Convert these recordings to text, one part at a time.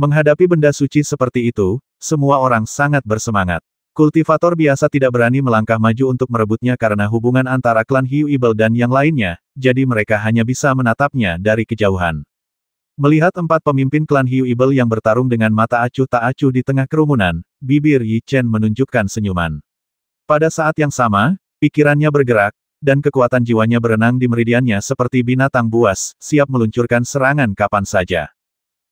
Menghadapi benda suci seperti itu, semua orang sangat bersemangat. Kultivator biasa tidak berani melangkah maju untuk merebutnya karena hubungan antara klan Hiu Ibel dan yang lainnya, jadi mereka hanya bisa menatapnya dari kejauhan. Melihat empat pemimpin klan Hiu Ibel yang bertarung dengan mata acuh tak acuh di tengah kerumunan, bibir Yi Chen menunjukkan senyuman. Pada saat yang sama, pikirannya bergerak, dan kekuatan jiwanya berenang di meridiannya seperti binatang buas, siap meluncurkan serangan kapan saja.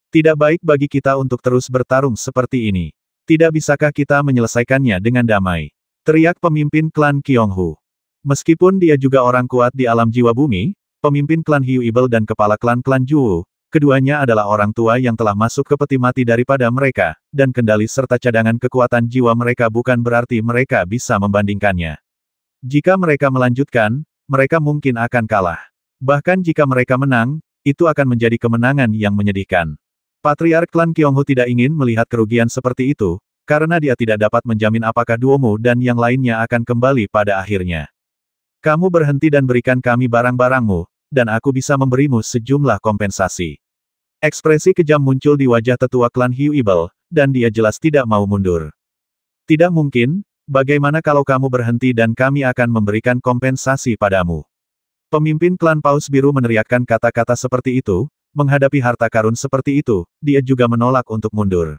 Tidak baik bagi kita untuk terus bertarung seperti ini. Tidak bisakah kita menyelesaikannya dengan damai? Teriak pemimpin klan Kyonghu. Meskipun dia juga orang kuat di alam jiwa bumi, pemimpin klan Hiu Ibel dan kepala klan-klan Juwu, keduanya adalah orang tua yang telah masuk ke peti mati daripada mereka, dan kendali serta cadangan kekuatan jiwa mereka bukan berarti mereka bisa membandingkannya. Jika mereka melanjutkan, mereka mungkin akan kalah. Bahkan jika mereka menang, itu akan menjadi kemenangan yang menyedihkan. Patriark klan Kyonghu tidak ingin melihat kerugian seperti itu, karena dia tidak dapat menjamin apakah Duomu dan yang lainnya akan kembali pada akhirnya. Kamu berhenti dan berikan kami barang-barangmu, dan aku bisa memberimu sejumlah kompensasi. Ekspresi kejam muncul di wajah tetua klan Hiu Ibel, dan dia jelas tidak mau mundur. Tidak mungkin, bagaimana kalau kamu berhenti dan kami akan memberikan kompensasi padamu? Pemimpin klan Paus Biru meneriakkan kata-kata seperti itu, menghadapi harta karun seperti itu, dia juga menolak untuk mundur.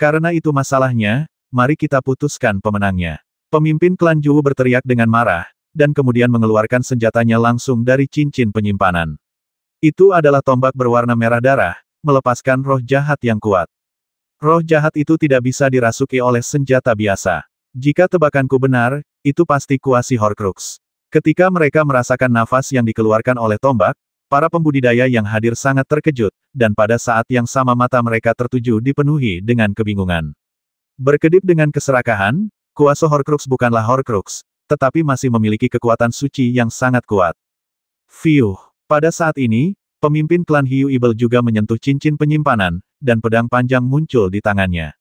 Karena itu masalahnya, mari kita putuskan pemenangnya. Pemimpin klan Juwu berteriak dengan marah, dan kemudian mengeluarkan senjatanya langsung dari cincin penyimpanan. Itu adalah tombak berwarna merah darah, melepaskan roh jahat yang kuat. Roh jahat itu tidak bisa dirasuki oleh senjata biasa. Jika tebakanku benar, itu pasti kuasi Horcrux. Ketika mereka merasakan nafas yang dikeluarkan oleh tombak, Para pembudidaya yang hadir sangat terkejut, dan pada saat yang sama mata mereka tertuju dipenuhi dengan kebingungan. Berkedip dengan keserakahan, kuasa Horcrux bukanlah Horcrux, tetapi masih memiliki kekuatan suci yang sangat kuat. Fiuh! Pada saat ini, pemimpin klan Hiu Ibel juga menyentuh cincin penyimpanan, dan pedang panjang muncul di tangannya.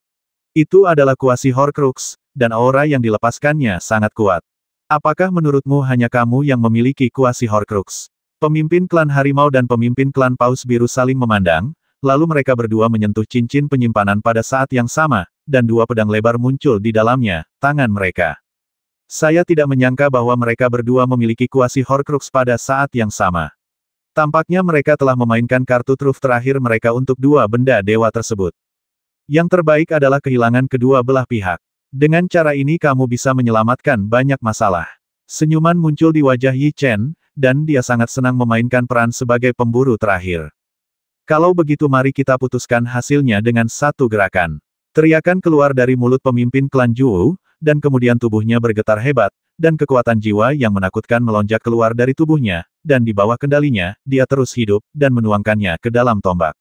Itu adalah kuasi Horcrux, dan aura yang dilepaskannya sangat kuat. Apakah menurutmu hanya kamu yang memiliki kuasi Horcrux? Pemimpin klan harimau dan pemimpin klan paus biru saling memandang, lalu mereka berdua menyentuh cincin penyimpanan pada saat yang sama, dan dua pedang lebar muncul di dalamnya, tangan mereka. Saya tidak menyangka bahwa mereka berdua memiliki kuasi Horcrux pada saat yang sama. Tampaknya mereka telah memainkan kartu truf terakhir mereka untuk dua benda dewa tersebut. Yang terbaik adalah kehilangan kedua belah pihak. Dengan cara ini kamu bisa menyelamatkan banyak masalah. Senyuman muncul di wajah Yi Chen, dan dia sangat senang memainkan peran sebagai pemburu terakhir. Kalau begitu mari kita putuskan hasilnya dengan satu gerakan. Teriakan keluar dari mulut pemimpin klan Juwu, dan kemudian tubuhnya bergetar hebat, dan kekuatan jiwa yang menakutkan melonjak keluar dari tubuhnya, dan di bawah kendalinya, dia terus hidup, dan menuangkannya ke dalam tombak.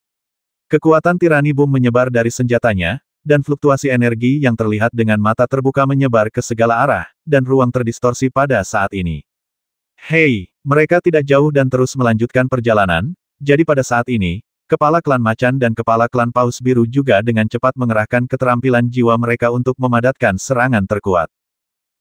Kekuatan tirani boom menyebar dari senjatanya, dan fluktuasi energi yang terlihat dengan mata terbuka menyebar ke segala arah, dan ruang terdistorsi pada saat ini. Hei, mereka tidak jauh dan terus melanjutkan perjalanan, jadi pada saat ini, kepala klan macan dan kepala klan paus biru juga dengan cepat mengerahkan keterampilan jiwa mereka untuk memadatkan serangan terkuat.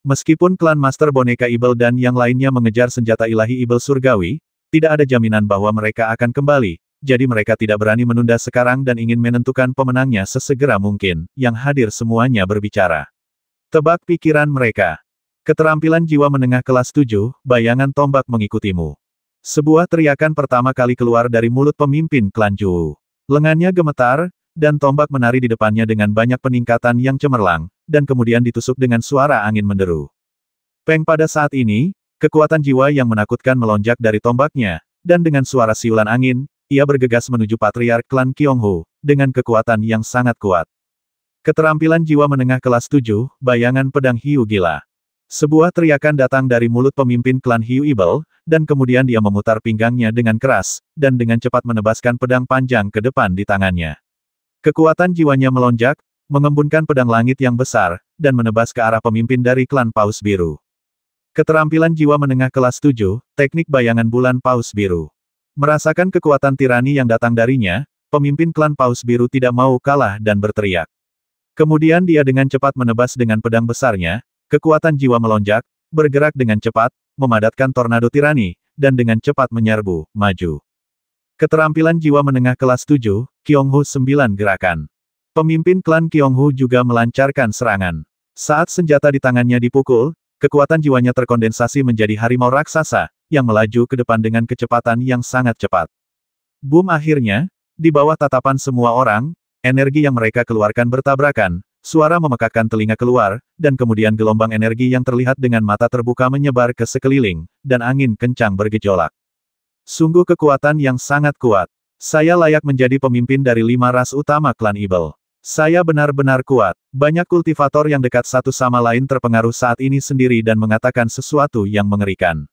Meskipun klan master boneka Ibel dan yang lainnya mengejar senjata ilahi Ibel surgawi, tidak ada jaminan bahwa mereka akan kembali, jadi mereka tidak berani menunda sekarang dan ingin menentukan pemenangnya sesegera mungkin, yang hadir semuanya berbicara. Tebak pikiran mereka. Keterampilan jiwa menengah kelas 7, bayangan tombak mengikutimu. Sebuah teriakan pertama kali keluar dari mulut pemimpin klan Ju. Lengannya gemetar, dan tombak menari di depannya dengan banyak peningkatan yang cemerlang, dan kemudian ditusuk dengan suara angin menderu. Peng pada saat ini, kekuatan jiwa yang menakutkan melonjak dari tombaknya, dan dengan suara siulan angin, ia bergegas menuju patriark klan Kyonghu, dengan kekuatan yang sangat kuat. Keterampilan jiwa menengah kelas 7, bayangan pedang hiu gila. Sebuah teriakan datang dari mulut pemimpin klan Hiu Ibel, dan kemudian dia memutar pinggangnya dengan keras, dan dengan cepat menebaskan pedang panjang ke depan di tangannya. Kekuatan jiwanya melonjak, mengembunkan pedang langit yang besar, dan menebas ke arah pemimpin dari klan Paus Biru. Keterampilan jiwa menengah kelas 7, teknik bayangan bulan Paus Biru. Merasakan kekuatan tirani yang datang darinya, pemimpin klan Paus Biru tidak mau kalah dan berteriak. Kemudian dia dengan cepat menebas dengan pedang besarnya, Kekuatan jiwa melonjak, bergerak dengan cepat, memadatkan tornado tirani, dan dengan cepat menyerbu, maju. Keterampilan jiwa menengah kelas 7, Kyonghu 9 gerakan. Pemimpin klan Kyonghu juga melancarkan serangan. Saat senjata di tangannya dipukul, kekuatan jiwanya terkondensasi menjadi harimau raksasa, yang melaju ke depan dengan kecepatan yang sangat cepat. Boom akhirnya, di bawah tatapan semua orang, energi yang mereka keluarkan bertabrakan, Suara memekakkan telinga keluar, dan kemudian gelombang energi yang terlihat dengan mata terbuka menyebar ke sekeliling, dan angin kencang bergejolak. Sungguh kekuatan yang sangat kuat. Saya layak menjadi pemimpin dari lima ras utama klan Ibel. Saya benar-benar kuat. Banyak kultivator yang dekat satu sama lain terpengaruh saat ini sendiri dan mengatakan sesuatu yang mengerikan.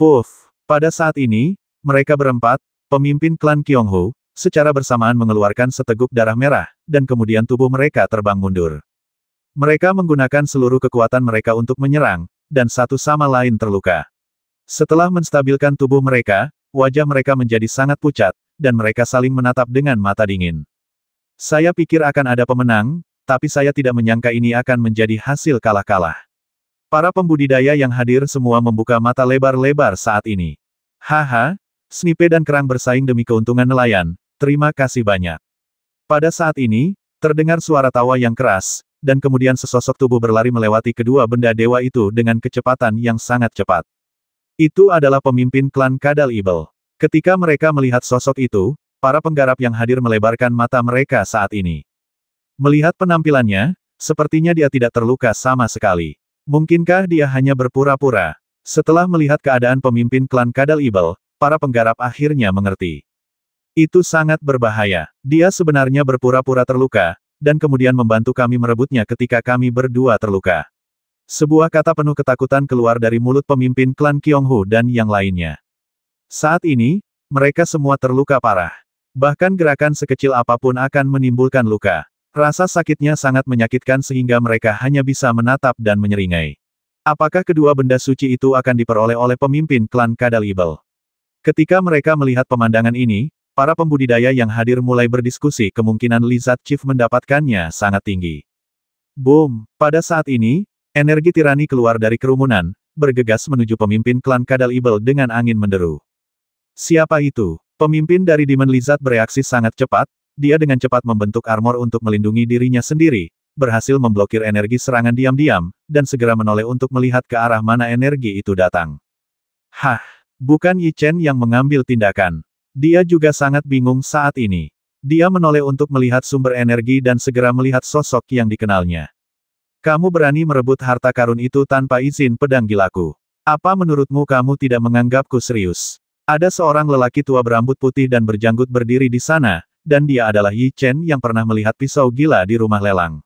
Puff! Pada saat ini, mereka berempat, pemimpin klan Kyonghu, secara bersamaan mengeluarkan seteguk darah merah, dan kemudian tubuh mereka terbang mundur. Mereka menggunakan seluruh kekuatan mereka untuk menyerang, dan satu sama lain terluka. Setelah menstabilkan tubuh mereka, wajah mereka menjadi sangat pucat, dan mereka saling menatap dengan mata dingin. Saya pikir akan ada pemenang, tapi saya tidak menyangka ini akan menjadi hasil kalah-kalah. Para pembudidaya yang hadir semua membuka mata lebar-lebar saat ini. Haha, Snipe dan kerang bersaing demi keuntungan nelayan, Terima kasih banyak. Pada saat ini, terdengar suara tawa yang keras, dan kemudian sesosok tubuh berlari melewati kedua benda dewa itu dengan kecepatan yang sangat cepat. Itu adalah pemimpin klan Kadal Ibel. Ketika mereka melihat sosok itu, para penggarap yang hadir melebarkan mata mereka saat ini. Melihat penampilannya, sepertinya dia tidak terluka sama sekali. Mungkinkah dia hanya berpura-pura? Setelah melihat keadaan pemimpin klan Kadal Ibel, para penggarap akhirnya mengerti. Itu sangat berbahaya. Dia sebenarnya berpura-pura terluka, dan kemudian membantu kami merebutnya ketika kami berdua terluka. Sebuah kata penuh ketakutan keluar dari mulut pemimpin klan Kyonghu dan yang lainnya. Saat ini, mereka semua terluka parah. Bahkan gerakan sekecil apapun akan menimbulkan luka. Rasa sakitnya sangat menyakitkan sehingga mereka hanya bisa menatap dan menyeringai. Apakah kedua benda suci itu akan diperoleh oleh pemimpin klan Kadalibel? Ketika mereka melihat pemandangan ini, Para pembudidaya yang hadir mulai berdiskusi kemungkinan Lizard Chief mendapatkannya sangat tinggi. Boom! Pada saat ini, energi tirani keluar dari kerumunan, bergegas menuju pemimpin klan Kadal Ibel dengan angin menderu. Siapa itu? Pemimpin dari Demon Lizard bereaksi sangat cepat, dia dengan cepat membentuk armor untuk melindungi dirinya sendiri, berhasil memblokir energi serangan diam-diam, dan segera menoleh untuk melihat ke arah mana energi itu datang. Hah! Bukan Yi Chen yang mengambil tindakan. Dia juga sangat bingung saat ini. Dia menoleh untuk melihat sumber energi dan segera melihat sosok yang dikenalnya. Kamu berani merebut harta karun itu tanpa izin pedang gilaku. Apa menurutmu kamu tidak menganggapku serius? Ada seorang lelaki tua berambut putih dan berjanggut berdiri di sana, dan dia adalah Yi Chen yang pernah melihat pisau gila di rumah lelang.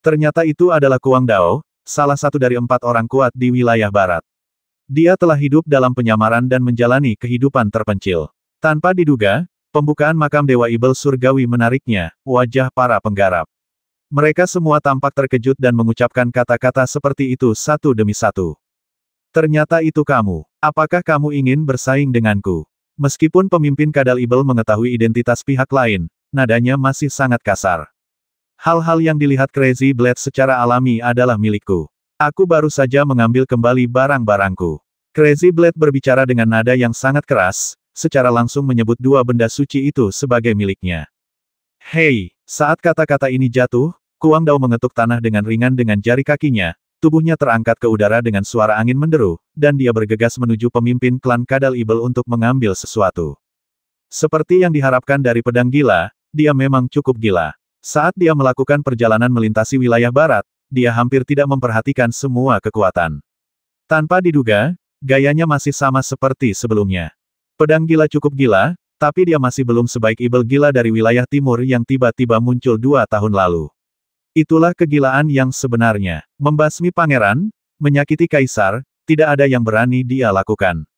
Ternyata itu adalah Kuang Dao, salah satu dari empat orang kuat di wilayah barat. Dia telah hidup dalam penyamaran dan menjalani kehidupan terpencil. Tanpa diduga, pembukaan makam Dewa Ibel Surgawi menariknya, wajah para penggarap. Mereka semua tampak terkejut dan mengucapkan kata-kata seperti itu satu demi satu. Ternyata itu kamu. Apakah kamu ingin bersaing denganku? Meskipun pemimpin Kadal Ibel mengetahui identitas pihak lain, nadanya masih sangat kasar. Hal-hal yang dilihat Crazy Blade secara alami adalah milikku. Aku baru saja mengambil kembali barang-barangku. Crazy Blade berbicara dengan nada yang sangat keras, secara langsung menyebut dua benda suci itu sebagai miliknya. Hei, saat kata-kata ini jatuh, Kuang Dao mengetuk tanah dengan ringan dengan jari kakinya, tubuhnya terangkat ke udara dengan suara angin menderu, dan dia bergegas menuju pemimpin klan Kadal Ibel untuk mengambil sesuatu. Seperti yang diharapkan dari pedang gila, dia memang cukup gila. Saat dia melakukan perjalanan melintasi wilayah barat, dia hampir tidak memperhatikan semua kekuatan. Tanpa diduga, gayanya masih sama seperti sebelumnya. Pedang gila cukup gila, tapi dia masih belum sebaik Ibel gila dari wilayah timur yang tiba-tiba muncul dua tahun lalu. Itulah kegilaan yang sebenarnya. Membasmi pangeran, menyakiti kaisar, tidak ada yang berani dia lakukan.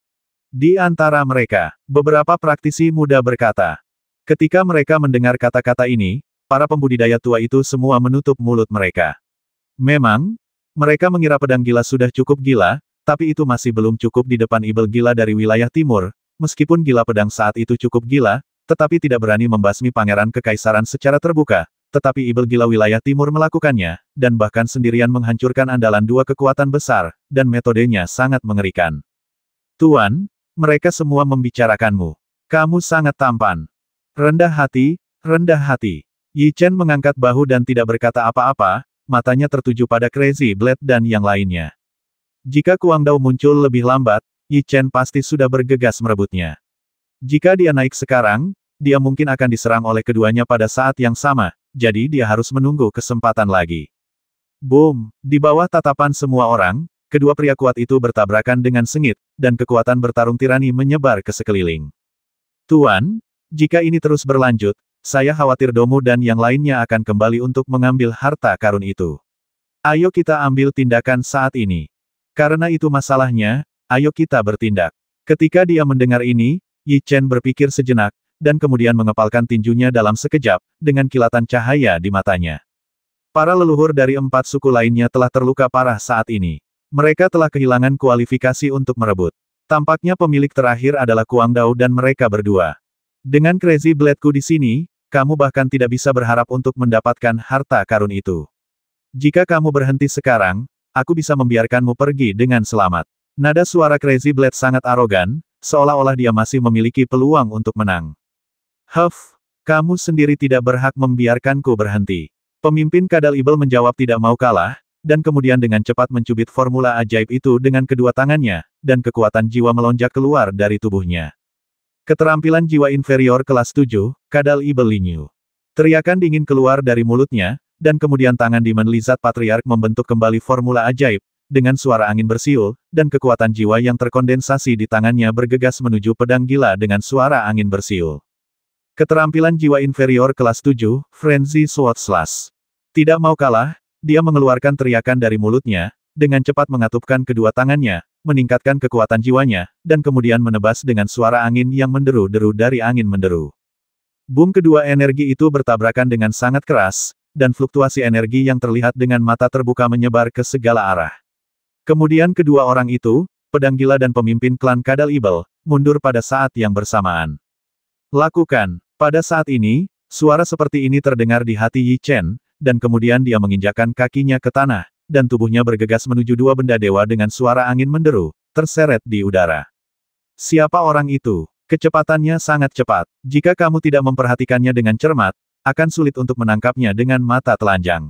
Di antara mereka, beberapa praktisi muda berkata. Ketika mereka mendengar kata-kata ini, para pembudidaya tua itu semua menutup mulut mereka. Memang, mereka mengira pedang gila sudah cukup gila, tapi itu masih belum cukup di depan Ibel gila dari wilayah timur, Meskipun gila pedang saat itu cukup gila, tetapi tidak berani membasmi pangeran kekaisaran secara terbuka, tetapi Ibel Gila wilayah timur melakukannya, dan bahkan sendirian menghancurkan andalan dua kekuatan besar, dan metodenya sangat mengerikan. Tuan, mereka semua membicarakanmu. Kamu sangat tampan. Rendah hati, rendah hati. Yi Chen mengangkat bahu dan tidak berkata apa-apa, matanya tertuju pada Crazy Blade dan yang lainnya. Jika Kuang Dao muncul lebih lambat, Yi Chen pasti sudah bergegas merebutnya. Jika dia naik sekarang, dia mungkin akan diserang oleh keduanya pada saat yang sama, jadi dia harus menunggu kesempatan lagi. Boom! Di bawah tatapan semua orang, kedua pria kuat itu bertabrakan dengan sengit, dan kekuatan bertarung tirani menyebar ke sekeliling. Tuan, jika ini terus berlanjut, saya khawatir Domu dan yang lainnya akan kembali untuk mengambil harta karun itu. Ayo kita ambil tindakan saat ini. Karena itu masalahnya, ayo kita bertindak. Ketika dia mendengar ini, Yi Chen berpikir sejenak, dan kemudian mengepalkan tinjunya dalam sekejap, dengan kilatan cahaya di matanya. Para leluhur dari empat suku lainnya telah terluka parah saat ini. Mereka telah kehilangan kualifikasi untuk merebut. Tampaknya pemilik terakhir adalah Kuang Dao dan mereka berdua. Dengan Crazy Bladeku di sini, kamu bahkan tidak bisa berharap untuk mendapatkan harta karun itu. Jika kamu berhenti sekarang, aku bisa membiarkanmu pergi dengan selamat. Nada suara Crazy Blade sangat arogan, seolah-olah dia masih memiliki peluang untuk menang. Huff, kamu sendiri tidak berhak membiarkanku berhenti. Pemimpin Kadal Ibel menjawab tidak mau kalah, dan kemudian dengan cepat mencubit formula ajaib itu dengan kedua tangannya, dan kekuatan jiwa melonjak keluar dari tubuhnya. Keterampilan jiwa inferior kelas 7, Kadal Ibel Linyu. Teriakan dingin keluar dari mulutnya, dan kemudian tangan Demon Lizard Patriark membentuk kembali formula ajaib, dengan suara angin bersiul, dan kekuatan jiwa yang terkondensasi di tangannya bergegas menuju pedang gila dengan suara angin bersiul. Keterampilan jiwa inferior kelas 7, Frenzy Sword Slash. Tidak mau kalah, dia mengeluarkan teriakan dari mulutnya, dengan cepat mengatupkan kedua tangannya, meningkatkan kekuatan jiwanya, dan kemudian menebas dengan suara angin yang menderu-deru dari angin menderu. Boom kedua energi itu bertabrakan dengan sangat keras, dan fluktuasi energi yang terlihat dengan mata terbuka menyebar ke segala arah. Kemudian kedua orang itu, pedang gila dan pemimpin klan Kadal Ibel, mundur pada saat yang bersamaan. Lakukan. Pada saat ini, suara seperti ini terdengar di hati Yi Chen, dan kemudian dia menginjakan kakinya ke tanah, dan tubuhnya bergegas menuju dua benda dewa dengan suara angin menderu, terseret di udara. Siapa orang itu? Kecepatannya sangat cepat. Jika kamu tidak memperhatikannya dengan cermat, akan sulit untuk menangkapnya dengan mata telanjang.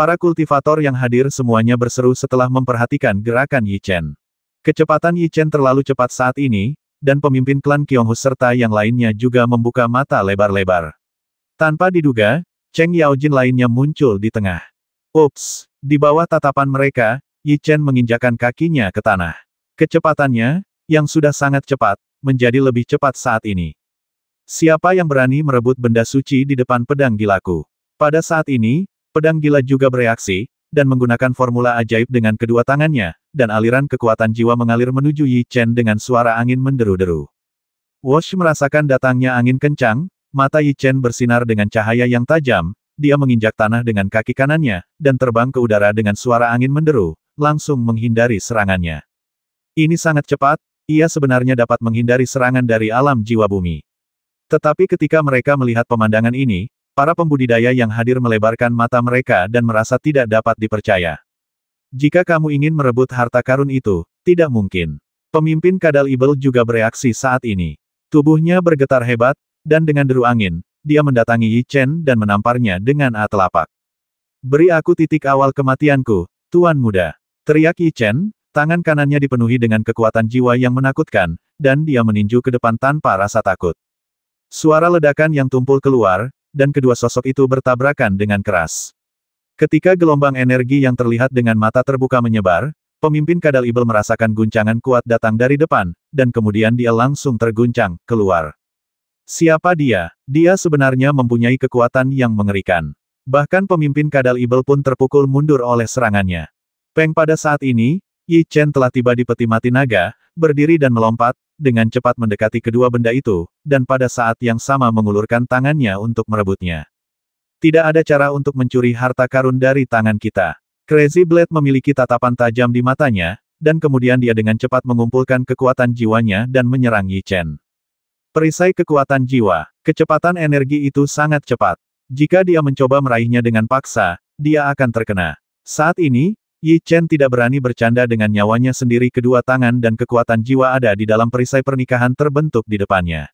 Para kultivator yang hadir semuanya berseru setelah memperhatikan gerakan Yi Chen. Kecepatan Yi Chen terlalu cepat saat ini, dan pemimpin klan Kyonghus serta yang lainnya juga membuka mata lebar-lebar. Tanpa diduga, Cheng Yaojin lainnya muncul di tengah. Ups! Di bawah tatapan mereka, Yi Chen menginjakan kakinya ke tanah. Kecepatannya, yang sudah sangat cepat, menjadi lebih cepat saat ini. Siapa yang berani merebut benda suci di depan pedang gilaku? Pada saat ini, Pedang gila juga bereaksi, dan menggunakan formula ajaib dengan kedua tangannya, dan aliran kekuatan jiwa mengalir menuju Yi Chen dengan suara angin menderu-deru. Wash merasakan datangnya angin kencang, mata Yi Chen bersinar dengan cahaya yang tajam, dia menginjak tanah dengan kaki kanannya, dan terbang ke udara dengan suara angin menderu, langsung menghindari serangannya. Ini sangat cepat, ia sebenarnya dapat menghindari serangan dari alam jiwa bumi. Tetapi ketika mereka melihat pemandangan ini, Para pembudidaya yang hadir melebarkan mata mereka dan merasa tidak dapat dipercaya. Jika kamu ingin merebut harta karun itu, tidak mungkin. Pemimpin Kadal Ibel juga bereaksi saat ini. Tubuhnya bergetar hebat, dan dengan deru angin, dia mendatangi Yi Chen dan menamparnya dengan A telapak. Beri aku titik awal kematianku, Tuan Muda. Teriak Yi Chen, tangan kanannya dipenuhi dengan kekuatan jiwa yang menakutkan, dan dia meninju ke depan tanpa rasa takut. Suara ledakan yang tumpul keluar, dan kedua sosok itu bertabrakan dengan keras. Ketika gelombang energi yang terlihat dengan mata terbuka menyebar, pemimpin kadal ibel merasakan guncangan kuat datang dari depan, dan kemudian dia langsung terguncang, keluar. Siapa dia? Dia sebenarnya mempunyai kekuatan yang mengerikan. Bahkan pemimpin kadal ibel pun terpukul mundur oleh serangannya. Peng pada saat ini, Yi Chen telah tiba di peti mati naga, berdiri dan melompat, dengan cepat mendekati kedua benda itu, dan pada saat yang sama mengulurkan tangannya untuk merebutnya. Tidak ada cara untuk mencuri harta karun dari tangan kita. Crazy Blade memiliki tatapan tajam di matanya, dan kemudian dia dengan cepat mengumpulkan kekuatan jiwanya dan menyerang Yi Chen. Perisai kekuatan jiwa, kecepatan energi itu sangat cepat. Jika dia mencoba meraihnya dengan paksa, dia akan terkena. Saat ini, Yi Chen tidak berani bercanda dengan nyawanya sendiri kedua tangan dan kekuatan jiwa ada di dalam perisai pernikahan terbentuk di depannya.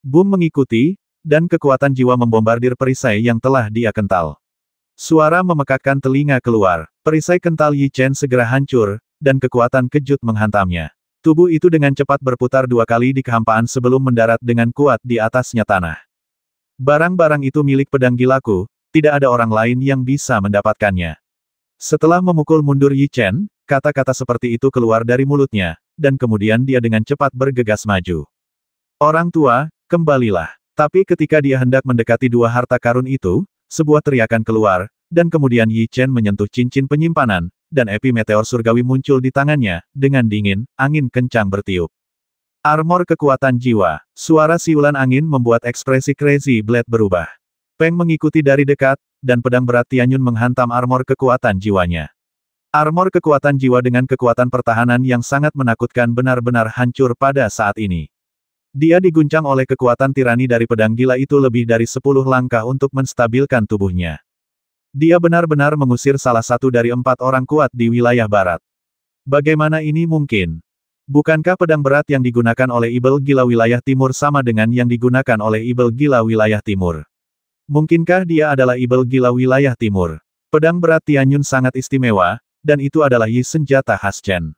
Boom mengikuti, dan kekuatan jiwa membombardir perisai yang telah dia kental. Suara memekakkan telinga keluar, perisai kental Yi Chen segera hancur, dan kekuatan kejut menghantamnya. Tubuh itu dengan cepat berputar dua kali di kehampaan sebelum mendarat dengan kuat di atasnya tanah. Barang-barang itu milik pedang gilaku, tidak ada orang lain yang bisa mendapatkannya. Setelah memukul mundur Yi Chen, kata-kata seperti itu keluar dari mulutnya, dan kemudian dia dengan cepat bergegas maju. Orang tua, kembalilah. Tapi ketika dia hendak mendekati dua harta karun itu, sebuah teriakan keluar, dan kemudian Yi Chen menyentuh cincin penyimpanan, dan epi meteor surgawi muncul di tangannya, dengan dingin, angin kencang bertiup. Armor kekuatan jiwa, suara siulan angin membuat ekspresi Crazy Blade berubah. Peng mengikuti dari dekat, dan pedang berat Tianyun menghantam armor kekuatan jiwanya. Armor kekuatan jiwa dengan kekuatan pertahanan yang sangat menakutkan benar-benar hancur pada saat ini. Dia diguncang oleh kekuatan tirani dari pedang gila itu lebih dari sepuluh langkah untuk menstabilkan tubuhnya. Dia benar-benar mengusir salah satu dari empat orang kuat di wilayah barat. Bagaimana ini mungkin? Bukankah pedang berat yang digunakan oleh Ibel Gila wilayah timur sama dengan yang digunakan oleh Ibel Gila wilayah timur? Mungkinkah dia adalah ibel gila wilayah timur? Pedang berat Tianyun sangat istimewa, dan itu adalah Yi senjata khas Chen.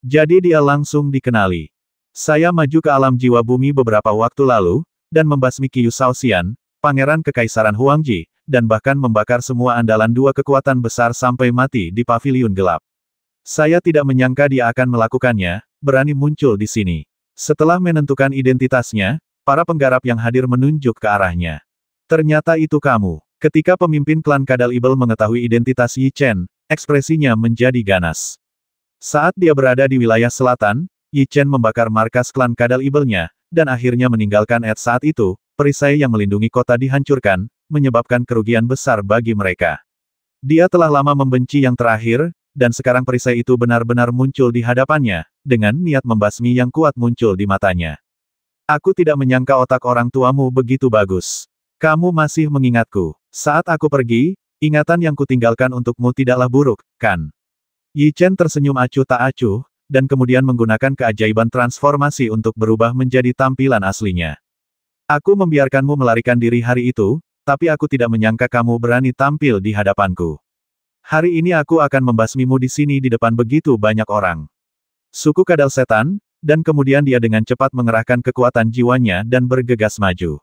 Jadi dia langsung dikenali. Saya maju ke alam jiwa bumi beberapa waktu lalu, dan membasmi Qiyu Shaoxian, pangeran kekaisaran Huangji, dan bahkan membakar semua andalan dua kekuatan besar sampai mati di paviliun gelap. Saya tidak menyangka dia akan melakukannya, berani muncul di sini. Setelah menentukan identitasnya, para penggarap yang hadir menunjuk ke arahnya. Ternyata itu kamu. Ketika pemimpin klan Kadal Ibel mengetahui identitas Yi Chen, ekspresinya menjadi ganas. Saat dia berada di wilayah selatan, Yi Chen membakar markas klan Kadal Ibelnya, dan akhirnya meninggalkan Ed saat itu, perisai yang melindungi kota dihancurkan, menyebabkan kerugian besar bagi mereka. Dia telah lama membenci yang terakhir, dan sekarang perisai itu benar-benar muncul di hadapannya, dengan niat membasmi yang kuat muncul di matanya. Aku tidak menyangka otak orang tuamu begitu bagus. Kamu masih mengingatku. Saat aku pergi, ingatan yang kutinggalkan untukmu tidaklah buruk, kan? Yi Chen tersenyum acuh tak acuh, dan kemudian menggunakan keajaiban transformasi untuk berubah menjadi tampilan aslinya. Aku membiarkanmu melarikan diri hari itu, tapi aku tidak menyangka kamu berani tampil di hadapanku. Hari ini aku akan membasmimu di sini di depan begitu banyak orang. Suku kadal setan, dan kemudian dia dengan cepat mengerahkan kekuatan jiwanya dan bergegas maju.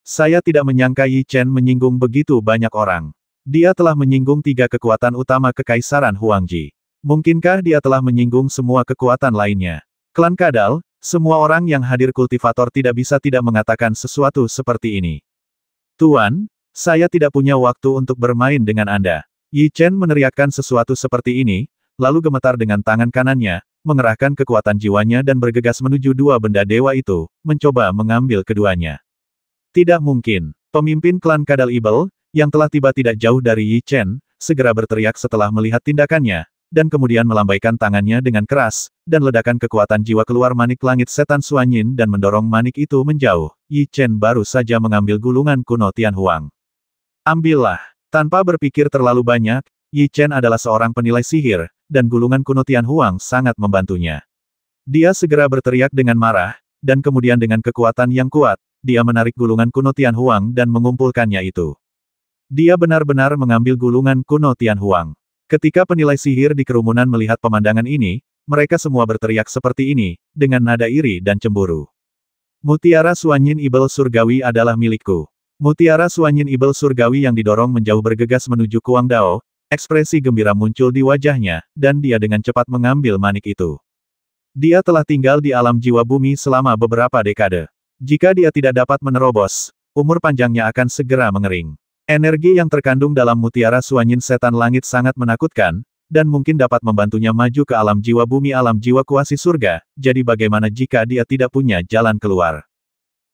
Saya tidak menyangka Yi Chen menyinggung begitu banyak orang. Dia telah menyinggung tiga kekuatan utama Kekaisaran Huangji. Mungkinkah dia telah menyinggung semua kekuatan lainnya? Klan Kadal, semua orang yang hadir kultivator tidak bisa tidak mengatakan sesuatu seperti ini. Tuan, saya tidak punya waktu untuk bermain dengan Anda. Yi Chen meneriakkan sesuatu seperti ini, lalu gemetar dengan tangan kanannya, mengerahkan kekuatan jiwanya dan bergegas menuju dua benda dewa itu, mencoba mengambil keduanya. Tidak mungkin. Pemimpin klan Kadal Ibel, yang telah tiba tidak jauh dari Yi Chen, segera berteriak setelah melihat tindakannya, dan kemudian melambaikan tangannya dengan keras, dan ledakan kekuatan jiwa keluar manik langit setan Suanyin dan mendorong manik itu menjauh. Yi Chen baru saja mengambil gulungan kuno Tian Huang. Ambillah. Tanpa berpikir terlalu banyak, Yi Chen adalah seorang penilai sihir, dan gulungan kuno Tian Huang sangat membantunya. Dia segera berteriak dengan marah, dan kemudian dengan kekuatan yang kuat, dia menarik gulungan kuno huang dan mengumpulkannya itu. Dia benar-benar mengambil gulungan kuno huang. Ketika penilai sihir di kerumunan melihat pemandangan ini, mereka semua berteriak seperti ini, dengan nada iri dan cemburu. Mutiara Suanyin Ibel Surgawi adalah milikku. Mutiara Suanyin Ibel Surgawi yang didorong menjauh bergegas menuju Kuang Dao, ekspresi gembira muncul di wajahnya, dan dia dengan cepat mengambil manik itu. Dia telah tinggal di alam jiwa bumi selama beberapa dekade. Jika dia tidak dapat menerobos, umur panjangnya akan segera mengering. Energi yang terkandung dalam mutiara suanyin setan langit sangat menakutkan, dan mungkin dapat membantunya maju ke alam jiwa bumi alam jiwa kuasi surga, jadi bagaimana jika dia tidak punya jalan keluar?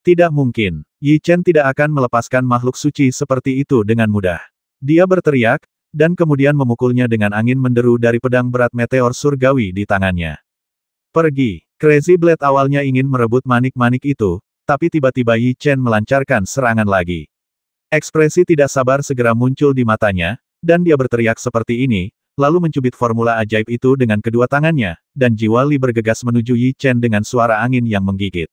Tidak mungkin. Yi Chen tidak akan melepaskan makhluk suci seperti itu dengan mudah. Dia berteriak, dan kemudian memukulnya dengan angin menderu dari pedang berat meteor surgawi di tangannya. Pergi. Crazy Blade awalnya ingin merebut manik-manik itu, tapi tiba-tiba Yi Chen melancarkan serangan lagi. Ekspresi tidak sabar segera muncul di matanya, dan dia berteriak seperti ini, lalu mencubit formula ajaib itu dengan kedua tangannya, dan Jiwa Li bergegas menuju Yi Chen dengan suara angin yang menggigit.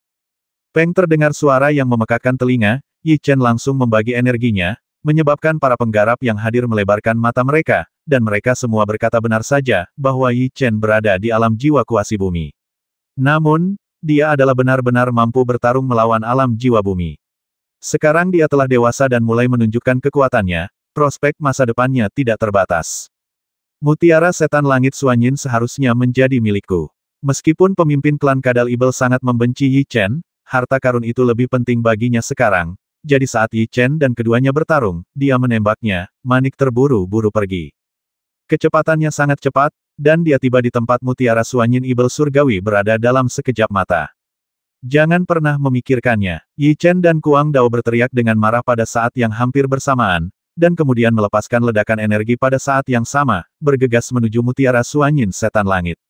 Peng terdengar suara yang memekakkan telinga, Yi Chen langsung membagi energinya, menyebabkan para penggarap yang hadir melebarkan mata mereka, dan mereka semua berkata benar saja, bahwa Yi Chen berada di alam jiwa kuasi bumi. Namun, dia adalah benar-benar mampu bertarung melawan alam jiwa bumi. Sekarang dia telah dewasa dan mulai menunjukkan kekuatannya, prospek masa depannya tidak terbatas. Mutiara setan langit Suanyin seharusnya menjadi milikku. Meskipun pemimpin klan Kadal Ibel sangat membenci Yi Chen, harta karun itu lebih penting baginya sekarang, jadi saat Yi Chen dan keduanya bertarung, dia menembaknya, manik terburu-buru pergi. Kecepatannya sangat cepat, dan dia tiba di tempat mutiara suanyin ibel surgawi berada dalam sekejap mata. Jangan pernah memikirkannya. Yi Chen dan Kuang Dao berteriak dengan marah pada saat yang hampir bersamaan, dan kemudian melepaskan ledakan energi pada saat yang sama, bergegas menuju mutiara suanyin setan langit.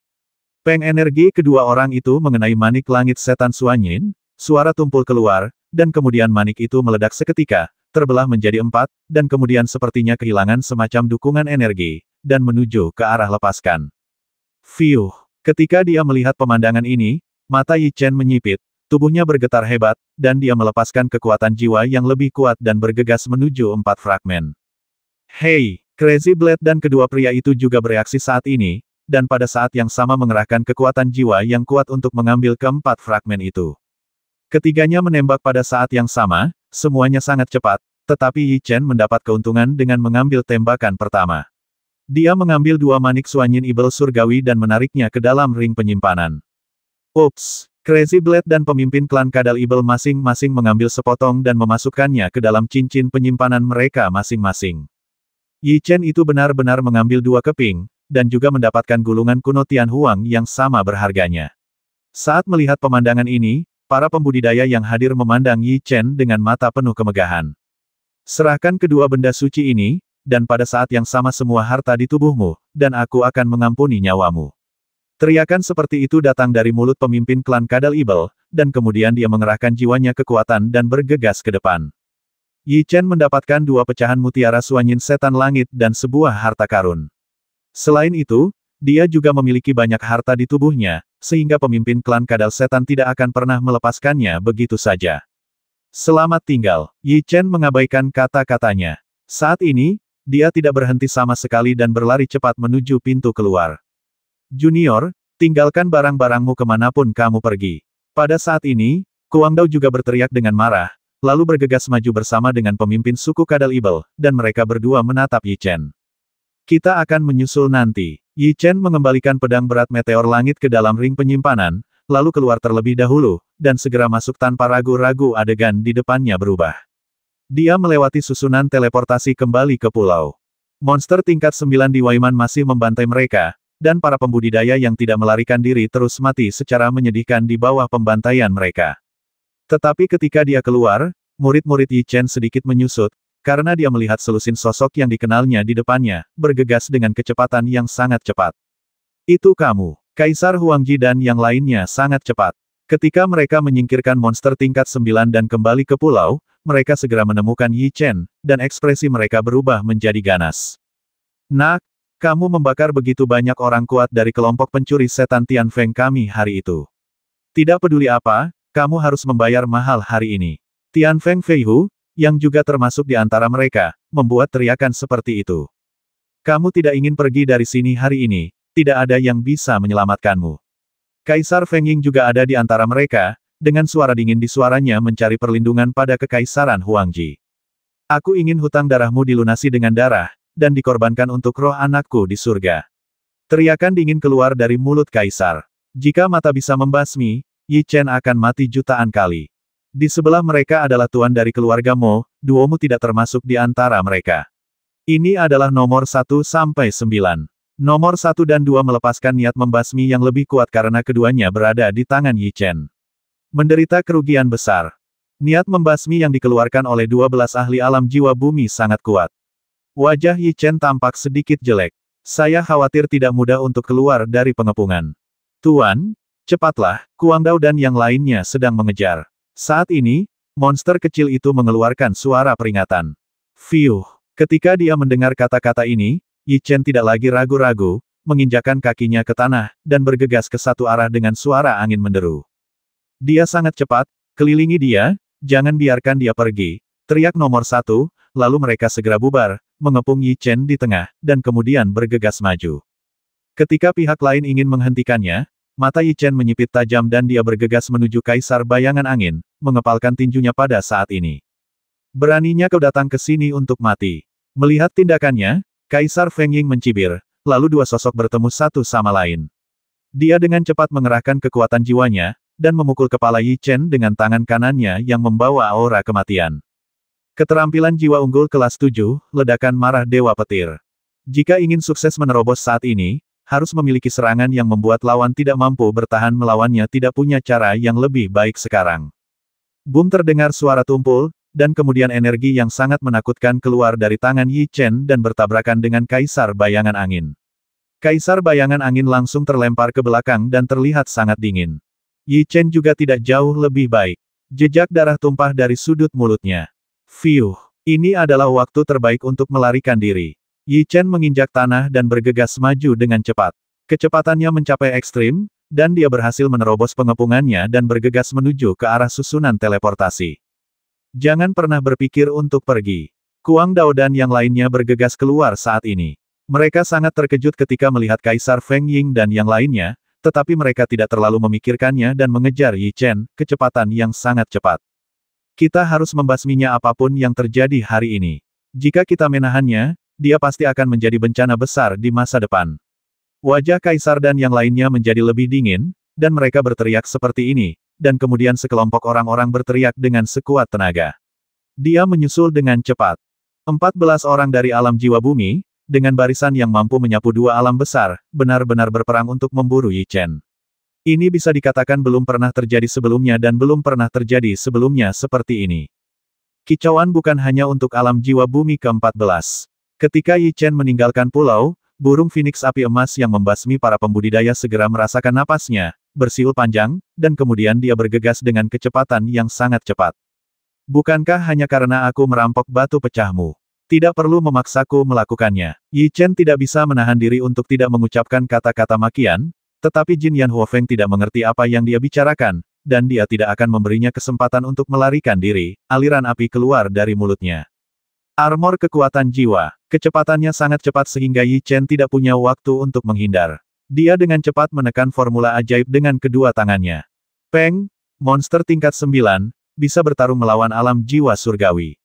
Peng energi kedua orang itu mengenai manik langit setan suanyin, suara tumpul keluar, dan kemudian manik itu meledak seketika, terbelah menjadi empat, dan kemudian sepertinya kehilangan semacam dukungan energi, dan menuju ke arah lepaskan. Fiuh! Ketika dia melihat pemandangan ini, mata Yi Chen menyipit, tubuhnya bergetar hebat, dan dia melepaskan kekuatan jiwa yang lebih kuat dan bergegas menuju empat fragmen. Hei! Crazy Blade dan kedua pria itu juga bereaksi saat ini, dan pada saat yang sama mengerahkan kekuatan jiwa yang kuat untuk mengambil keempat fragmen itu. Ketiganya menembak pada saat yang sama, semuanya sangat cepat, tetapi Yi Chen mendapat keuntungan dengan mengambil tembakan pertama. Dia mengambil dua manik suanyin ibel surgawi dan menariknya ke dalam ring penyimpanan. Ups! Crazy Blade dan pemimpin klan Kadal Ibel masing-masing mengambil sepotong dan memasukkannya ke dalam cincin penyimpanan mereka masing-masing. Yi Chen itu benar-benar mengambil dua keping, dan juga mendapatkan gulungan kuno Tian Huang yang sama berharganya. Saat melihat pemandangan ini, para pembudidaya yang hadir memandang Yi Chen dengan mata penuh kemegahan. Serahkan kedua benda suci ini, dan pada saat yang sama semua harta di tubuhmu, dan aku akan mengampuni nyawamu. Teriakan seperti itu datang dari mulut pemimpin klan Kadal Ibel, dan kemudian dia mengerahkan jiwanya kekuatan dan bergegas ke depan. Yi Chen mendapatkan dua pecahan mutiara suanyin setan langit dan sebuah harta karun. Selain itu, dia juga memiliki banyak harta di tubuhnya, sehingga pemimpin klan Kadal Setan tidak akan pernah melepaskannya begitu saja. Selamat tinggal, Yi Chen mengabaikan kata-katanya. Saat ini, dia tidak berhenti sama sekali dan berlari cepat menuju pintu keluar. Junior, tinggalkan barang-barangmu kemanapun kamu pergi. Pada saat ini, Kuang Dao juga berteriak dengan marah, lalu bergegas maju bersama dengan pemimpin suku Kadal Ibel, dan mereka berdua menatap Yi Chen. Kita akan menyusul nanti. Yi Chen mengembalikan pedang berat meteor langit ke dalam ring penyimpanan, lalu keluar terlebih dahulu, dan segera masuk tanpa ragu-ragu adegan di depannya berubah. Dia melewati susunan teleportasi kembali ke pulau. Monster tingkat 9 di Waiman masih membantai mereka, dan para pembudidaya yang tidak melarikan diri terus mati secara menyedihkan di bawah pembantaian mereka. Tetapi ketika dia keluar, murid-murid Yi Chen sedikit menyusut, karena dia melihat selusin sosok yang dikenalnya di depannya, bergegas dengan kecepatan yang sangat cepat. Itu kamu, Kaisar Huangji dan yang lainnya sangat cepat. Ketika mereka menyingkirkan monster tingkat 9 dan kembali ke pulau, mereka segera menemukan Yi Chen, dan ekspresi mereka berubah menjadi ganas. Nak, kamu membakar begitu banyak orang kuat dari kelompok pencuri setan Tian Feng kami hari itu. Tidak peduli apa, kamu harus membayar mahal hari ini. Tian Feng Feihu, yang juga termasuk di antara mereka, membuat teriakan seperti itu. Kamu tidak ingin pergi dari sini hari ini, tidak ada yang bisa menyelamatkanmu. Kaisar Feng Ying juga ada di antara mereka, dengan suara dingin di suaranya mencari perlindungan pada kekaisaran Huangji. Aku ingin hutang darahmu dilunasi dengan darah, dan dikorbankan untuk roh anakku di surga. Teriakan dingin keluar dari mulut kaisar. Jika mata bisa membasmi, Yi Chen akan mati jutaan kali. Di sebelah mereka adalah tuan dari keluarga Mo, Duomu tidak termasuk di antara mereka. Ini adalah nomor 1 sampai 9. Nomor 1 dan 2 melepaskan niat membasmi yang lebih kuat karena keduanya berada di tangan Yi Chen. Menderita kerugian besar. Niat membasmi yang dikeluarkan oleh dua belas ahli alam jiwa bumi sangat kuat. Wajah Yi Chen tampak sedikit jelek. Saya khawatir tidak mudah untuk keluar dari pengepungan. Tuan, cepatlah, Kuang Dao dan yang lainnya sedang mengejar. Saat ini, monster kecil itu mengeluarkan suara peringatan. Fiuh! Ketika dia mendengar kata-kata ini, Yi Chen tidak lagi ragu-ragu, menginjakan kakinya ke tanah, dan bergegas ke satu arah dengan suara angin menderu. Dia sangat cepat, kelilingi dia, jangan biarkan dia pergi. Teriak nomor satu, lalu mereka segera bubar, mengepung Yi Chen di tengah, dan kemudian bergegas maju. Ketika pihak lain ingin menghentikannya, mata Yi Chen menyipit tajam dan dia bergegas menuju Kaisar Bayangan Angin, mengepalkan tinjunya pada saat ini. Beraninya kau datang ke sini untuk mati. Melihat tindakannya, Kaisar Feng Ying mencibir, lalu dua sosok bertemu satu sama lain. Dia dengan cepat mengerahkan kekuatan jiwanya, dan memukul kepala Yi Chen dengan tangan kanannya yang membawa aura kematian. Keterampilan jiwa unggul kelas 7, ledakan marah Dewa Petir. Jika ingin sukses menerobos saat ini, harus memiliki serangan yang membuat lawan tidak mampu bertahan melawannya tidak punya cara yang lebih baik sekarang. Boom terdengar suara tumpul, dan kemudian energi yang sangat menakutkan keluar dari tangan Yi Chen dan bertabrakan dengan Kaisar Bayangan Angin. Kaisar Bayangan Angin langsung terlempar ke belakang dan terlihat sangat dingin. Yi Chen juga tidak jauh lebih baik. Jejak darah tumpah dari sudut mulutnya. Fiuh, ini adalah waktu terbaik untuk melarikan diri. Yi Chen menginjak tanah dan bergegas maju dengan cepat. Kecepatannya mencapai ekstrim, dan dia berhasil menerobos pengepungannya dan bergegas menuju ke arah susunan teleportasi. Jangan pernah berpikir untuk pergi. Kuang Dao dan yang lainnya bergegas keluar saat ini. Mereka sangat terkejut ketika melihat Kaisar Feng Ying dan yang lainnya, tetapi mereka tidak terlalu memikirkannya dan mengejar Yi Chen, kecepatan yang sangat cepat. Kita harus membasminya apapun yang terjadi hari ini. Jika kita menahannya, dia pasti akan menjadi bencana besar di masa depan. Wajah Kaisar dan yang lainnya menjadi lebih dingin, dan mereka berteriak seperti ini, dan kemudian sekelompok orang-orang berteriak dengan sekuat tenaga. Dia menyusul dengan cepat. 14 orang dari alam jiwa bumi, dengan barisan yang mampu menyapu dua alam besar, benar-benar berperang untuk memburu Yi Chen. Ini bisa dikatakan belum pernah terjadi sebelumnya dan belum pernah terjadi sebelumnya seperti ini. Kicauan bukan hanya untuk alam jiwa bumi ke-14. Ketika Yi Chen meninggalkan pulau, burung Phoenix api emas yang membasmi para pembudidaya segera merasakan napasnya, bersiul panjang, dan kemudian dia bergegas dengan kecepatan yang sangat cepat. Bukankah hanya karena aku merampok batu pecahmu? Tidak perlu memaksaku melakukannya. Yi Chen tidak bisa menahan diri untuk tidak mengucapkan kata-kata makian, tetapi Jin Yan Feng tidak mengerti apa yang dia bicarakan, dan dia tidak akan memberinya kesempatan untuk melarikan diri, aliran api keluar dari mulutnya. Armor kekuatan jiwa. Kecepatannya sangat cepat sehingga Yi Chen tidak punya waktu untuk menghindar. Dia dengan cepat menekan formula ajaib dengan kedua tangannya. Peng, monster tingkat 9, bisa bertarung melawan alam jiwa surgawi.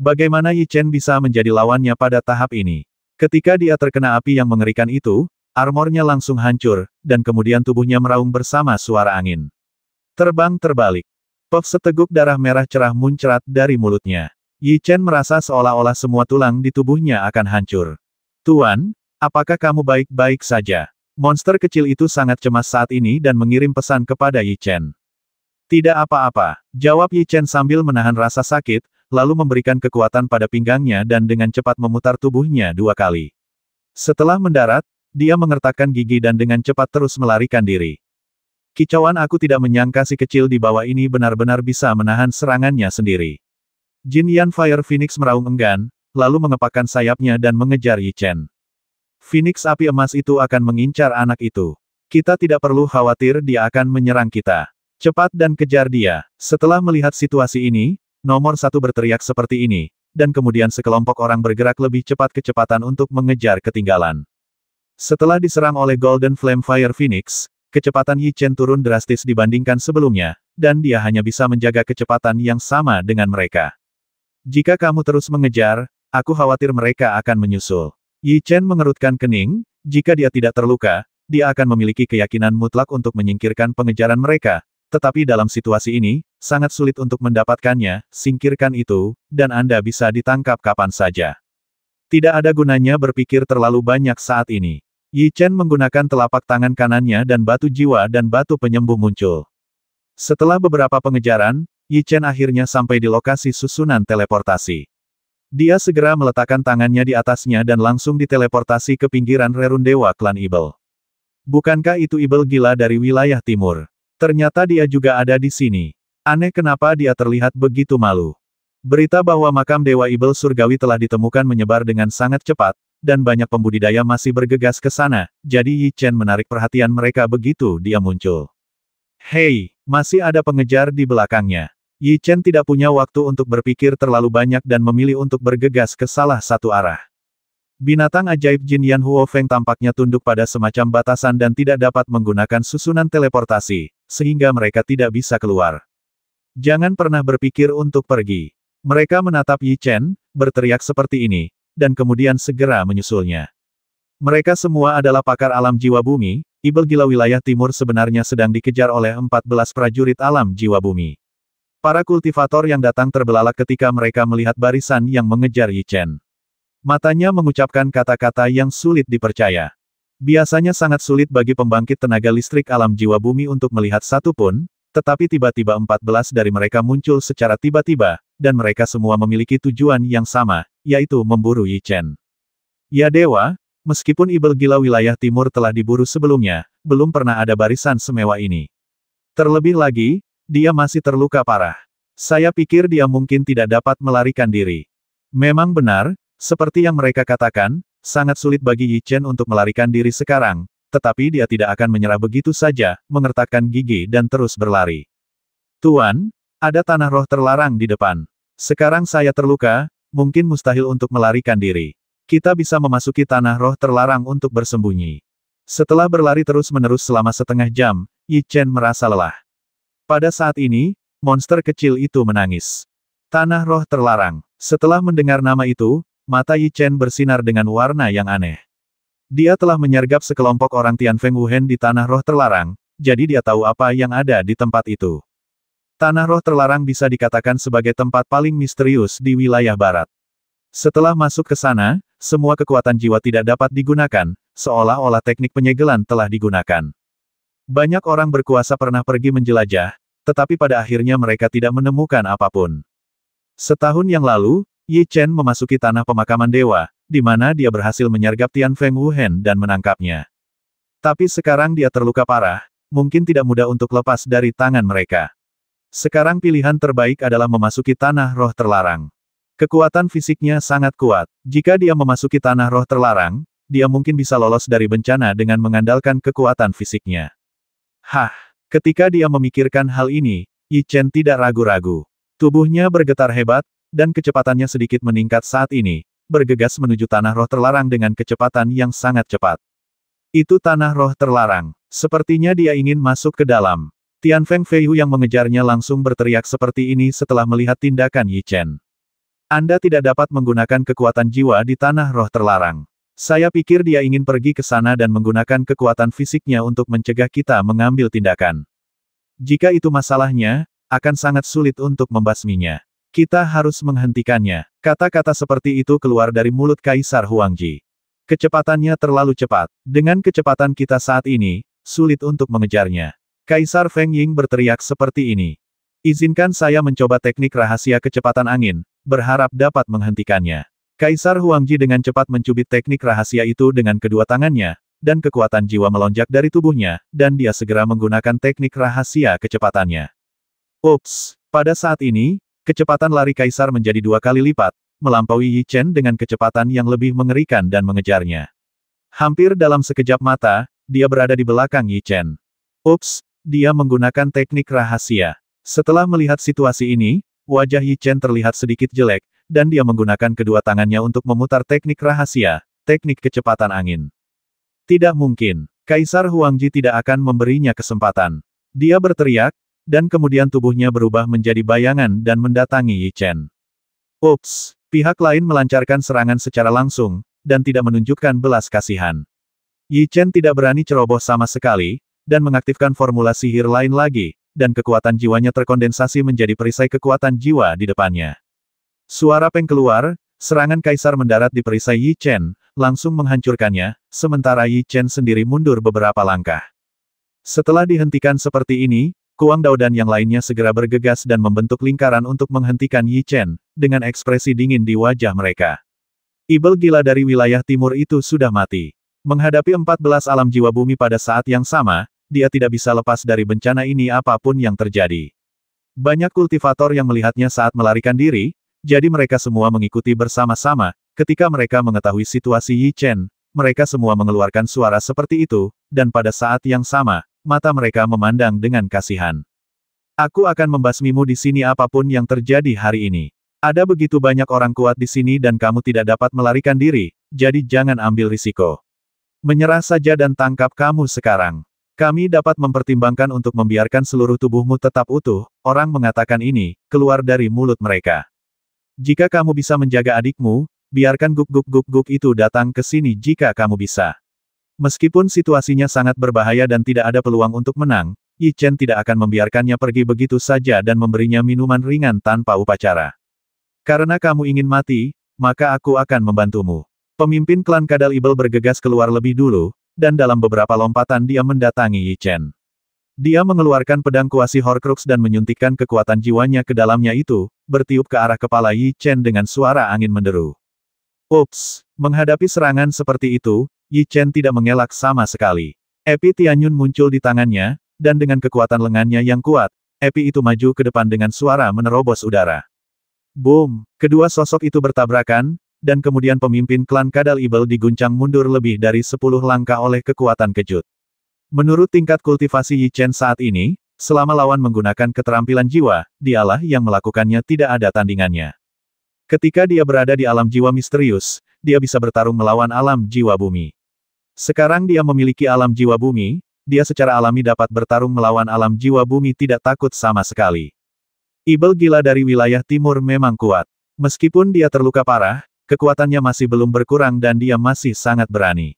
Bagaimana Yi Chen bisa menjadi lawannya pada tahap ini? Ketika dia terkena api yang mengerikan itu, armornya langsung hancur, dan kemudian tubuhnya meraung bersama suara angin. Terbang terbalik. Puff seteguk darah merah cerah muncrat dari mulutnya. Yi Chen merasa seolah-olah semua tulang di tubuhnya akan hancur. Tuan, apakah kamu baik-baik saja? Monster kecil itu sangat cemas saat ini dan mengirim pesan kepada Yi Chen. Tidak apa-apa, jawab Yi Chen sambil menahan rasa sakit, lalu memberikan kekuatan pada pinggangnya dan dengan cepat memutar tubuhnya dua kali. Setelah mendarat, dia mengertakkan gigi dan dengan cepat terus melarikan diri. Kicauan aku tidak menyangka si kecil di bawah ini benar-benar bisa menahan serangannya sendiri. Jin Yan Fire Phoenix meraung enggan, lalu mengepakkan sayapnya dan mengejar Yi Chen. Phoenix api emas itu akan mengincar anak itu. Kita tidak perlu khawatir dia akan menyerang kita. Cepat dan kejar dia. Setelah melihat situasi ini, Nomor satu berteriak seperti ini, dan kemudian sekelompok orang bergerak lebih cepat kecepatan untuk mengejar ketinggalan. Setelah diserang oleh Golden Flame Fire Phoenix, kecepatan Yi Chen turun drastis dibandingkan sebelumnya, dan dia hanya bisa menjaga kecepatan yang sama dengan mereka. Jika kamu terus mengejar, aku khawatir mereka akan menyusul. Yi Chen mengerutkan kening, jika dia tidak terluka, dia akan memiliki keyakinan mutlak untuk menyingkirkan pengejaran mereka, tetapi dalam situasi ini, sangat sulit untuk mendapatkannya, singkirkan itu, dan Anda bisa ditangkap kapan saja. Tidak ada gunanya berpikir terlalu banyak saat ini. Yi Chen menggunakan telapak tangan kanannya dan batu jiwa dan batu penyembuh muncul. Setelah beberapa pengejaran, Yi Chen akhirnya sampai di lokasi susunan teleportasi. Dia segera meletakkan tangannya di atasnya dan langsung diteleportasi ke pinggiran Rerundewa klan Ibel. Bukankah itu Ibel gila dari wilayah timur? Ternyata dia juga ada di sini. Aneh kenapa dia terlihat begitu malu. Berita bahwa makam Dewa Ibel Surgawi telah ditemukan menyebar dengan sangat cepat, dan banyak pembudidaya masih bergegas ke sana, jadi Yi Chen menarik perhatian mereka begitu dia muncul. Hei, masih ada pengejar di belakangnya. Yi Chen tidak punya waktu untuk berpikir terlalu banyak dan memilih untuk bergegas ke salah satu arah. Binatang ajaib Jin Yan Huo Feng tampaknya tunduk pada semacam batasan dan tidak dapat menggunakan susunan teleportasi, sehingga mereka tidak bisa keluar. Jangan pernah berpikir untuk pergi. Mereka menatap Yi Chen, berteriak seperti ini, dan kemudian segera menyusulnya. Mereka semua adalah pakar alam jiwa bumi, Ibel Gila wilayah timur sebenarnya sedang dikejar oleh 14 prajurit alam jiwa bumi. Para kultivator yang datang terbelalak ketika mereka melihat barisan yang mengejar Yi Chen. Matanya mengucapkan kata-kata yang sulit dipercaya. Biasanya sangat sulit bagi pembangkit tenaga listrik alam jiwa bumi untuk melihat satu pun, tetapi tiba-tiba empat belas dari mereka muncul secara tiba-tiba, dan mereka semua memiliki tujuan yang sama, yaitu memburu Yi Chen. Ya dewa, meskipun Ibel Gila wilayah timur telah diburu sebelumnya, belum pernah ada barisan semewa ini. Terlebih lagi, dia masih terluka parah. Saya pikir dia mungkin tidak dapat melarikan diri. Memang benar, seperti yang mereka katakan, sangat sulit bagi Yi Chen untuk melarikan diri sekarang, tetapi dia tidak akan menyerah begitu saja, mengertakkan gigi dan terus berlari. Tuan, ada tanah roh terlarang di depan. Sekarang saya terluka, mungkin mustahil untuk melarikan diri. Kita bisa memasuki tanah roh terlarang untuk bersembunyi. Setelah berlari terus-menerus selama setengah jam, Yi Chen merasa lelah. Pada saat ini, monster kecil itu menangis. Tanah roh terlarang. Setelah mendengar nama itu, mata Yi Chen bersinar dengan warna yang aneh. Dia telah menyergap sekelompok orang Tian Feng Wuhen di Tanah Roh Terlarang, jadi dia tahu apa yang ada di tempat itu. Tanah Roh Terlarang bisa dikatakan sebagai tempat paling misterius di wilayah barat. Setelah masuk ke sana, semua kekuatan jiwa tidak dapat digunakan, seolah-olah teknik penyegelan telah digunakan. Banyak orang berkuasa pernah pergi menjelajah, tetapi pada akhirnya mereka tidak menemukan apapun. Setahun yang lalu, Yi Chen memasuki tanah pemakaman dewa, di mana dia berhasil menyergap Tian Feng Wuhan dan menangkapnya. Tapi sekarang dia terluka parah, mungkin tidak mudah untuk lepas dari tangan mereka. Sekarang pilihan terbaik adalah memasuki tanah roh terlarang. Kekuatan fisiknya sangat kuat. Jika dia memasuki tanah roh terlarang, dia mungkin bisa lolos dari bencana dengan mengandalkan kekuatan fisiknya. Hah! Ketika dia memikirkan hal ini, Yi Chen tidak ragu-ragu. Tubuhnya bergetar hebat, dan kecepatannya sedikit meningkat saat ini, bergegas menuju tanah roh terlarang dengan kecepatan yang sangat cepat. Itu tanah roh terlarang. Sepertinya dia ingin masuk ke dalam. Tian Feng Feihu yang mengejarnya langsung berteriak seperti ini setelah melihat tindakan Yi Chen. Anda tidak dapat menggunakan kekuatan jiwa di tanah roh terlarang. Saya pikir dia ingin pergi ke sana dan menggunakan kekuatan fisiknya untuk mencegah kita mengambil tindakan. Jika itu masalahnya, akan sangat sulit untuk membasminya. Kita harus menghentikannya. Kata-kata seperti itu keluar dari mulut Kaisar Huangji. Kecepatannya terlalu cepat. Dengan kecepatan kita saat ini, sulit untuk mengejarnya. Kaisar Feng Ying berteriak seperti ini. Izinkan saya mencoba teknik rahasia kecepatan angin, berharap dapat menghentikannya. Kaisar Huangji dengan cepat mencubit teknik rahasia itu dengan kedua tangannya, dan kekuatan jiwa melonjak dari tubuhnya, dan dia segera menggunakan teknik rahasia kecepatannya. Ups! Pada saat ini, Kecepatan lari Kaisar menjadi dua kali lipat, melampaui Yi Chen dengan kecepatan yang lebih mengerikan dan mengejarnya. Hampir dalam sekejap mata, dia berada di belakang Yi Chen. Ups, dia menggunakan teknik rahasia. Setelah melihat situasi ini, wajah Yi Chen terlihat sedikit jelek, dan dia menggunakan kedua tangannya untuk memutar teknik rahasia, teknik kecepatan angin. Tidak mungkin, Kaisar Huangji tidak akan memberinya kesempatan. Dia berteriak, dan kemudian tubuhnya berubah menjadi bayangan dan mendatangi Yi Chen. Ups, pihak lain melancarkan serangan secara langsung, dan tidak menunjukkan belas kasihan. Yi Chen tidak berani ceroboh sama sekali, dan mengaktifkan formula sihir lain lagi, dan kekuatan jiwanya terkondensasi menjadi perisai kekuatan jiwa di depannya. Suara peng keluar, serangan kaisar mendarat di perisai Yi Chen, langsung menghancurkannya, sementara Yi Chen sendiri mundur beberapa langkah. Setelah dihentikan seperti ini, Kuang Dao dan yang lainnya segera bergegas dan membentuk lingkaran untuk menghentikan Yi Chen, dengan ekspresi dingin di wajah mereka. Ibel gila dari wilayah timur itu sudah mati. Menghadapi 14 alam jiwa bumi pada saat yang sama, dia tidak bisa lepas dari bencana ini apapun yang terjadi. Banyak kultivator yang melihatnya saat melarikan diri, jadi mereka semua mengikuti bersama-sama, ketika mereka mengetahui situasi Yi Chen, mereka semua mengeluarkan suara seperti itu, dan pada saat yang sama, mata mereka memandang dengan kasihan. Aku akan membasmimu di sini apapun yang terjadi hari ini. Ada begitu banyak orang kuat di sini dan kamu tidak dapat melarikan diri, jadi jangan ambil risiko. Menyerah saja dan tangkap kamu sekarang. Kami dapat mempertimbangkan untuk membiarkan seluruh tubuhmu tetap utuh, orang mengatakan ini, keluar dari mulut mereka. Jika kamu bisa menjaga adikmu, biarkan guk-guk-guk-guk itu datang ke sini jika kamu bisa. Meskipun situasinya sangat berbahaya dan tidak ada peluang untuk menang, Yi Chen tidak akan membiarkannya pergi begitu saja dan memberinya minuman ringan tanpa upacara. Karena kamu ingin mati, maka aku akan membantumu. Pemimpin klan Kadal Ibel bergegas keluar lebih dulu, dan dalam beberapa lompatan dia mendatangi Yi Chen. Dia mengeluarkan pedang kuasi Horcrux dan menyuntikkan kekuatan jiwanya ke dalamnya itu, bertiup ke arah kepala Yi Chen dengan suara angin menderu. Ups, menghadapi serangan seperti itu, Yi Chen tidak mengelak sama sekali. Epi Tianyun muncul di tangannya, dan dengan kekuatan lengannya yang kuat, Epi itu maju ke depan dengan suara menerobos udara. Boom! Kedua sosok itu bertabrakan, dan kemudian pemimpin klan Kadal Ibel diguncang mundur lebih dari sepuluh langkah oleh kekuatan kejut. Menurut tingkat kultivasi Yi Chen saat ini, selama lawan menggunakan keterampilan jiwa, dialah yang melakukannya tidak ada tandingannya. Ketika dia berada di alam jiwa misterius, dia bisa bertarung melawan alam jiwa bumi. Sekarang dia memiliki alam jiwa bumi, dia secara alami dapat bertarung melawan alam jiwa bumi tidak takut sama sekali. Ibel gila dari wilayah timur memang kuat. Meskipun dia terluka parah, kekuatannya masih belum berkurang dan dia masih sangat berani.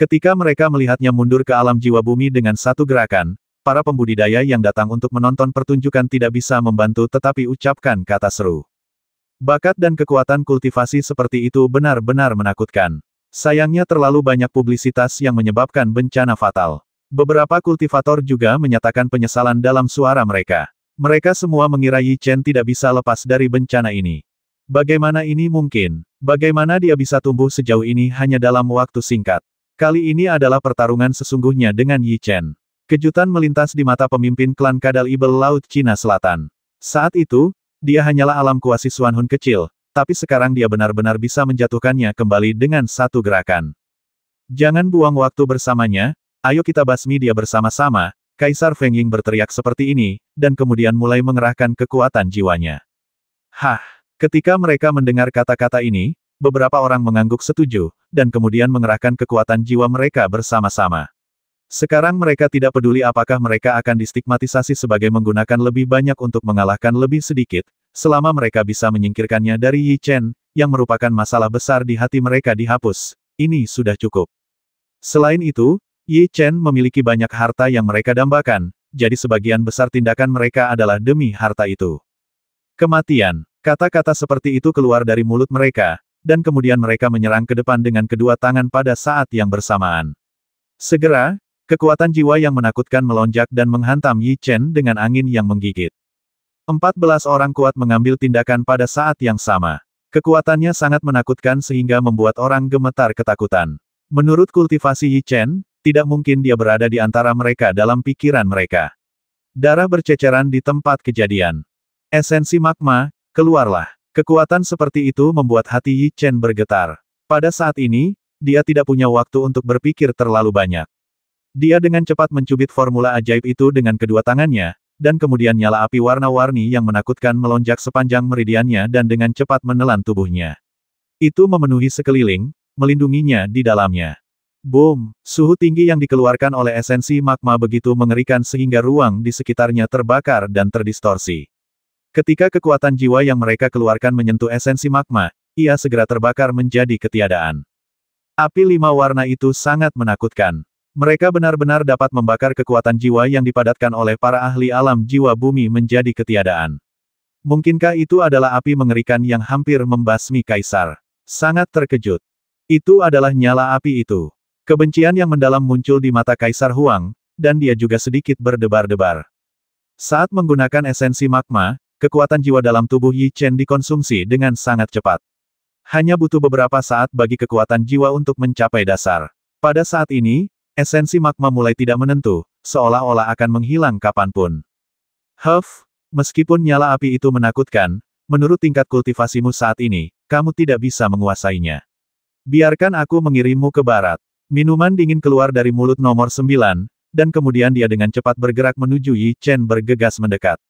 Ketika mereka melihatnya mundur ke alam jiwa bumi dengan satu gerakan, para pembudidaya yang datang untuk menonton pertunjukan tidak bisa membantu tetapi ucapkan kata seru. Bakat dan kekuatan kultivasi seperti itu benar-benar menakutkan. Sayangnya terlalu banyak publisitas yang menyebabkan bencana fatal. Beberapa kultivator juga menyatakan penyesalan dalam suara mereka. Mereka semua mengira Yi Chen tidak bisa lepas dari bencana ini. Bagaimana ini mungkin? Bagaimana dia bisa tumbuh sejauh ini hanya dalam waktu singkat? Kali ini adalah pertarungan sesungguhnya dengan Yi Chen. Kejutan melintas di mata pemimpin klan Kadal Ibel Laut Cina Selatan. Saat itu, dia hanyalah alam kuasi Suan Hun kecil, tapi sekarang dia benar-benar bisa menjatuhkannya kembali dengan satu gerakan. Jangan buang waktu bersamanya, ayo kita basmi dia bersama-sama, Kaisar Feng Ying berteriak seperti ini, dan kemudian mulai mengerahkan kekuatan jiwanya. Hah! Ketika mereka mendengar kata-kata ini, beberapa orang mengangguk setuju, dan kemudian mengerahkan kekuatan jiwa mereka bersama-sama. Sekarang mereka tidak peduli apakah mereka akan distigmatisasi sebagai menggunakan lebih banyak untuk mengalahkan lebih sedikit, selama mereka bisa menyingkirkannya dari Yi Chen, yang merupakan masalah besar di hati mereka dihapus. Ini sudah cukup. Selain itu, Yi Chen memiliki banyak harta yang mereka dambakan, jadi sebagian besar tindakan mereka adalah demi harta itu. Kematian, kata-kata seperti itu keluar dari mulut mereka, dan kemudian mereka menyerang ke depan dengan kedua tangan pada saat yang bersamaan. Segera, kekuatan jiwa yang menakutkan melonjak dan menghantam Yi Chen dengan angin yang menggigit. Empat belas orang kuat mengambil tindakan pada saat yang sama. Kekuatannya sangat menakutkan sehingga membuat orang gemetar ketakutan. Menurut kultivasi Yi Chen, tidak mungkin dia berada di antara mereka dalam pikiran mereka. Darah berceceran di tempat kejadian. Esensi magma, keluarlah. Kekuatan seperti itu membuat hati Yi Chen bergetar. Pada saat ini, dia tidak punya waktu untuk berpikir terlalu banyak. Dia dengan cepat mencubit formula ajaib itu dengan kedua tangannya, dan kemudian nyala api warna-warni yang menakutkan melonjak sepanjang meridiannya dan dengan cepat menelan tubuhnya. Itu memenuhi sekeliling, melindunginya di dalamnya. Boom! Suhu tinggi yang dikeluarkan oleh esensi magma begitu mengerikan sehingga ruang di sekitarnya terbakar dan terdistorsi. Ketika kekuatan jiwa yang mereka keluarkan menyentuh esensi magma, ia segera terbakar menjadi ketiadaan. Api lima warna itu sangat menakutkan. Mereka benar-benar dapat membakar kekuatan jiwa yang dipadatkan oleh para ahli alam jiwa bumi menjadi ketiadaan. Mungkinkah itu adalah api mengerikan yang hampir membasmi kaisar? Sangat terkejut. Itu adalah nyala api itu. Kebencian yang mendalam muncul di mata Kaisar Huang, dan dia juga sedikit berdebar-debar. Saat menggunakan esensi magma, kekuatan jiwa dalam tubuh Yi Chen dikonsumsi dengan sangat cepat. Hanya butuh beberapa saat bagi kekuatan jiwa untuk mencapai dasar. Pada saat ini, Esensi magma mulai tidak menentu, seolah-olah akan menghilang kapanpun. Huff, meskipun nyala api itu menakutkan, menurut tingkat kultivasimu saat ini, kamu tidak bisa menguasainya. Biarkan aku mengirimmu ke barat. Minuman dingin keluar dari mulut nomor sembilan, dan kemudian dia dengan cepat bergerak menuju Yi Chen bergegas mendekat.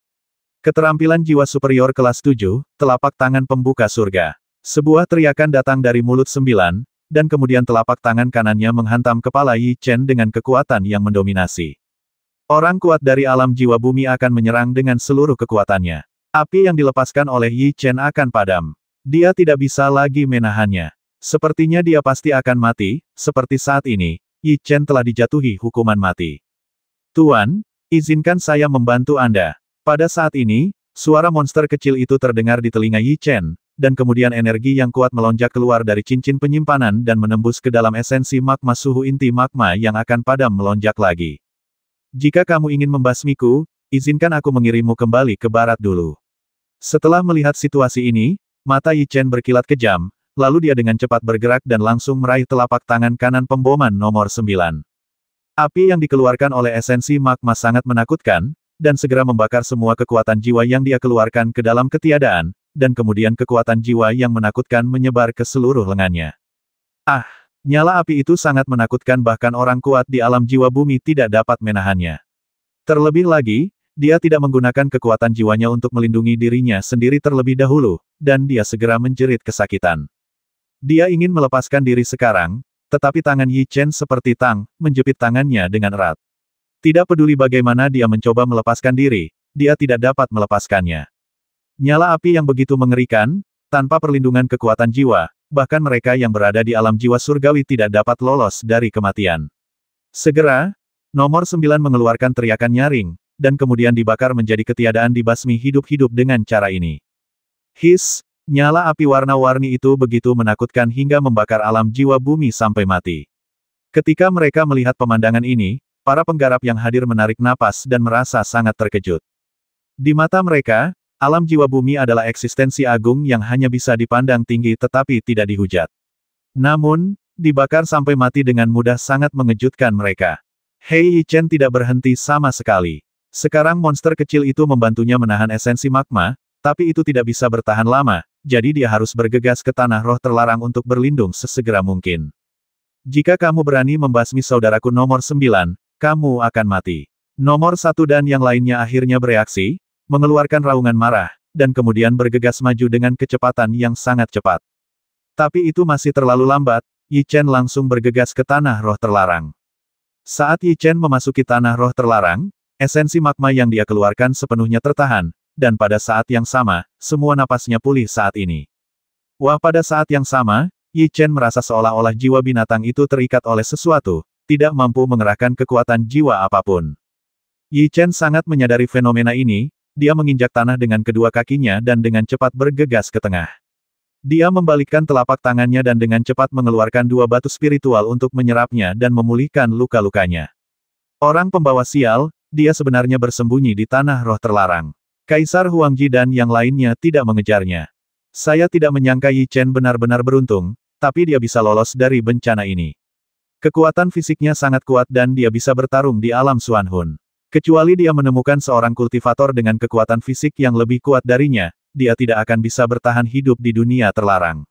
Keterampilan jiwa superior kelas tujuh, telapak tangan pembuka surga. Sebuah teriakan datang dari mulut sembilan, dan kemudian telapak tangan kanannya menghantam kepala Yi Chen dengan kekuatan yang mendominasi. Orang kuat dari alam jiwa bumi akan menyerang dengan seluruh kekuatannya. Api yang dilepaskan oleh Yi Chen akan padam. Dia tidak bisa lagi menahannya. Sepertinya dia pasti akan mati, seperti saat ini, Yi Chen telah dijatuhi hukuman mati. Tuan, izinkan saya membantu Anda. Pada saat ini, suara monster kecil itu terdengar di telinga Yi Chen, dan kemudian energi yang kuat melonjak keluar dari cincin penyimpanan dan menembus ke dalam esensi magma suhu inti magma yang akan padam melonjak lagi. Jika kamu ingin membasmiku, izinkan aku mengirimmu kembali ke barat dulu. Setelah melihat situasi ini, mata Yi Chen berkilat kejam, lalu dia dengan cepat bergerak dan langsung meraih telapak tangan kanan pemboman nomor 9. Api yang dikeluarkan oleh esensi magma sangat menakutkan, dan segera membakar semua kekuatan jiwa yang dia keluarkan ke dalam ketiadaan, dan kemudian kekuatan jiwa yang menakutkan menyebar ke seluruh lengannya. Ah, nyala api itu sangat menakutkan bahkan orang kuat di alam jiwa bumi tidak dapat menahannya. Terlebih lagi, dia tidak menggunakan kekuatan jiwanya untuk melindungi dirinya sendiri terlebih dahulu, dan dia segera menjerit kesakitan. Dia ingin melepaskan diri sekarang, tetapi tangan Yi Chen seperti tang, menjepit tangannya dengan erat. Tidak peduli bagaimana dia mencoba melepaskan diri, dia tidak dapat melepaskannya. Nyala api yang begitu mengerikan, tanpa perlindungan kekuatan jiwa, bahkan mereka yang berada di alam jiwa surgawi tidak dapat lolos dari kematian. Segera, nomor sembilan mengeluarkan teriakan nyaring, dan kemudian dibakar menjadi ketiadaan di basmi hidup-hidup dengan cara ini. His, nyala api warna-warni itu begitu menakutkan hingga membakar alam jiwa bumi sampai mati. Ketika mereka melihat pemandangan ini, para penggarap yang hadir menarik napas dan merasa sangat terkejut. Di mata mereka, Alam jiwa bumi adalah eksistensi agung yang hanya bisa dipandang tinggi tetapi tidak dihujat. Namun, dibakar sampai mati dengan mudah sangat mengejutkan mereka. Hei Chen tidak berhenti sama sekali. Sekarang monster kecil itu membantunya menahan esensi magma, tapi itu tidak bisa bertahan lama, jadi dia harus bergegas ke tanah roh terlarang untuk berlindung sesegera mungkin. Jika kamu berani membasmi saudaraku nomor sembilan, kamu akan mati. Nomor satu dan yang lainnya akhirnya bereaksi, mengeluarkan raungan marah, dan kemudian bergegas maju dengan kecepatan yang sangat cepat. Tapi itu masih terlalu lambat, Yi Chen langsung bergegas ke tanah roh terlarang. Saat Yi Chen memasuki tanah roh terlarang, esensi magma yang dia keluarkan sepenuhnya tertahan, dan pada saat yang sama, semua napasnya pulih saat ini. Wah pada saat yang sama, Yi Chen merasa seolah-olah jiwa binatang itu terikat oleh sesuatu, tidak mampu mengerahkan kekuatan jiwa apapun. Yi Chen sangat menyadari fenomena ini, dia menginjak tanah dengan kedua kakinya dan dengan cepat bergegas ke tengah. Dia membalikkan telapak tangannya dan dengan cepat mengeluarkan dua batu spiritual untuk menyerapnya dan memulihkan luka-lukanya. Orang pembawa sial, dia sebenarnya bersembunyi di tanah roh terlarang. Kaisar Huangji dan yang lainnya tidak mengejarnya. Saya tidak menyangka Yi Chen benar-benar beruntung, tapi dia bisa lolos dari bencana ini. Kekuatan fisiknya sangat kuat dan dia bisa bertarung di alam Suanhun. Hun. Kecuali dia menemukan seorang kultivator dengan kekuatan fisik yang lebih kuat darinya, dia tidak akan bisa bertahan hidup di dunia terlarang.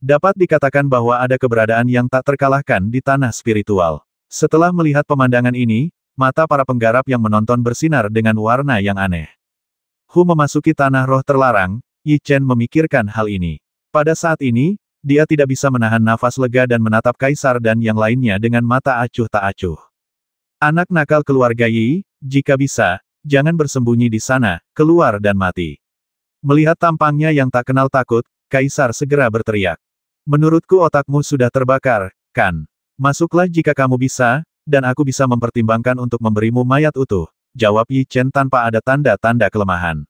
Dapat dikatakan bahwa ada keberadaan yang tak terkalahkan di tanah spiritual. Setelah melihat pemandangan ini, mata para penggarap yang menonton bersinar dengan warna yang aneh. Hu memasuki tanah roh terlarang, Yi Chen memikirkan hal ini. Pada saat ini, dia tidak bisa menahan nafas lega dan menatap kaisar dan yang lainnya dengan mata acuh tak acuh. Anak nakal keluarga Yi, jika bisa, jangan bersembunyi di sana, keluar dan mati. Melihat tampangnya yang tak kenal takut, Kaisar segera berteriak. Menurutku otakmu sudah terbakar, kan? Masuklah jika kamu bisa, dan aku bisa mempertimbangkan untuk memberimu mayat utuh, jawab Yi Chen tanpa ada tanda-tanda kelemahan.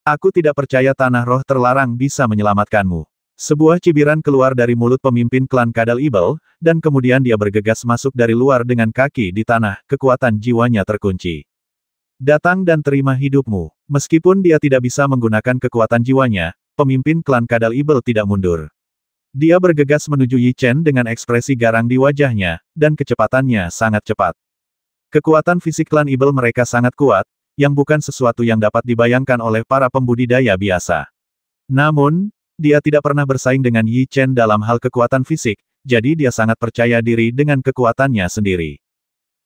Aku tidak percaya tanah roh terlarang bisa menyelamatkanmu. Sebuah cibiran keluar dari mulut pemimpin klan Kadal Ibel, dan kemudian dia bergegas masuk dari luar dengan kaki di tanah, kekuatan jiwanya terkunci. Datang dan terima hidupmu. Meskipun dia tidak bisa menggunakan kekuatan jiwanya, pemimpin klan Kadal Ibel tidak mundur. Dia bergegas menuju Yi Chen dengan ekspresi garang di wajahnya, dan kecepatannya sangat cepat. Kekuatan fisik klan Ibel mereka sangat kuat, yang bukan sesuatu yang dapat dibayangkan oleh para pembudidaya biasa. Namun, dia tidak pernah bersaing dengan Yi Chen dalam hal kekuatan fisik, jadi dia sangat percaya diri dengan kekuatannya sendiri.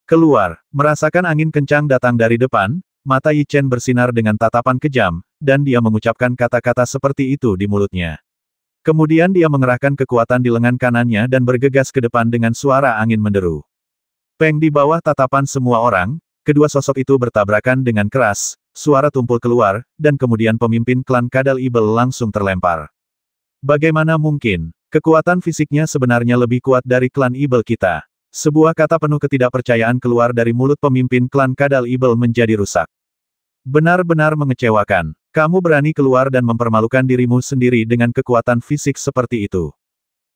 Keluar, merasakan angin kencang datang dari depan, mata Yi Chen bersinar dengan tatapan kejam, dan dia mengucapkan kata-kata seperti itu di mulutnya. Kemudian dia mengerahkan kekuatan di lengan kanannya dan bergegas ke depan dengan suara angin menderu. Peng di bawah tatapan semua orang, kedua sosok itu bertabrakan dengan keras, suara tumpul keluar, dan kemudian pemimpin klan Kadal Ibel langsung terlempar. Bagaimana mungkin, kekuatan fisiknya sebenarnya lebih kuat dari klan Ibel kita. Sebuah kata penuh ketidakpercayaan keluar dari mulut pemimpin klan Kadal Ibel menjadi rusak. Benar-benar mengecewakan. Kamu berani keluar dan mempermalukan dirimu sendiri dengan kekuatan fisik seperti itu.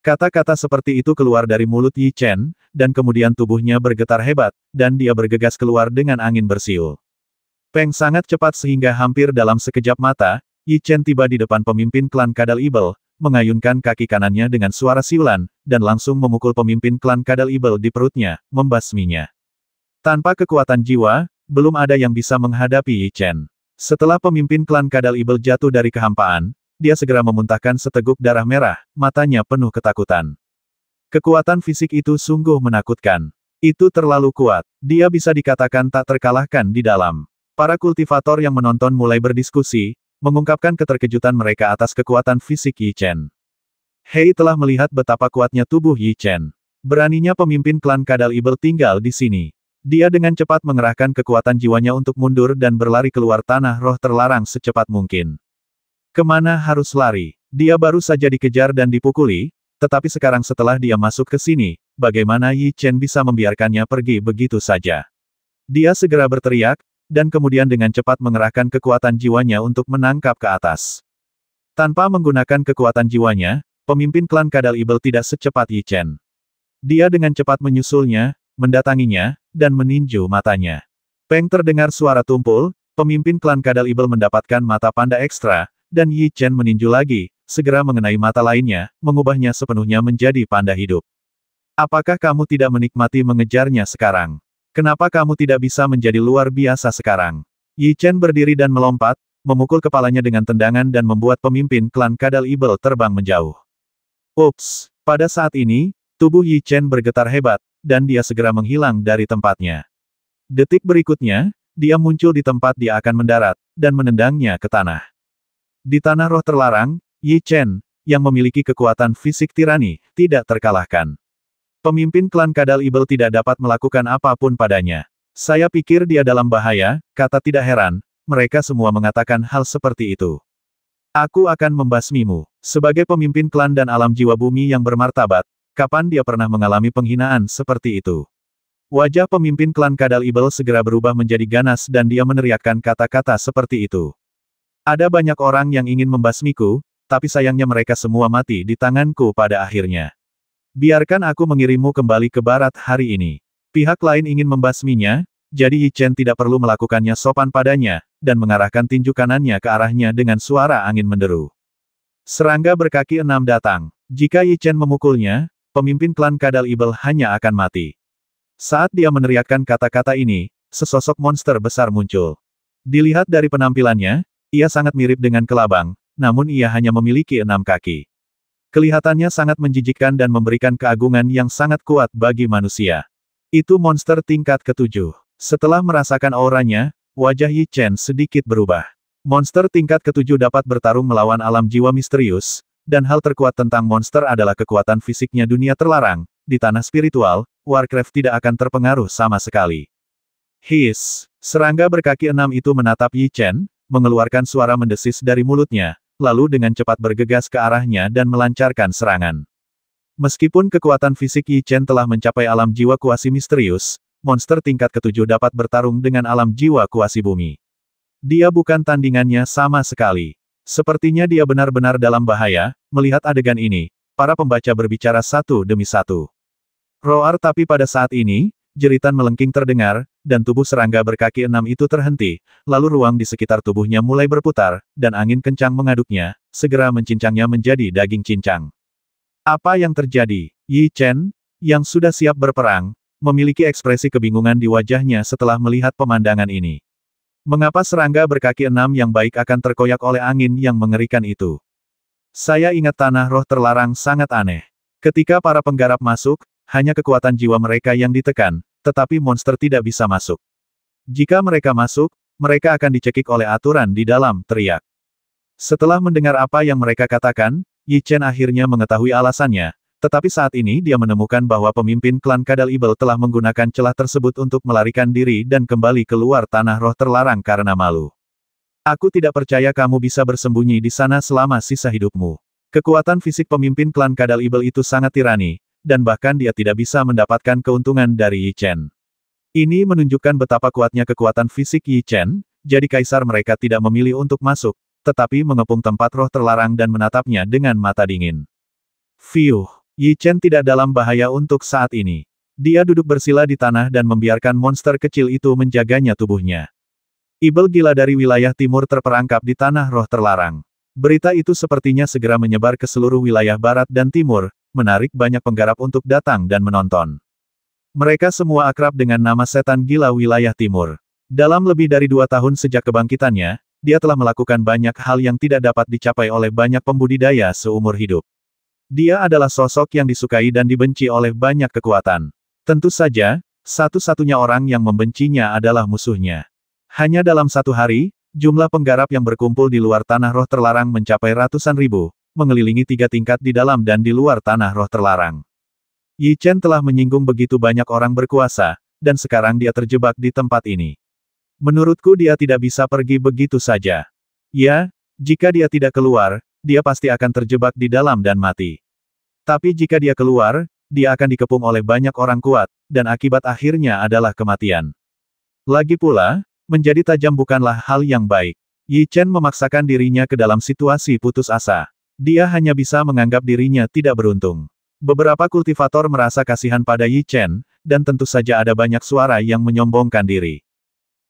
Kata-kata seperti itu keluar dari mulut Yi Chen, dan kemudian tubuhnya bergetar hebat, dan dia bergegas keluar dengan angin bersiul. Peng sangat cepat sehingga hampir dalam sekejap mata, Yi Chen tiba di depan pemimpin klan Kadal Ibel, mengayunkan kaki kanannya dengan suara siulan, dan langsung memukul pemimpin klan Kadal Ibel di perutnya, membasminya. Tanpa kekuatan jiwa, belum ada yang bisa menghadapi Yi Chen. Setelah pemimpin klan Kadal Ibel jatuh dari kehampaan, dia segera memuntahkan seteguk darah merah, matanya penuh ketakutan. Kekuatan fisik itu sungguh menakutkan. Itu terlalu kuat, dia bisa dikatakan tak terkalahkan di dalam. Para kultivator yang menonton mulai berdiskusi, mengungkapkan keterkejutan mereka atas kekuatan fisik Yi Chen. Hei telah melihat betapa kuatnya tubuh Yi Chen. Beraninya pemimpin klan Kadal Ibel tinggal di sini. Dia dengan cepat mengerahkan kekuatan jiwanya untuk mundur dan berlari keluar tanah roh terlarang secepat mungkin. Kemana harus lari? Dia baru saja dikejar dan dipukuli, tetapi sekarang setelah dia masuk ke sini, bagaimana Yi Chen bisa membiarkannya pergi begitu saja? Dia segera berteriak, dan kemudian dengan cepat mengerahkan kekuatan jiwanya untuk menangkap ke atas. Tanpa menggunakan kekuatan jiwanya, pemimpin klan Kadal Ibel tidak secepat Yi Chen. Dia dengan cepat menyusulnya, mendatanginya, dan meninju matanya. Peng terdengar suara tumpul, pemimpin klan Kadal Ibel mendapatkan mata panda ekstra, dan Yi Chen meninju lagi, segera mengenai mata lainnya, mengubahnya sepenuhnya menjadi panda hidup. Apakah kamu tidak menikmati mengejarnya sekarang? Kenapa kamu tidak bisa menjadi luar biasa sekarang? Yi Chen berdiri dan melompat, memukul kepalanya dengan tendangan dan membuat pemimpin klan Kadal Ibel terbang menjauh. Ups! Pada saat ini, tubuh Yi Chen bergetar hebat, dan dia segera menghilang dari tempatnya. Detik berikutnya, dia muncul di tempat dia akan mendarat, dan menendangnya ke tanah. Di tanah roh terlarang, Yi Chen, yang memiliki kekuatan fisik tirani, tidak terkalahkan. Pemimpin klan Kadal Ibel tidak dapat melakukan apapun padanya. Saya pikir dia dalam bahaya, kata tidak heran, mereka semua mengatakan hal seperti itu. Aku akan membasmimu. Sebagai pemimpin klan dan alam jiwa bumi yang bermartabat, kapan dia pernah mengalami penghinaan seperti itu? Wajah pemimpin klan Kadal Ibel segera berubah menjadi ganas dan dia meneriakkan kata-kata seperti itu. Ada banyak orang yang ingin membasmiku, tapi sayangnya mereka semua mati di tanganku pada akhirnya. Biarkan aku mengirimmu kembali ke barat hari ini. Pihak lain ingin membasminya, jadi Yi Chen tidak perlu melakukannya sopan padanya, dan mengarahkan tinju kanannya ke arahnya dengan suara angin menderu. Serangga berkaki enam datang. Jika Yi Chen memukulnya, pemimpin klan Kadal Ibel hanya akan mati. Saat dia meneriakkan kata-kata ini, sesosok monster besar muncul. Dilihat dari penampilannya, ia sangat mirip dengan kelabang, namun ia hanya memiliki enam kaki. Kelihatannya sangat menjijikkan dan memberikan keagungan yang sangat kuat bagi manusia. Itu monster tingkat ketujuh. Setelah merasakan auranya, wajah Yi Chen sedikit berubah. Monster tingkat ketujuh dapat bertarung melawan alam jiwa misterius, dan hal terkuat tentang monster adalah kekuatan fisiknya dunia terlarang, di tanah spiritual, Warcraft tidak akan terpengaruh sama sekali. His, serangga berkaki enam itu menatap Yi Chen, mengeluarkan suara mendesis dari mulutnya, lalu dengan cepat bergegas ke arahnya dan melancarkan serangan. Meskipun kekuatan fisik Yi Chen telah mencapai alam jiwa kuasi misterius, monster tingkat ketujuh dapat bertarung dengan alam jiwa kuasi bumi. Dia bukan tandingannya sama sekali. Sepertinya dia benar-benar dalam bahaya, melihat adegan ini, para pembaca berbicara satu demi satu. Roar tapi pada saat ini, jeritan melengking terdengar, dan tubuh serangga berkaki enam itu terhenti, lalu ruang di sekitar tubuhnya mulai berputar, dan angin kencang mengaduknya, segera mencincangnya menjadi daging cincang. Apa yang terjadi? Yi Chen, yang sudah siap berperang, memiliki ekspresi kebingungan di wajahnya setelah melihat pemandangan ini. Mengapa serangga berkaki enam yang baik akan terkoyak oleh angin yang mengerikan itu? Saya ingat tanah roh terlarang sangat aneh. Ketika para penggarap masuk, hanya kekuatan jiwa mereka yang ditekan, tetapi monster tidak bisa masuk. Jika mereka masuk, mereka akan dicekik oleh aturan di dalam, teriak. Setelah mendengar apa yang mereka katakan, Yi Chen akhirnya mengetahui alasannya, tetapi saat ini dia menemukan bahwa pemimpin klan Kadal Ibel telah menggunakan celah tersebut untuk melarikan diri dan kembali keluar tanah roh terlarang karena malu. Aku tidak percaya kamu bisa bersembunyi di sana selama sisa hidupmu. Kekuatan fisik pemimpin klan Kadal Ibel itu sangat tirani, dan bahkan dia tidak bisa mendapatkan keuntungan dari Yi Chen. Ini menunjukkan betapa kuatnya kekuatan fisik Yi Chen, jadi kaisar mereka tidak memilih untuk masuk, tetapi mengepung tempat roh terlarang dan menatapnya dengan mata dingin. Fiuh, Yi Chen tidak dalam bahaya untuk saat ini. Dia duduk bersila di tanah dan membiarkan monster kecil itu menjaganya tubuhnya. Ibel gila dari wilayah timur terperangkap di tanah roh terlarang. Berita itu sepertinya segera menyebar ke seluruh wilayah barat dan timur, menarik banyak penggarap untuk datang dan menonton. Mereka semua akrab dengan nama setan gila wilayah timur. Dalam lebih dari dua tahun sejak kebangkitannya, dia telah melakukan banyak hal yang tidak dapat dicapai oleh banyak pembudidaya seumur hidup. Dia adalah sosok yang disukai dan dibenci oleh banyak kekuatan. Tentu saja, satu-satunya orang yang membencinya adalah musuhnya. Hanya dalam satu hari, jumlah penggarap yang berkumpul di luar tanah roh terlarang mencapai ratusan ribu, mengelilingi tiga tingkat di dalam dan di luar tanah roh terlarang. Yi Chen telah menyinggung begitu banyak orang berkuasa, dan sekarang dia terjebak di tempat ini. Menurutku dia tidak bisa pergi begitu saja. Ya, jika dia tidak keluar, dia pasti akan terjebak di dalam dan mati. Tapi jika dia keluar, dia akan dikepung oleh banyak orang kuat, dan akibat akhirnya adalah kematian. Lagi pula, menjadi tajam bukanlah hal yang baik. Yi Chen memaksakan dirinya ke dalam situasi putus asa. Dia hanya bisa menganggap dirinya tidak beruntung. Beberapa kultivator merasa kasihan pada Yi Chen, dan tentu saja ada banyak suara yang menyombongkan diri.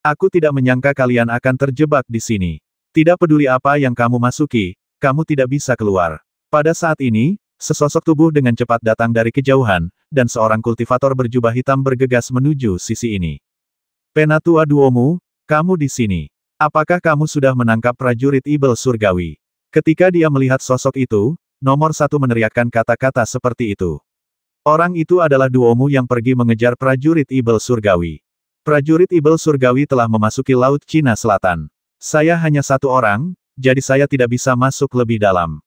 Aku tidak menyangka kalian akan terjebak di sini. Tidak peduli apa yang kamu masuki, kamu tidak bisa keluar. Pada saat ini, sesosok tubuh dengan cepat datang dari kejauhan, dan seorang kultivator berjubah hitam bergegas menuju sisi ini. Penatua Duomu, kamu di sini. Apakah kamu sudah menangkap prajurit Ibel Surgawi? Ketika dia melihat sosok itu, nomor satu meneriakkan kata-kata seperti itu. Orang itu adalah duomu yang pergi mengejar prajurit Ibel Surgawi. Prajurit Ibel Surgawi telah memasuki Laut Cina Selatan. Saya hanya satu orang, jadi saya tidak bisa masuk lebih dalam.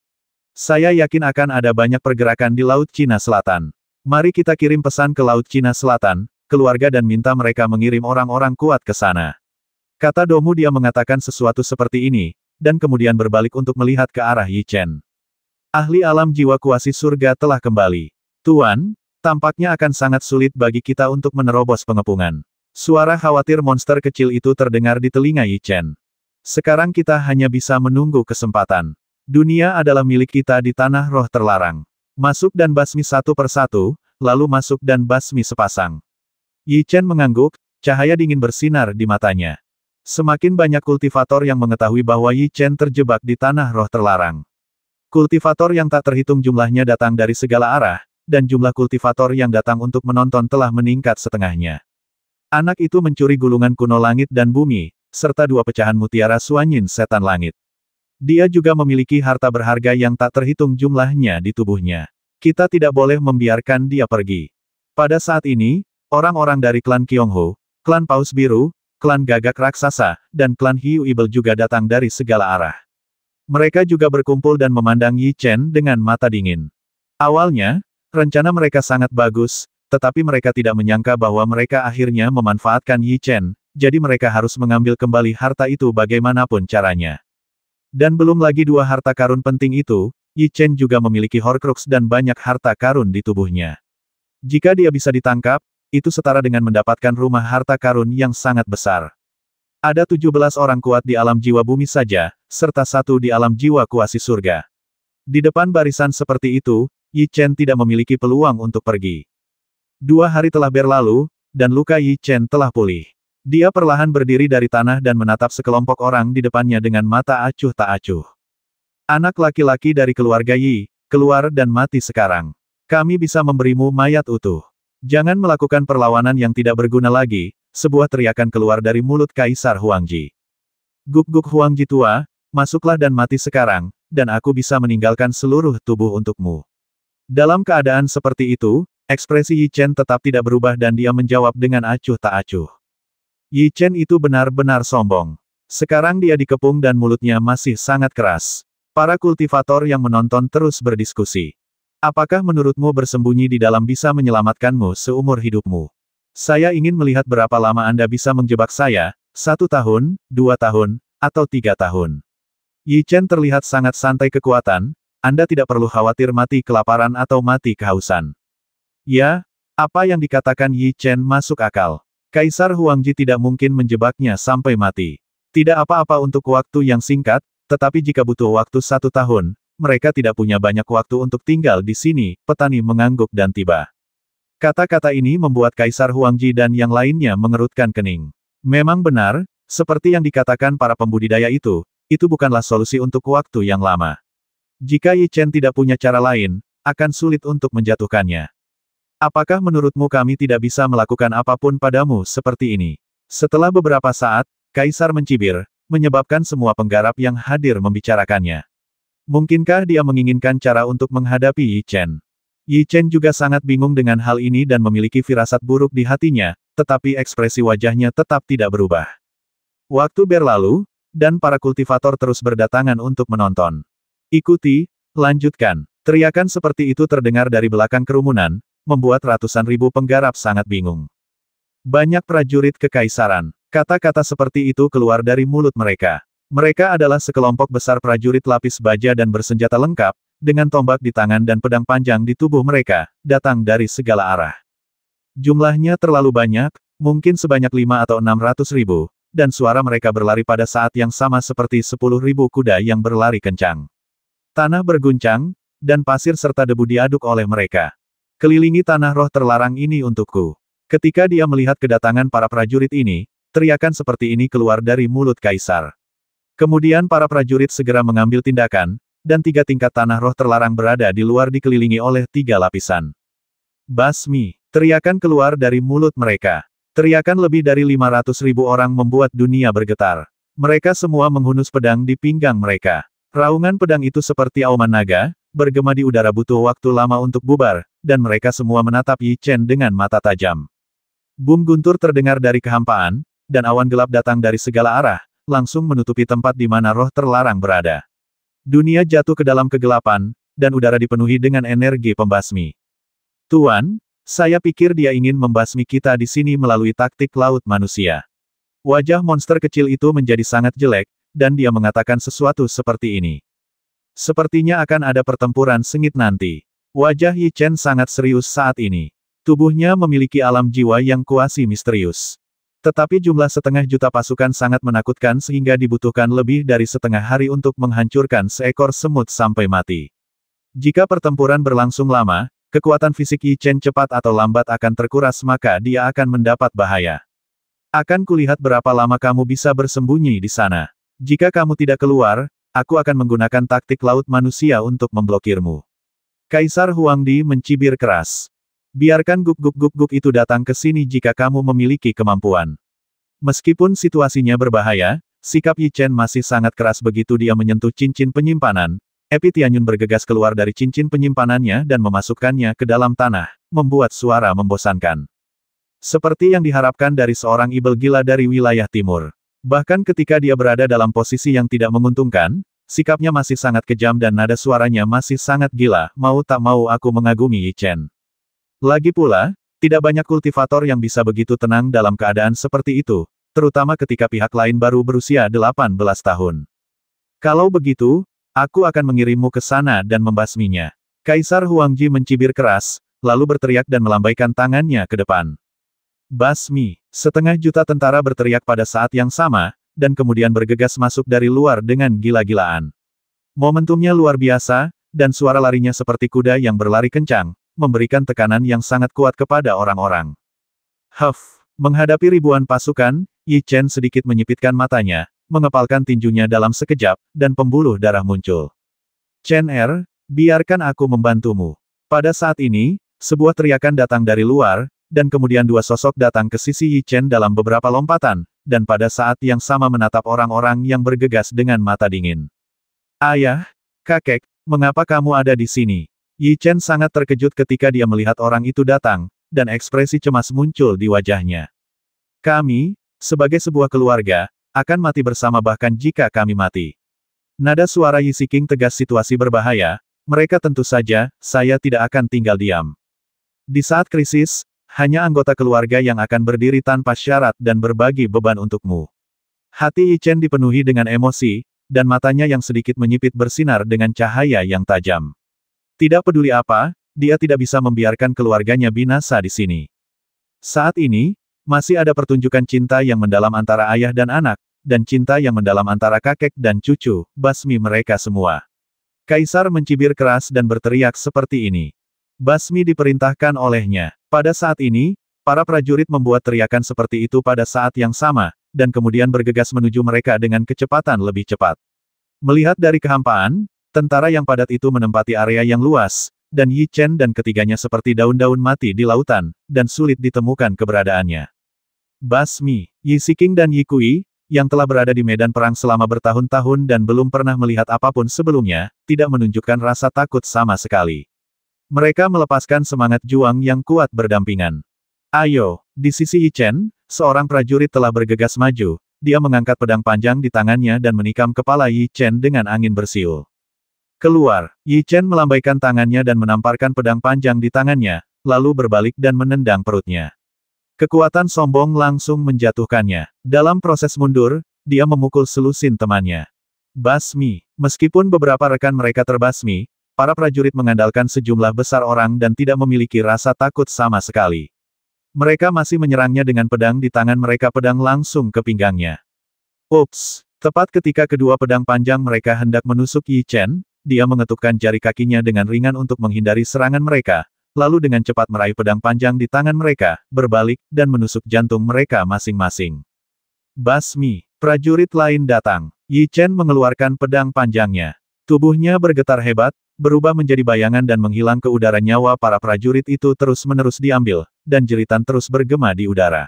Saya yakin akan ada banyak pergerakan di Laut Cina Selatan. Mari kita kirim pesan ke Laut Cina Selatan, keluarga dan minta mereka mengirim orang-orang kuat ke sana. Kata Domu dia mengatakan sesuatu seperti ini, dan kemudian berbalik untuk melihat ke arah Yi Chen. Ahli alam jiwa kuasi surga telah kembali. Tuan, tampaknya akan sangat sulit bagi kita untuk menerobos pengepungan. Suara khawatir monster kecil itu terdengar di telinga Yi Chen. Sekarang kita hanya bisa menunggu kesempatan. Dunia adalah milik kita di tanah roh terlarang. Masuk dan basmi satu persatu, lalu masuk dan basmi sepasang. Yi Chen mengangguk, cahaya dingin bersinar di matanya. Semakin banyak kultivator yang mengetahui bahwa Yi Chen terjebak di tanah roh terlarang. Kultivator yang tak terhitung jumlahnya datang dari segala arah, dan jumlah kultivator yang datang untuk menonton telah meningkat setengahnya. Anak itu mencuri gulungan kuno langit dan bumi, serta dua pecahan mutiara suanyin setan langit. Dia juga memiliki harta berharga yang tak terhitung jumlahnya di tubuhnya. Kita tidak boleh membiarkan dia pergi. Pada saat ini, orang-orang dari klan Kyongho, klan Paus Biru, klan gagak raksasa, dan klan Hiu Ibel juga datang dari segala arah. Mereka juga berkumpul dan memandang Yi Chen dengan mata dingin. Awalnya, rencana mereka sangat bagus, tetapi mereka tidak menyangka bahwa mereka akhirnya memanfaatkan Yi Chen, jadi mereka harus mengambil kembali harta itu bagaimanapun caranya. Dan belum lagi dua harta karun penting itu, Yi Chen juga memiliki Horcrux dan banyak harta karun di tubuhnya. Jika dia bisa ditangkap, itu setara dengan mendapatkan rumah harta karun yang sangat besar. Ada 17 orang kuat di alam jiwa bumi saja, serta satu di alam jiwa kuasi surga. Di depan barisan seperti itu, Yi Chen tidak memiliki peluang untuk pergi. Dua hari telah berlalu, dan luka Yi Chen telah pulih. Dia perlahan berdiri dari tanah dan menatap sekelompok orang di depannya dengan mata acuh tak acuh. Anak laki-laki dari keluarga Yi, keluar dan mati sekarang. Kami bisa memberimu mayat utuh. Jangan melakukan perlawanan yang tidak berguna lagi, sebuah teriakan keluar dari mulut Kaisar Huangji. Guk-guk Huangji tua, masuklah dan mati sekarang, dan aku bisa meninggalkan seluruh tubuh untukmu. Dalam keadaan seperti itu, ekspresi Yi Chen tetap tidak berubah dan dia menjawab dengan acuh tak acuh. Yi Chen itu benar-benar sombong. Sekarang dia dikepung dan mulutnya masih sangat keras. Para kultivator yang menonton terus berdiskusi. Apakah menurutmu bersembunyi di dalam bisa menyelamatkanmu seumur hidupmu? Saya ingin melihat berapa lama Anda bisa menjebak saya, satu tahun, dua tahun, atau tiga tahun. Yi Chen terlihat sangat santai kekuatan, Anda tidak perlu khawatir mati kelaparan atau mati kehausan. Ya, apa yang dikatakan Yi Chen masuk akal. Kaisar Huangji tidak mungkin menjebaknya sampai mati. Tidak apa-apa untuk waktu yang singkat, tetapi jika butuh waktu satu tahun, mereka tidak punya banyak waktu untuk tinggal di sini, petani mengangguk dan tiba. Kata-kata ini membuat Kaisar Huangji dan yang lainnya mengerutkan kening. Memang benar, seperti yang dikatakan para pembudidaya itu, itu bukanlah solusi untuk waktu yang lama. Jika Yi Chen tidak punya cara lain, akan sulit untuk menjatuhkannya. Apakah menurutmu kami tidak bisa melakukan apapun padamu seperti ini? Setelah beberapa saat, Kaisar mencibir, menyebabkan semua penggarap yang hadir membicarakannya. Mungkinkah dia menginginkan cara untuk menghadapi Yi Chen? Yi Chen juga sangat bingung dengan hal ini dan memiliki firasat buruk di hatinya, tetapi ekspresi wajahnya tetap tidak berubah. Waktu berlalu, dan para kultivator terus berdatangan untuk menonton. Ikuti, lanjutkan. Teriakan seperti itu terdengar dari belakang kerumunan, membuat ratusan ribu penggarap sangat bingung. Banyak prajurit kekaisaran, kata-kata seperti itu keluar dari mulut mereka. Mereka adalah sekelompok besar prajurit lapis baja dan bersenjata lengkap, dengan tombak di tangan dan pedang panjang di tubuh mereka, datang dari segala arah. Jumlahnya terlalu banyak, mungkin sebanyak lima atau enam ratus ribu, dan suara mereka berlari pada saat yang sama seperti sepuluh ribu kuda yang berlari kencang. Tanah berguncang, dan pasir serta debu diaduk oleh mereka. Kelilingi tanah roh terlarang ini untukku. Ketika dia melihat kedatangan para prajurit ini, teriakan seperti ini keluar dari mulut kaisar. Kemudian para prajurit segera mengambil tindakan, dan tiga tingkat tanah roh terlarang berada di luar dikelilingi oleh tiga lapisan. Basmi, teriakan keluar dari mulut mereka. Teriakan lebih dari 500 ribu orang membuat dunia bergetar. Mereka semua menghunus pedang di pinggang mereka. Raungan pedang itu seperti auman naga, bergema di udara butuh waktu lama untuk bubar, dan mereka semua menatap Yi Chen dengan mata tajam. Bum guntur terdengar dari kehampaan, dan awan gelap datang dari segala arah, langsung menutupi tempat di mana roh terlarang berada. Dunia jatuh ke dalam kegelapan, dan udara dipenuhi dengan energi pembasmi. Tuan, saya pikir dia ingin membasmi kita di sini melalui taktik laut manusia. Wajah monster kecil itu menjadi sangat jelek, dan dia mengatakan sesuatu seperti ini. Sepertinya akan ada pertempuran sengit nanti. Wajah Yi Chen sangat serius saat ini. Tubuhnya memiliki alam jiwa yang kuasi misterius. Tetapi jumlah setengah juta pasukan sangat menakutkan sehingga dibutuhkan lebih dari setengah hari untuk menghancurkan seekor semut sampai mati. Jika pertempuran berlangsung lama, kekuatan fisik Yi Chen cepat atau lambat akan terkuras maka dia akan mendapat bahaya. Akan kulihat berapa lama kamu bisa bersembunyi di sana. Jika kamu tidak keluar, aku akan menggunakan taktik laut manusia untuk memblokirmu. Kaisar Huangdi mencibir keras. Biarkan guk-guk-guk-guk itu datang ke sini jika kamu memiliki kemampuan. Meskipun situasinya berbahaya, sikap Yi Chen masih sangat keras begitu dia menyentuh cincin penyimpanan. Epi Tianyun bergegas keluar dari cincin penyimpanannya dan memasukkannya ke dalam tanah, membuat suara membosankan. Seperti yang diharapkan dari seorang ibel gila dari wilayah timur. Bahkan ketika dia berada dalam posisi yang tidak menguntungkan, sikapnya masih sangat kejam dan nada suaranya masih sangat gila, mau tak mau aku mengagumi Yi Chen. Lagi pula, tidak banyak kultivator yang bisa begitu tenang dalam keadaan seperti itu, terutama ketika pihak lain baru berusia 18 tahun. Kalau begitu, aku akan mengirimmu ke sana dan membasminya. Kaisar Huangji mencibir keras, lalu berteriak dan melambaikan tangannya ke depan. Basmi, setengah juta tentara berteriak pada saat yang sama, dan kemudian bergegas masuk dari luar dengan gila-gilaan. Momentumnya luar biasa, dan suara larinya seperti kuda yang berlari kencang, memberikan tekanan yang sangat kuat kepada orang-orang. Huff! Menghadapi ribuan pasukan, Yi Chen sedikit menyipitkan matanya, mengepalkan tinjunya dalam sekejap, dan pembuluh darah muncul. Chen Er, biarkan aku membantumu. Pada saat ini, sebuah teriakan datang dari luar, dan kemudian dua sosok datang ke sisi Yi Chen dalam beberapa lompatan, dan pada saat yang sama menatap orang-orang yang bergegas dengan mata dingin. Ayah, kakek, mengapa kamu ada di sini? Yi Chen sangat terkejut ketika dia melihat orang itu datang, dan ekspresi cemas muncul di wajahnya. Kami, sebagai sebuah keluarga, akan mati bersama bahkan jika kami mati. Nada suara Yi Siking tegas situasi berbahaya, mereka tentu saja, saya tidak akan tinggal diam. Di saat krisis, hanya anggota keluarga yang akan berdiri tanpa syarat dan berbagi beban untukmu. Hati Yi Chen dipenuhi dengan emosi, dan matanya yang sedikit menyipit bersinar dengan cahaya yang tajam. Tidak peduli apa, dia tidak bisa membiarkan keluarganya binasa di sini. Saat ini, masih ada pertunjukan cinta yang mendalam antara ayah dan anak, dan cinta yang mendalam antara kakek dan cucu, basmi mereka semua. Kaisar mencibir keras dan berteriak seperti ini. Basmi diperintahkan olehnya. Pada saat ini, para prajurit membuat teriakan seperti itu pada saat yang sama, dan kemudian bergegas menuju mereka dengan kecepatan lebih cepat. Melihat dari kehampaan, Tentara yang padat itu menempati area yang luas, dan Yi Chen dan ketiganya seperti daun-daun mati di lautan, dan sulit ditemukan keberadaannya. Basmi, Yi Siking dan Yi Kui, yang telah berada di medan perang selama bertahun-tahun dan belum pernah melihat apapun sebelumnya, tidak menunjukkan rasa takut sama sekali. Mereka melepaskan semangat juang yang kuat berdampingan. Ayo, di sisi Yi Chen, seorang prajurit telah bergegas maju, dia mengangkat pedang panjang di tangannya dan menikam kepala Yi Chen dengan angin bersiul. Keluar, Yi Chen melambaikan tangannya dan menamparkan pedang panjang di tangannya, lalu berbalik dan menendang perutnya. Kekuatan sombong langsung menjatuhkannya. Dalam proses mundur, dia memukul selusin temannya. Basmi. Meskipun beberapa rekan mereka terbasmi, para prajurit mengandalkan sejumlah besar orang dan tidak memiliki rasa takut sama sekali. Mereka masih menyerangnya dengan pedang di tangan mereka pedang langsung ke pinggangnya. Ups! Tepat ketika kedua pedang panjang mereka hendak menusuk Yi Chen, dia mengetukkan jari kakinya dengan ringan untuk menghindari serangan mereka, lalu dengan cepat meraih pedang panjang di tangan mereka, berbalik, dan menusuk jantung mereka masing-masing. Basmi, prajurit lain datang. Yi Chen mengeluarkan pedang panjangnya. Tubuhnya bergetar hebat, berubah menjadi bayangan dan menghilang ke udara nyawa para prajurit itu terus-menerus diambil, dan jeritan terus bergema di udara.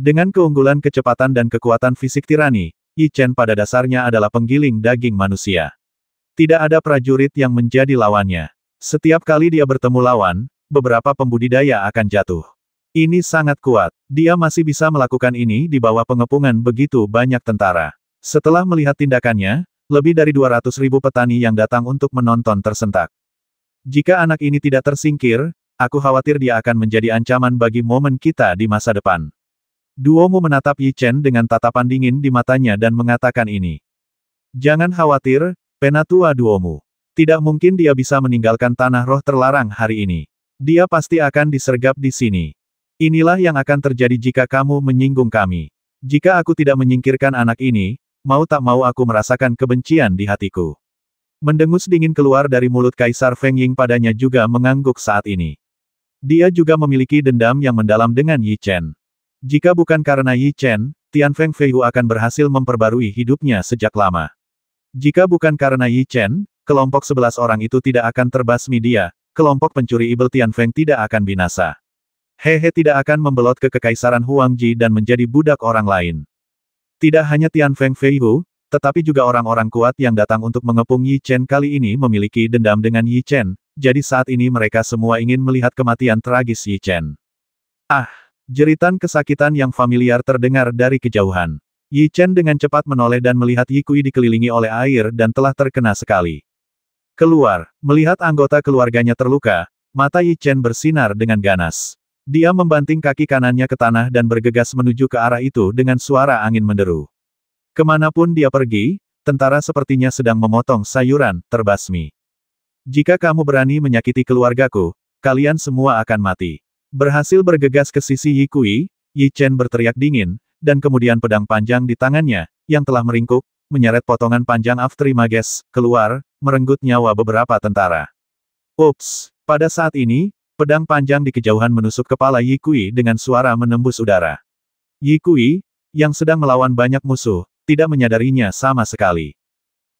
Dengan keunggulan kecepatan dan kekuatan fisik tirani, Yi Chen pada dasarnya adalah penggiling daging manusia. Tidak ada prajurit yang menjadi lawannya. Setiap kali dia bertemu lawan, beberapa pembudidaya akan jatuh. Ini sangat kuat. Dia masih bisa melakukan ini di bawah pengepungan begitu banyak tentara. Setelah melihat tindakannya, lebih dari 200 ribu petani yang datang untuk menonton tersentak. Jika anak ini tidak tersingkir, aku khawatir dia akan menjadi ancaman bagi momen kita di masa depan. Duomu menatap Yi Chen dengan tatapan dingin di matanya dan mengatakan ini. Jangan khawatir, Penatua Duomu. Tidak mungkin dia bisa meninggalkan tanah roh terlarang hari ini. Dia pasti akan disergap di sini. Inilah yang akan terjadi jika kamu menyinggung kami. Jika aku tidak menyingkirkan anak ini, mau tak mau aku merasakan kebencian di hatiku. Mendengus dingin keluar dari mulut Kaisar Feng Ying padanya juga mengangguk saat ini. Dia juga memiliki dendam yang mendalam dengan Yi Chen. Jika bukan karena Yi Chen, Tian Feng Feiyu akan berhasil memperbarui hidupnya sejak lama. Jika bukan karena Yi Chen, kelompok sebelas orang itu tidak akan terbasmi dia, kelompok pencuri Ibel Feng tidak akan binasa. Hehe tidak akan membelot ke kekaisaran Huang Ji dan menjadi budak orang lain. Tidak hanya Tian Feng Feihu, tetapi juga orang-orang kuat yang datang untuk mengepung Yi Chen kali ini memiliki dendam dengan Yi Chen, jadi saat ini mereka semua ingin melihat kematian tragis Yi Chen. Ah! Jeritan kesakitan yang familiar terdengar dari kejauhan. Yi Chen dengan cepat menoleh dan melihat Yi Kui dikelilingi oleh air dan telah terkena sekali. Keluar, melihat anggota keluarganya terluka, mata Yi Chen bersinar dengan ganas. Dia membanting kaki kanannya ke tanah dan bergegas menuju ke arah itu dengan suara angin menderu. Kemanapun dia pergi, tentara sepertinya sedang memotong sayuran, terbasmi. Jika kamu berani menyakiti keluargaku, kalian semua akan mati. Berhasil bergegas ke sisi Yi Kui, Yi Chen berteriak dingin, dan kemudian pedang panjang di tangannya, yang telah meringkuk, menyeret potongan panjang Aftri Mages, keluar, merenggut nyawa beberapa tentara. Ups! Pada saat ini, pedang panjang di kejauhan menusuk kepala Yikui dengan suara menembus udara. Yikui, yang sedang melawan banyak musuh, tidak menyadarinya sama sekali.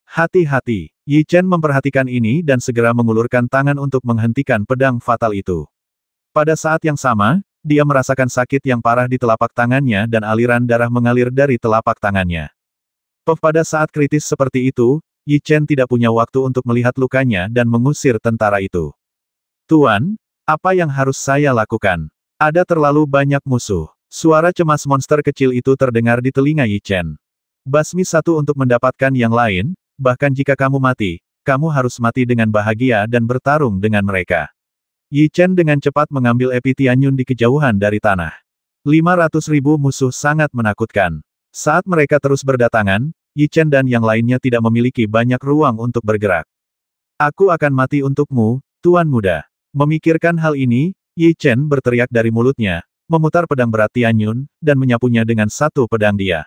Hati-hati, Yi Chen memperhatikan ini dan segera mengulurkan tangan untuk menghentikan pedang fatal itu. Pada saat yang sama, dia merasakan sakit yang parah di telapak tangannya dan aliran darah mengalir dari telapak tangannya. Pof pada saat kritis seperti itu, Yi Chen tidak punya waktu untuk melihat lukanya dan mengusir tentara itu. Tuan, apa yang harus saya lakukan? Ada terlalu banyak musuh. Suara cemas monster kecil itu terdengar di telinga Yi Chen. Basmi satu untuk mendapatkan yang lain, bahkan jika kamu mati, kamu harus mati dengan bahagia dan bertarung dengan mereka. Yi Chen dengan cepat mengambil Epitianyun di kejauhan dari tanah. 500 ribu musuh sangat menakutkan. Saat mereka terus berdatangan, Yi Chen dan yang lainnya tidak memiliki banyak ruang untuk bergerak. Aku akan mati untukmu, Tuan Muda. Memikirkan hal ini, Yi Chen berteriak dari mulutnya, memutar pedang berat Tianyun, dan menyapunya dengan satu pedang dia.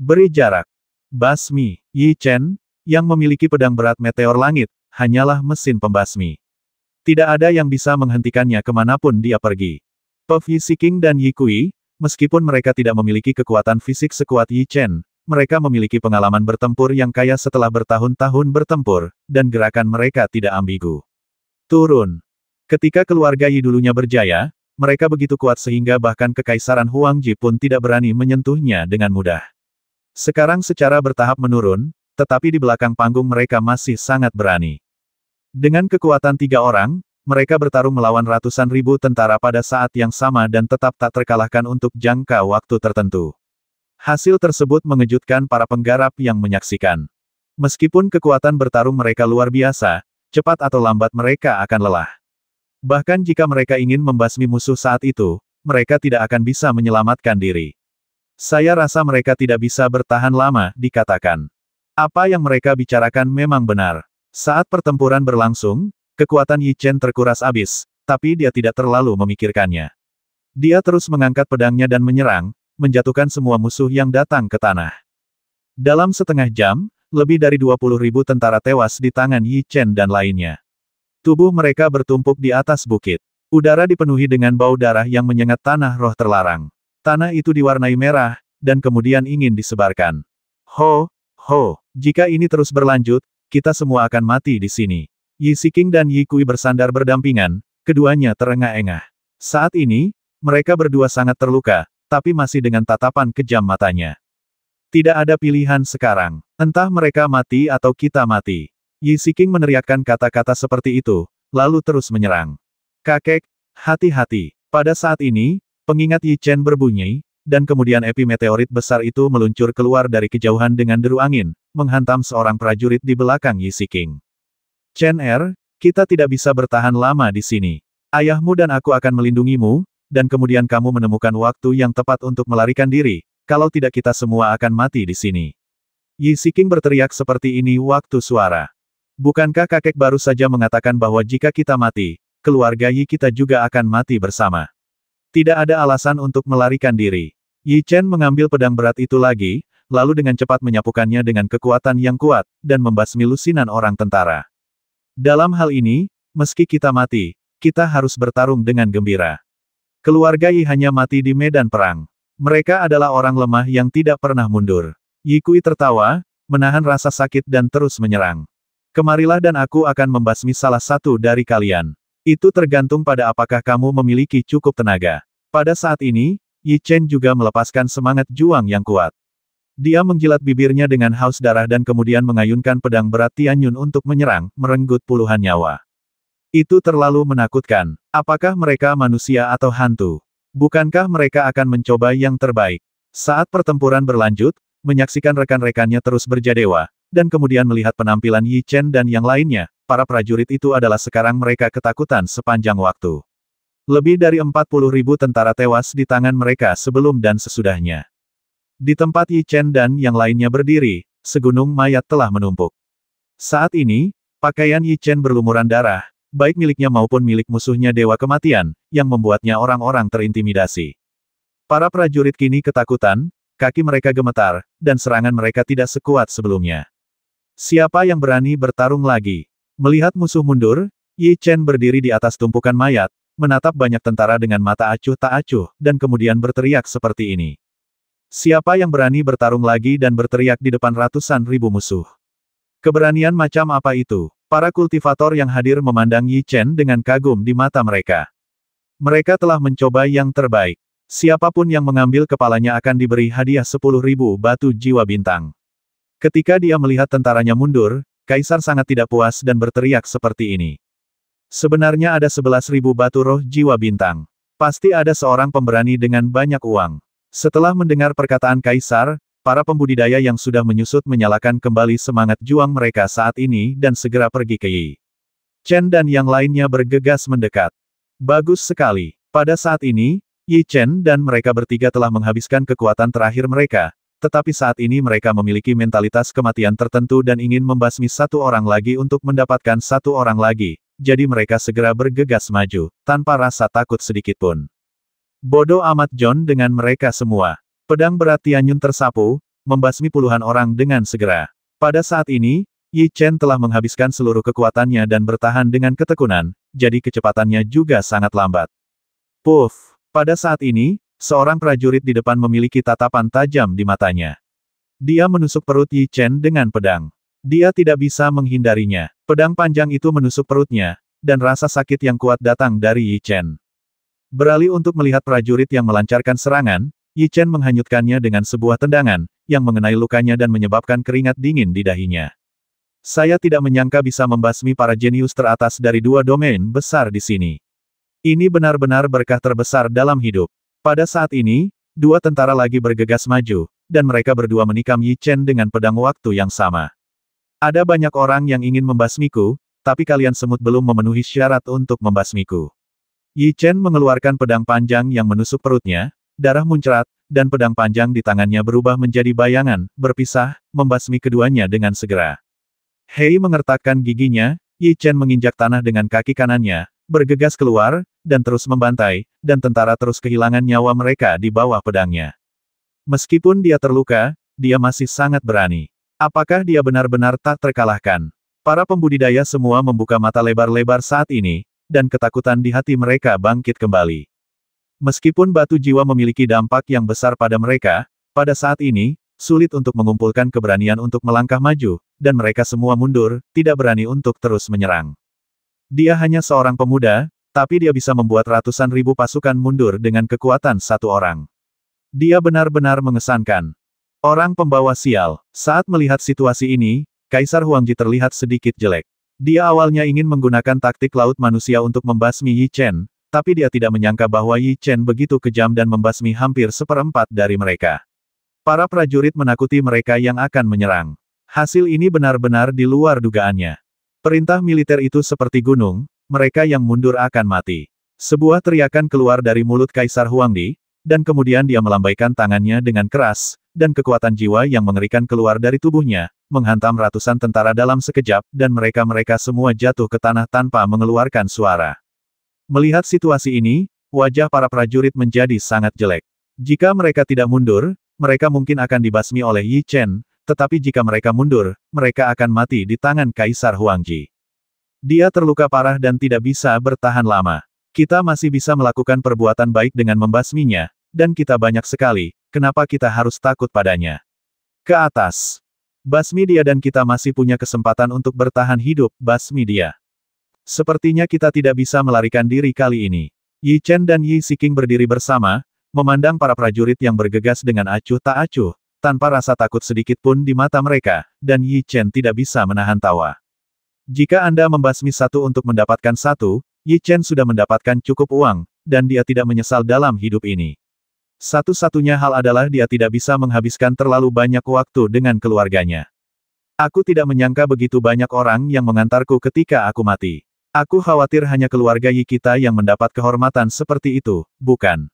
Beri jarak. Basmi, Yi Chen, yang memiliki pedang berat meteor langit, hanyalah mesin pembasmi. Tidak ada yang bisa menghentikannya kemanapun dia pergi. Puff Yi Siking dan Yi Kui, meskipun mereka tidak memiliki kekuatan fisik sekuat Yi Chen, mereka memiliki pengalaman bertempur yang kaya setelah bertahun-tahun bertempur, dan gerakan mereka tidak ambigu. Turun. Ketika keluarga Yi dulunya berjaya, mereka begitu kuat sehingga bahkan kekaisaran Huang Ji pun tidak berani menyentuhnya dengan mudah. Sekarang secara bertahap menurun, tetapi di belakang panggung mereka masih sangat berani. Dengan kekuatan tiga orang, mereka bertarung melawan ratusan ribu tentara pada saat yang sama dan tetap tak terkalahkan untuk jangka waktu tertentu. Hasil tersebut mengejutkan para penggarap yang menyaksikan. Meskipun kekuatan bertarung mereka luar biasa, cepat atau lambat mereka akan lelah. Bahkan jika mereka ingin membasmi musuh saat itu, mereka tidak akan bisa menyelamatkan diri. Saya rasa mereka tidak bisa bertahan lama, dikatakan. Apa yang mereka bicarakan memang benar. Saat pertempuran berlangsung, kekuatan Yi Chen terkuras abis, tapi dia tidak terlalu memikirkannya. Dia terus mengangkat pedangnya dan menyerang, menjatuhkan semua musuh yang datang ke tanah. Dalam setengah jam, lebih dari 20 ribu tentara tewas di tangan Yi Chen dan lainnya. Tubuh mereka bertumpuk di atas bukit. Udara dipenuhi dengan bau darah yang menyengat tanah roh terlarang. Tanah itu diwarnai merah, dan kemudian ingin disebarkan. Ho, ho, jika ini terus berlanjut, kita semua akan mati di sini. Yi Siking dan Yi Kui bersandar berdampingan, keduanya terengah-engah. Saat ini, mereka berdua sangat terluka, tapi masih dengan tatapan kejam matanya. Tidak ada pilihan sekarang. Entah mereka mati atau kita mati. Yi Siking meneriakkan kata-kata seperti itu, lalu terus menyerang. Kakek, hati-hati. Pada saat ini, pengingat Yi Chen berbunyi, dan kemudian epi meteorit besar itu meluncur keluar dari kejauhan dengan deru angin, menghantam seorang prajurit di belakang Yi King. Chen Er, kita tidak bisa bertahan lama di sini. Ayahmu dan aku akan melindungimu, dan kemudian kamu menemukan waktu yang tepat untuk melarikan diri, kalau tidak kita semua akan mati di sini. Yi King berteriak seperti ini waktu suara. Bukankah kakek baru saja mengatakan bahwa jika kita mati, keluarga Yi kita juga akan mati bersama. Tidak ada alasan untuk melarikan diri. Yi Chen mengambil pedang berat itu lagi, lalu dengan cepat menyapukannya dengan kekuatan yang kuat, dan membasmi lusinan orang tentara. Dalam hal ini, meski kita mati, kita harus bertarung dengan gembira. Keluarga Yi hanya mati di medan perang. Mereka adalah orang lemah yang tidak pernah mundur. Yi Kui tertawa, menahan rasa sakit dan terus menyerang. Kemarilah dan aku akan membasmi salah satu dari kalian. Itu tergantung pada apakah kamu memiliki cukup tenaga. Pada saat ini, Yi Chen juga melepaskan semangat juang yang kuat. Dia menjilat bibirnya dengan haus darah dan kemudian mengayunkan pedang berat Tianyun untuk menyerang, merenggut puluhan nyawa. Itu terlalu menakutkan. Apakah mereka manusia atau hantu? Bukankah mereka akan mencoba yang terbaik? Saat pertempuran berlanjut, menyaksikan rekan-rekannya terus berjadewa, dan kemudian melihat penampilan Yi Chen dan yang lainnya, para prajurit itu adalah sekarang mereka ketakutan sepanjang waktu. Lebih dari 40 ribu tentara tewas di tangan mereka sebelum dan sesudahnya. Di tempat Yi Chen dan yang lainnya berdiri, segunung mayat telah menumpuk. Saat ini, pakaian Yi Chen berlumuran darah, baik miliknya maupun milik musuhnya Dewa Kematian, yang membuatnya orang-orang terintimidasi. Para prajurit kini ketakutan, kaki mereka gemetar, dan serangan mereka tidak sekuat sebelumnya. Siapa yang berani bertarung lagi? Melihat musuh mundur, Yi Chen berdiri di atas tumpukan mayat, menatap banyak tentara dengan mata acuh tak acuh, dan kemudian berteriak seperti ini. Siapa yang berani bertarung lagi dan berteriak di depan ratusan ribu musuh? Keberanian macam apa itu? Para kultivator yang hadir memandang Yi Chen dengan kagum di mata mereka. Mereka telah mencoba yang terbaik. Siapapun yang mengambil kepalanya akan diberi hadiah sepuluh ribu batu jiwa bintang. Ketika dia melihat tentaranya mundur, Kaisar sangat tidak puas dan berteriak seperti ini. Sebenarnya ada 11.000 batu roh jiwa bintang. Pasti ada seorang pemberani dengan banyak uang. Setelah mendengar perkataan Kaisar, para pembudidaya yang sudah menyusut menyalakan kembali semangat juang mereka saat ini dan segera pergi ke Yi. Chen dan yang lainnya bergegas mendekat. Bagus sekali. Pada saat ini, Yi Chen dan mereka bertiga telah menghabiskan kekuatan terakhir mereka, tetapi saat ini mereka memiliki mentalitas kematian tertentu dan ingin membasmi satu orang lagi untuk mendapatkan satu orang lagi, jadi mereka segera bergegas maju, tanpa rasa takut sedikitpun. Bodoh amat John dengan mereka semua. Pedang berat Tianyun tersapu, membasmi puluhan orang dengan segera. Pada saat ini, Yi Chen telah menghabiskan seluruh kekuatannya dan bertahan dengan ketekunan, jadi kecepatannya juga sangat lambat. Puff! Pada saat ini, seorang prajurit di depan memiliki tatapan tajam di matanya. Dia menusuk perut Yi Chen dengan pedang. Dia tidak bisa menghindarinya. Pedang panjang itu menusuk perutnya, dan rasa sakit yang kuat datang dari Yi Chen. Beralih untuk melihat prajurit yang melancarkan serangan, Yi Chen menghanyutkannya dengan sebuah tendangan, yang mengenai lukanya dan menyebabkan keringat dingin di dahinya. Saya tidak menyangka bisa membasmi para jenius teratas dari dua domain besar di sini. Ini benar-benar berkah terbesar dalam hidup. Pada saat ini, dua tentara lagi bergegas maju, dan mereka berdua menikam Yi Chen dengan pedang waktu yang sama. Ada banyak orang yang ingin membasmiku, tapi kalian semut belum memenuhi syarat untuk membasmiku. Yi Chen mengeluarkan pedang panjang yang menusuk perutnya, darah muncrat, dan pedang panjang di tangannya berubah menjadi bayangan, berpisah, membasmi keduanya dengan segera. Hei mengertakkan giginya, Yi Chen menginjak tanah dengan kaki kanannya, bergegas keluar, dan terus membantai, dan tentara terus kehilangan nyawa mereka di bawah pedangnya. Meskipun dia terluka, dia masih sangat berani. Apakah dia benar-benar tak terkalahkan? Para pembudidaya semua membuka mata lebar-lebar saat ini, dan ketakutan di hati mereka bangkit kembali. Meskipun batu jiwa memiliki dampak yang besar pada mereka, pada saat ini, sulit untuk mengumpulkan keberanian untuk melangkah maju, dan mereka semua mundur, tidak berani untuk terus menyerang. Dia hanya seorang pemuda, tapi dia bisa membuat ratusan ribu pasukan mundur dengan kekuatan satu orang. Dia benar-benar mengesankan. Orang pembawa sial. Saat melihat situasi ini, Kaisar Huangji terlihat sedikit jelek. Dia awalnya ingin menggunakan taktik laut manusia untuk membasmi Yi Chen, tapi dia tidak menyangka bahwa Yi Chen begitu kejam dan membasmi hampir seperempat dari mereka. Para prajurit menakuti mereka yang akan menyerang. Hasil ini benar-benar di luar dugaannya. Perintah militer itu seperti gunung, mereka yang mundur akan mati. Sebuah teriakan keluar dari mulut Kaisar Huangdi, dan kemudian dia melambaikan tangannya dengan keras, dan kekuatan jiwa yang mengerikan keluar dari tubuhnya, menghantam ratusan tentara dalam sekejap, dan mereka-mereka semua jatuh ke tanah tanpa mengeluarkan suara. Melihat situasi ini, wajah para prajurit menjadi sangat jelek. Jika mereka tidak mundur, mereka mungkin akan dibasmi oleh Yi Chen, tetapi jika mereka mundur, mereka akan mati di tangan Kaisar Huangji. Dia terluka parah dan tidak bisa bertahan lama. Kita masih bisa melakukan perbuatan baik dengan membasminya, dan kita banyak sekali, kenapa kita harus takut padanya? Ke atas. Basmi dia dan kita masih punya kesempatan untuk bertahan hidup, basmi dia. Sepertinya kita tidak bisa melarikan diri kali ini. Yi Chen dan Yi Siking berdiri bersama, memandang para prajurit yang bergegas dengan acuh tak acuh, tanpa rasa takut sedikit pun di mata mereka, dan Yi Chen tidak bisa menahan tawa. Jika Anda membasmi satu untuk mendapatkan satu, Yi Chen sudah mendapatkan cukup uang, dan dia tidak menyesal dalam hidup ini. Satu-satunya hal adalah dia tidak bisa menghabiskan terlalu banyak waktu dengan keluarganya. Aku tidak menyangka begitu banyak orang yang mengantarku ketika aku mati. Aku khawatir hanya keluarga Yi kita yang mendapat kehormatan seperti itu, bukan?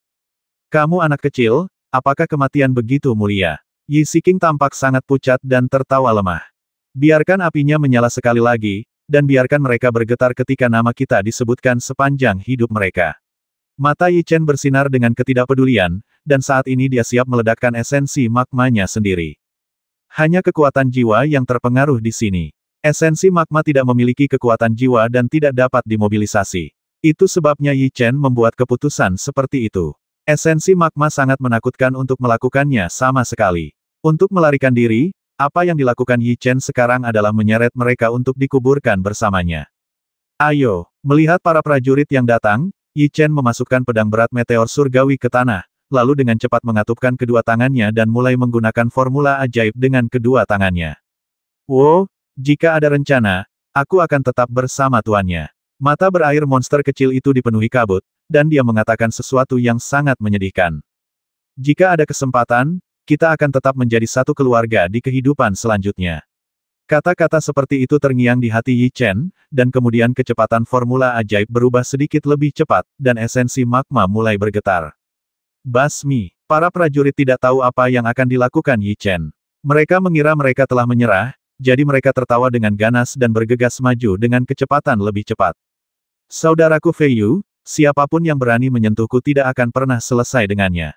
Kamu anak kecil, apakah kematian begitu mulia? Yi Siking tampak sangat pucat dan tertawa lemah. Biarkan apinya menyala sekali lagi, dan biarkan mereka bergetar ketika nama kita disebutkan sepanjang hidup mereka. Mata Yi Chen bersinar dengan ketidakpedulian, dan saat ini dia siap meledakkan esensi magmanya sendiri. Hanya kekuatan jiwa yang terpengaruh di sini. Esensi magma tidak memiliki kekuatan jiwa dan tidak dapat dimobilisasi. Itu sebabnya Yi Chen membuat keputusan seperti itu. Esensi magma sangat menakutkan untuk melakukannya sama sekali. Untuk melarikan diri, apa yang dilakukan Yi Chen sekarang adalah menyeret mereka untuk dikuburkan bersamanya. Ayo, melihat para prajurit yang datang, Yi Chen memasukkan pedang berat meteor surgawi ke tanah, lalu dengan cepat mengatupkan kedua tangannya dan mulai menggunakan formula ajaib dengan kedua tangannya. Wow, jika ada rencana, aku akan tetap bersama tuannya. Mata berair monster kecil itu dipenuhi kabut, dan dia mengatakan sesuatu yang sangat menyedihkan. Jika ada kesempatan, kita akan tetap menjadi satu keluarga di kehidupan selanjutnya. Kata-kata seperti itu terngiang di hati Yi Chen, dan kemudian kecepatan formula ajaib berubah sedikit lebih cepat, dan esensi magma mulai bergetar. Basmi, para prajurit tidak tahu apa yang akan dilakukan Yi Chen. Mereka mengira mereka telah menyerah, jadi mereka tertawa dengan ganas dan bergegas maju dengan kecepatan lebih cepat. Saudaraku Fei Yu, siapapun yang berani menyentuhku tidak akan pernah selesai dengannya.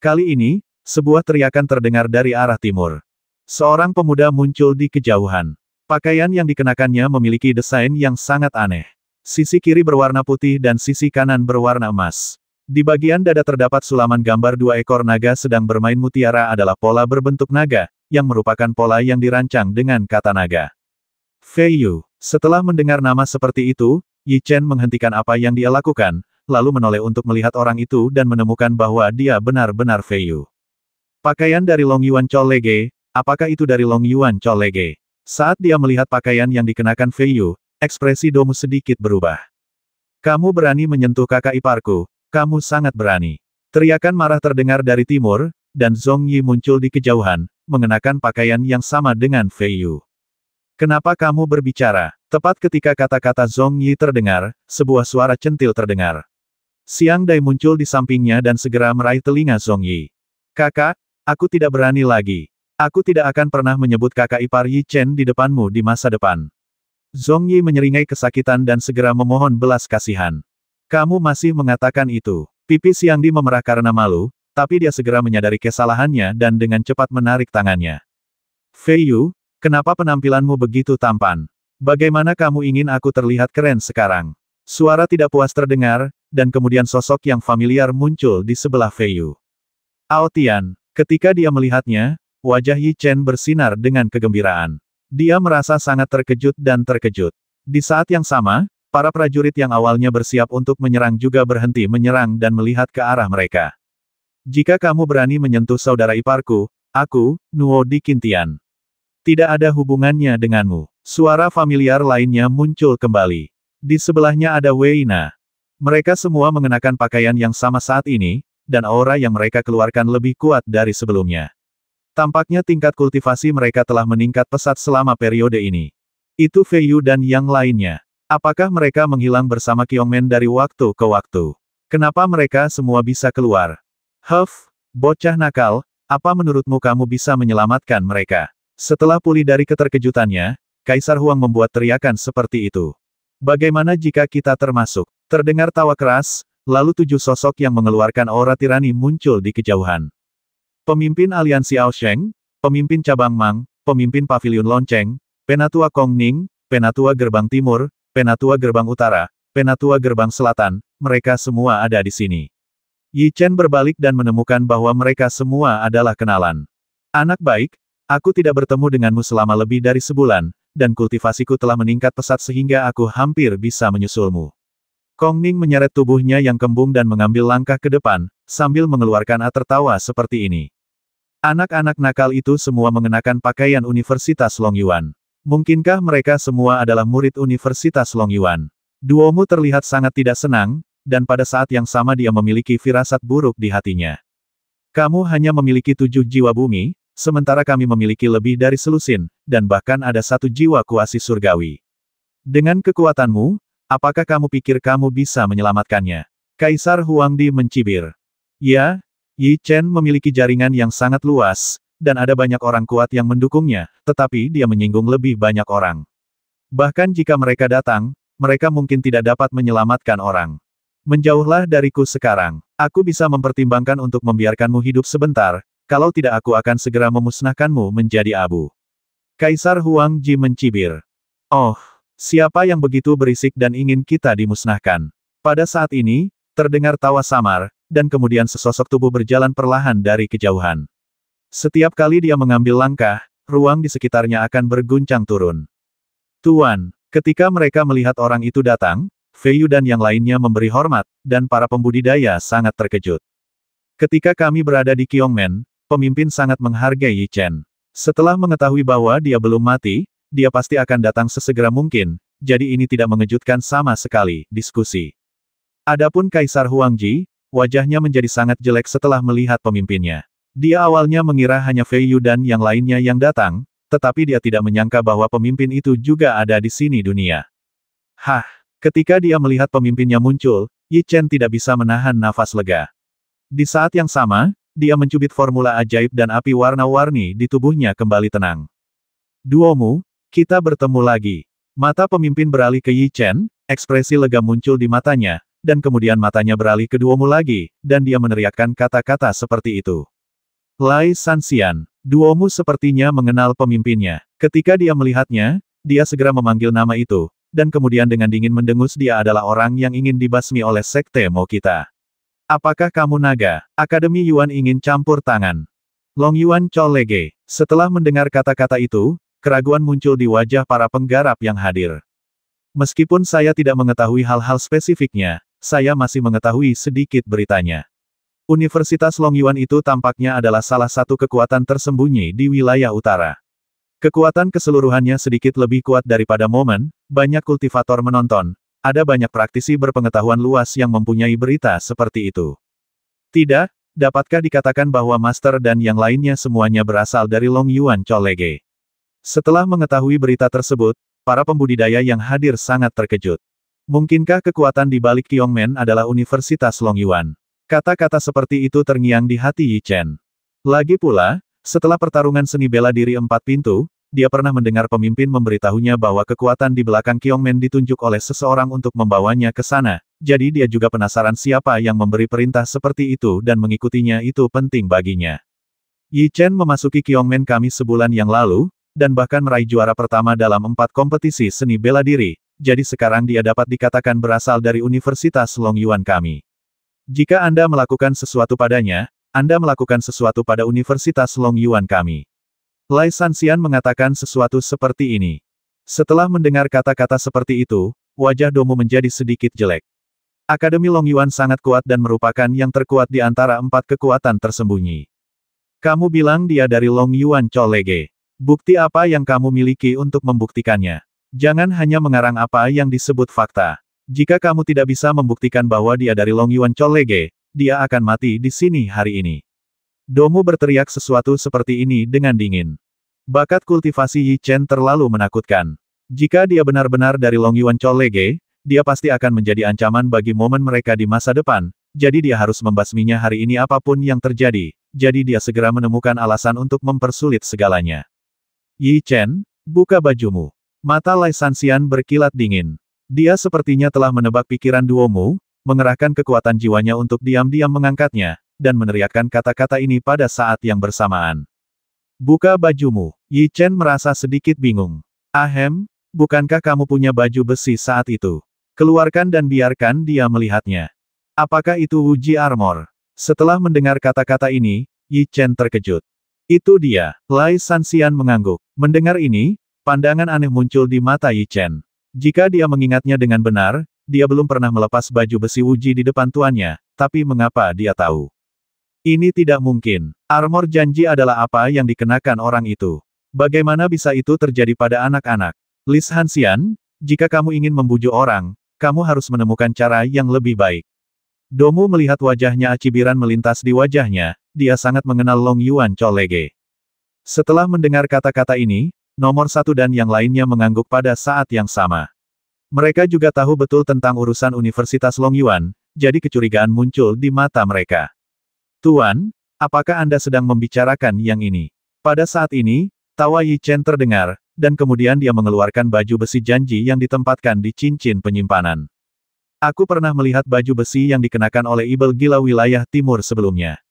Kali ini, sebuah teriakan terdengar dari arah timur. Seorang pemuda muncul di kejauhan. Pakaian yang dikenakannya memiliki desain yang sangat aneh. Sisi kiri berwarna putih dan sisi kanan berwarna emas. Di bagian dada terdapat sulaman gambar dua ekor naga sedang bermain mutiara adalah pola berbentuk naga, yang merupakan pola yang dirancang dengan kata naga. Fei Yu. Setelah mendengar nama seperti itu, Yi Chen menghentikan apa yang dia lakukan, lalu menoleh untuk melihat orang itu dan menemukan bahwa dia benar-benar Fei Yu. Pakaian dari Long Yuan Chol Lege, Apakah itu dari Long Yuan Cho Lege? Saat dia melihat pakaian yang dikenakan Fei Yu, ekspresi Domu sedikit berubah. Kamu berani menyentuh kakak iparku, kamu sangat berani. Teriakan marah terdengar dari timur, dan Zhong Yi muncul di kejauhan, mengenakan pakaian yang sama dengan Fei Yu. Kenapa kamu berbicara? Tepat ketika kata-kata Zhong Yi terdengar, sebuah suara centil terdengar. Siang Dai muncul di sampingnya dan segera meraih telinga Zhong Yi. Kakak, aku tidak berani lagi. Aku tidak akan pernah menyebut kakak ipar Yi Chen di depanmu di masa depan. Zhong Yi menyeringai kesakitan dan segera memohon belas kasihan. Kamu masih mengatakan itu. Pipi Siang Di memerah karena malu, tapi dia segera menyadari kesalahannya dan dengan cepat menarik tangannya. Fei Yu, kenapa penampilanmu begitu tampan? Bagaimana kamu ingin aku terlihat keren sekarang? Suara tidak puas terdengar, dan kemudian sosok yang familiar muncul di sebelah Fei Yu. Ao Tian, ketika dia melihatnya, Wajah Yi Chen bersinar dengan kegembiraan. Dia merasa sangat terkejut dan terkejut. Di saat yang sama, para prajurit yang awalnya bersiap untuk menyerang juga berhenti menyerang dan melihat ke arah mereka. Jika kamu berani menyentuh saudara iparku, aku, Nuo di Kintian. Tidak ada hubungannya denganmu. Suara familiar lainnya muncul kembali. Di sebelahnya ada Weina. Mereka semua mengenakan pakaian yang sama saat ini, dan aura yang mereka keluarkan lebih kuat dari sebelumnya. Tampaknya tingkat kultivasi mereka telah meningkat pesat selama periode ini. Itu Feiyu dan yang lainnya. Apakah mereka menghilang bersama Kiongmen dari waktu ke waktu? Kenapa mereka semua bisa keluar? Huff, bocah nakal, apa menurutmu kamu bisa menyelamatkan mereka? Setelah pulih dari keterkejutannya, Kaisar Huang membuat teriakan seperti itu. Bagaimana jika kita termasuk? Terdengar tawa keras, lalu tujuh sosok yang mengeluarkan aura tirani muncul di kejauhan. Pemimpin Aliansi Aosheng, pemimpin cabang Mang, pemimpin pavilion Lonceng, Penatua Kong Ning, Penatua Gerbang Timur, Penatua Gerbang Utara, Penatua Gerbang Selatan, mereka semua ada di sini. Yi Chen berbalik dan menemukan bahwa mereka semua adalah kenalan. Anak baik, aku tidak bertemu denganmu selama lebih dari sebulan, dan kultivasiku telah meningkat pesat sehingga aku hampir bisa menyusulmu. Kong Ning menyeret tubuhnya yang kembung dan mengambil langkah ke depan, sambil mengeluarkan A tertawa seperti ini. Anak-anak nakal itu semua mengenakan pakaian Universitas Longyuan. Mungkinkah mereka semua adalah murid Universitas Longyuan? Duomu terlihat sangat tidak senang, dan pada saat yang sama dia memiliki firasat buruk di hatinya. Kamu hanya memiliki tujuh jiwa bumi, sementara kami memiliki lebih dari selusin, dan bahkan ada satu jiwa kuasi surgawi. Dengan kekuatanmu, apakah kamu pikir kamu bisa menyelamatkannya? Kaisar Huangdi mencibir. Ya, Yi Chen memiliki jaringan yang sangat luas, dan ada banyak orang kuat yang mendukungnya, tetapi dia menyinggung lebih banyak orang. Bahkan jika mereka datang, mereka mungkin tidak dapat menyelamatkan orang. Menjauhlah dariku sekarang. Aku bisa mempertimbangkan untuk membiarkanmu hidup sebentar, kalau tidak aku akan segera memusnahkanmu menjadi abu. Kaisar Huang Ji mencibir. Oh, siapa yang begitu berisik dan ingin kita dimusnahkan? Pada saat ini, terdengar tawa samar, dan kemudian sesosok tubuh berjalan perlahan dari kejauhan. Setiap kali dia mengambil langkah, ruang di sekitarnya akan berguncang turun. Tuan, ketika mereka melihat orang itu datang, Feiyu dan yang lainnya memberi hormat, dan para pembudidaya sangat terkejut. Ketika kami berada di Kyongmen, pemimpin sangat menghargai Yi Chen. Setelah mengetahui bahwa dia belum mati, dia pasti akan datang sesegera mungkin, jadi ini tidak mengejutkan sama sekali, diskusi. Adapun Kaisar Huangji, Wajahnya menjadi sangat jelek setelah melihat pemimpinnya. Dia awalnya mengira hanya Fei Yu dan yang lainnya yang datang, tetapi dia tidak menyangka bahwa pemimpin itu juga ada di sini dunia. Hah! Ketika dia melihat pemimpinnya muncul, Yi Chen tidak bisa menahan nafas lega. Di saat yang sama, dia mencubit formula ajaib dan api warna-warni di tubuhnya kembali tenang. Duomu, kita bertemu lagi. Mata pemimpin beralih ke Yi Chen, ekspresi lega muncul di matanya, dan kemudian matanya beralih ke Duomu lagi, dan dia meneriakkan kata-kata seperti itu. Lai Sanxian, Duomu sepertinya mengenal pemimpinnya. Ketika dia melihatnya, dia segera memanggil nama itu, dan kemudian dengan dingin mendengus dia adalah orang yang ingin dibasmi oleh Sekte Mo kita. Apakah kamu naga? Akademi Yuan ingin campur tangan. Long Yuan Lege, Setelah mendengar kata-kata itu, keraguan muncul di wajah para penggarap yang hadir. Meskipun saya tidak mengetahui hal-hal spesifiknya, saya masih mengetahui sedikit beritanya. Universitas Longyuan itu tampaknya adalah salah satu kekuatan tersembunyi di wilayah utara. Kekuatan keseluruhannya sedikit lebih kuat daripada momen, banyak kultivator menonton, ada banyak praktisi berpengetahuan luas yang mempunyai berita seperti itu. Tidak, dapatkah dikatakan bahwa Master dan yang lainnya semuanya berasal dari Longyuan Cholege? Setelah mengetahui berita tersebut, para pembudidaya yang hadir sangat terkejut. Mungkinkah kekuatan di balik Tiongmen adalah Universitas Longyuan? Kata-kata seperti itu terngiang di hati Yi Chen. Lagi pula, setelah pertarungan seni bela diri empat pintu, dia pernah mendengar pemimpin memberitahunya bahwa kekuatan di belakang Kiongmen ditunjuk oleh seseorang untuk membawanya ke sana, jadi dia juga penasaran siapa yang memberi perintah seperti itu dan mengikutinya itu penting baginya. Yi Chen memasuki Kiongmen kami sebulan yang lalu, dan bahkan meraih juara pertama dalam empat kompetisi seni bela diri, jadi sekarang dia dapat dikatakan berasal dari Universitas Long Yuan kami. Jika Anda melakukan sesuatu padanya, Anda melakukan sesuatu pada Universitas Long Yuan kami. Lai Sanxian mengatakan sesuatu seperti ini. Setelah mendengar kata-kata seperti itu, wajah Domu menjadi sedikit jelek. Akademi Long Yuan sangat kuat dan merupakan yang terkuat di antara empat kekuatan tersembunyi. Kamu bilang dia dari Long Yuan Cholege. Bukti apa yang kamu miliki untuk membuktikannya? Jangan hanya mengarang apa yang disebut fakta. Jika kamu tidak bisa membuktikan bahwa dia dari Long Yuan Cholege, dia akan mati di sini hari ini. Domu berteriak sesuatu seperti ini dengan dingin. Bakat kultivasi Yi Chen terlalu menakutkan. Jika dia benar-benar dari Long Yuan Cholege, dia pasti akan menjadi ancaman bagi momen mereka di masa depan, jadi dia harus membasminya hari ini apapun yang terjadi, jadi dia segera menemukan alasan untuk mempersulit segalanya. Yi Chen, buka bajumu. Mata Lai Sansian berkilat dingin. Dia sepertinya telah menebak pikiran Duomu, mengerahkan kekuatan jiwanya untuk diam-diam mengangkatnya, dan meneriakkan kata-kata ini pada saat yang bersamaan. Buka bajumu, Yi Chen merasa sedikit bingung. Ahem, bukankah kamu punya baju besi saat itu? Keluarkan dan biarkan dia melihatnya. Apakah itu uji armor? Setelah mendengar kata-kata ini, Yi Chen terkejut. Itu dia, Lai Sansian mengangguk. Mendengar ini, Pandangan aneh muncul di mata Yi Chen. Jika dia mengingatnya dengan benar, dia belum pernah melepas baju besi uji di depan tuannya, tapi mengapa dia tahu? Ini tidak mungkin. Armor janji adalah apa yang dikenakan orang itu. Bagaimana bisa itu terjadi pada anak-anak? Lis Hansian, jika kamu ingin membujuk orang, kamu harus menemukan cara yang lebih baik. Domu melihat wajahnya acibiran melintas di wajahnya, dia sangat mengenal Long Yuan Cholege. Setelah mendengar kata-kata ini, nomor satu dan yang lainnya mengangguk pada saat yang sama. Mereka juga tahu betul tentang urusan Universitas Long Yuan, jadi kecurigaan muncul di mata mereka. Tuan, apakah Anda sedang membicarakan yang ini? Pada saat ini, tawa Yi Chen terdengar, dan kemudian dia mengeluarkan baju besi janji yang ditempatkan di cincin penyimpanan. Aku pernah melihat baju besi yang dikenakan oleh Ibel Gila wilayah timur sebelumnya.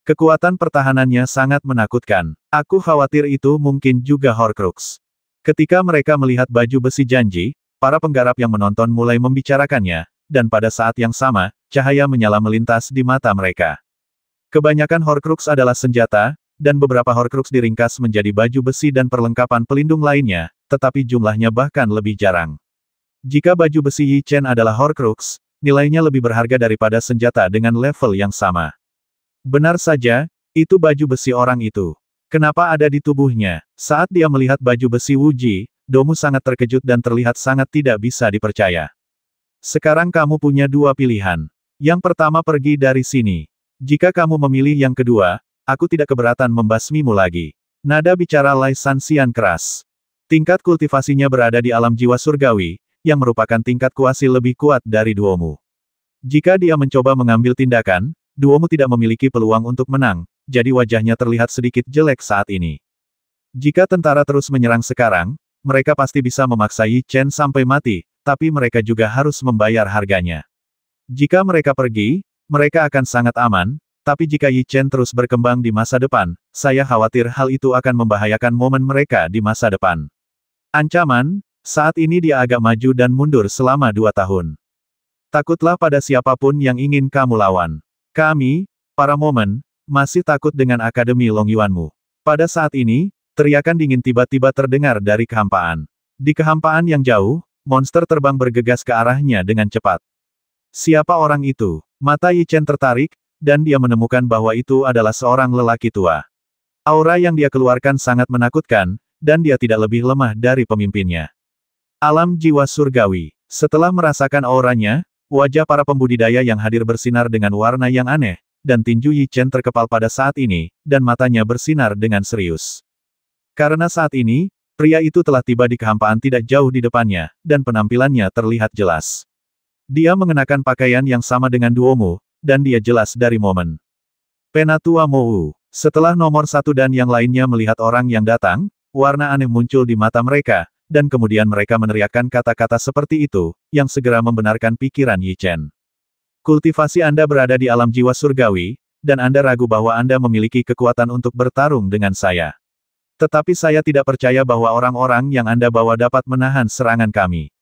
Kekuatan pertahanannya sangat menakutkan. Aku khawatir itu mungkin juga Horcrux. Ketika mereka melihat baju besi janji, para penggarap yang menonton mulai membicarakannya, dan pada saat yang sama, cahaya menyala melintas di mata mereka. Kebanyakan Horcrux adalah senjata, dan beberapa Horcrux diringkas menjadi baju besi dan perlengkapan pelindung lainnya, tetapi jumlahnya bahkan lebih jarang. Jika baju besi Yi Chen adalah Horcrux, nilainya lebih berharga daripada senjata dengan level yang sama. Benar saja, itu baju besi orang itu. Kenapa ada di tubuhnya? Saat dia melihat baju besi Wuji, Domu sangat terkejut dan terlihat sangat tidak bisa dipercaya. Sekarang kamu punya dua pilihan. Yang pertama pergi dari sini. Jika kamu memilih yang kedua, aku tidak keberatan membasmimu lagi. Nada bicara Lai Sansian keras. Tingkat kultivasinya berada di alam jiwa surgawi, yang merupakan tingkat kuasi lebih kuat dari duomu. Jika dia mencoba mengambil tindakan, duomu tidak memiliki peluang untuk menang, jadi wajahnya terlihat sedikit jelek saat ini. Jika tentara terus menyerang sekarang, mereka pasti bisa memaksa Yi Chen sampai mati, tapi mereka juga harus membayar harganya. Jika mereka pergi, mereka akan sangat aman, tapi jika Yi Chen terus berkembang di masa depan, saya khawatir hal itu akan membahayakan momen mereka di masa depan. Ancaman, saat ini dia agak maju dan mundur selama dua tahun. Takutlah pada siapapun yang ingin kamu lawan. Kami, para momen, masih takut dengan Akademi Long Yuanmu. Pada saat ini, teriakan dingin tiba-tiba terdengar dari kehampaan. Di kehampaan yang jauh, monster terbang bergegas ke arahnya dengan cepat. Siapa orang itu? Mata Yichen tertarik, dan dia menemukan bahwa itu adalah seorang lelaki tua. Aura yang dia keluarkan sangat menakutkan, dan dia tidak lebih lemah dari pemimpinnya. Alam jiwa surgawi. Setelah merasakan auranya, Wajah para pembudidaya yang hadir bersinar dengan warna yang aneh, dan tinju Yi Chen terkepal pada saat ini, dan matanya bersinar dengan serius. Karena saat ini, pria itu telah tiba di kehampaan tidak jauh di depannya, dan penampilannya terlihat jelas. Dia mengenakan pakaian yang sama dengan Duomu, dan dia jelas dari momen. Penatua Mou, setelah nomor satu dan yang lainnya melihat orang yang datang, warna aneh muncul di mata mereka, dan kemudian mereka meneriakkan kata-kata seperti itu, yang segera membenarkan pikiran Yi Chen. Kultivasi Anda berada di alam jiwa surgawi, dan Anda ragu bahwa Anda memiliki kekuatan untuk bertarung dengan saya. Tetapi saya tidak percaya bahwa orang-orang yang Anda bawa dapat menahan serangan kami.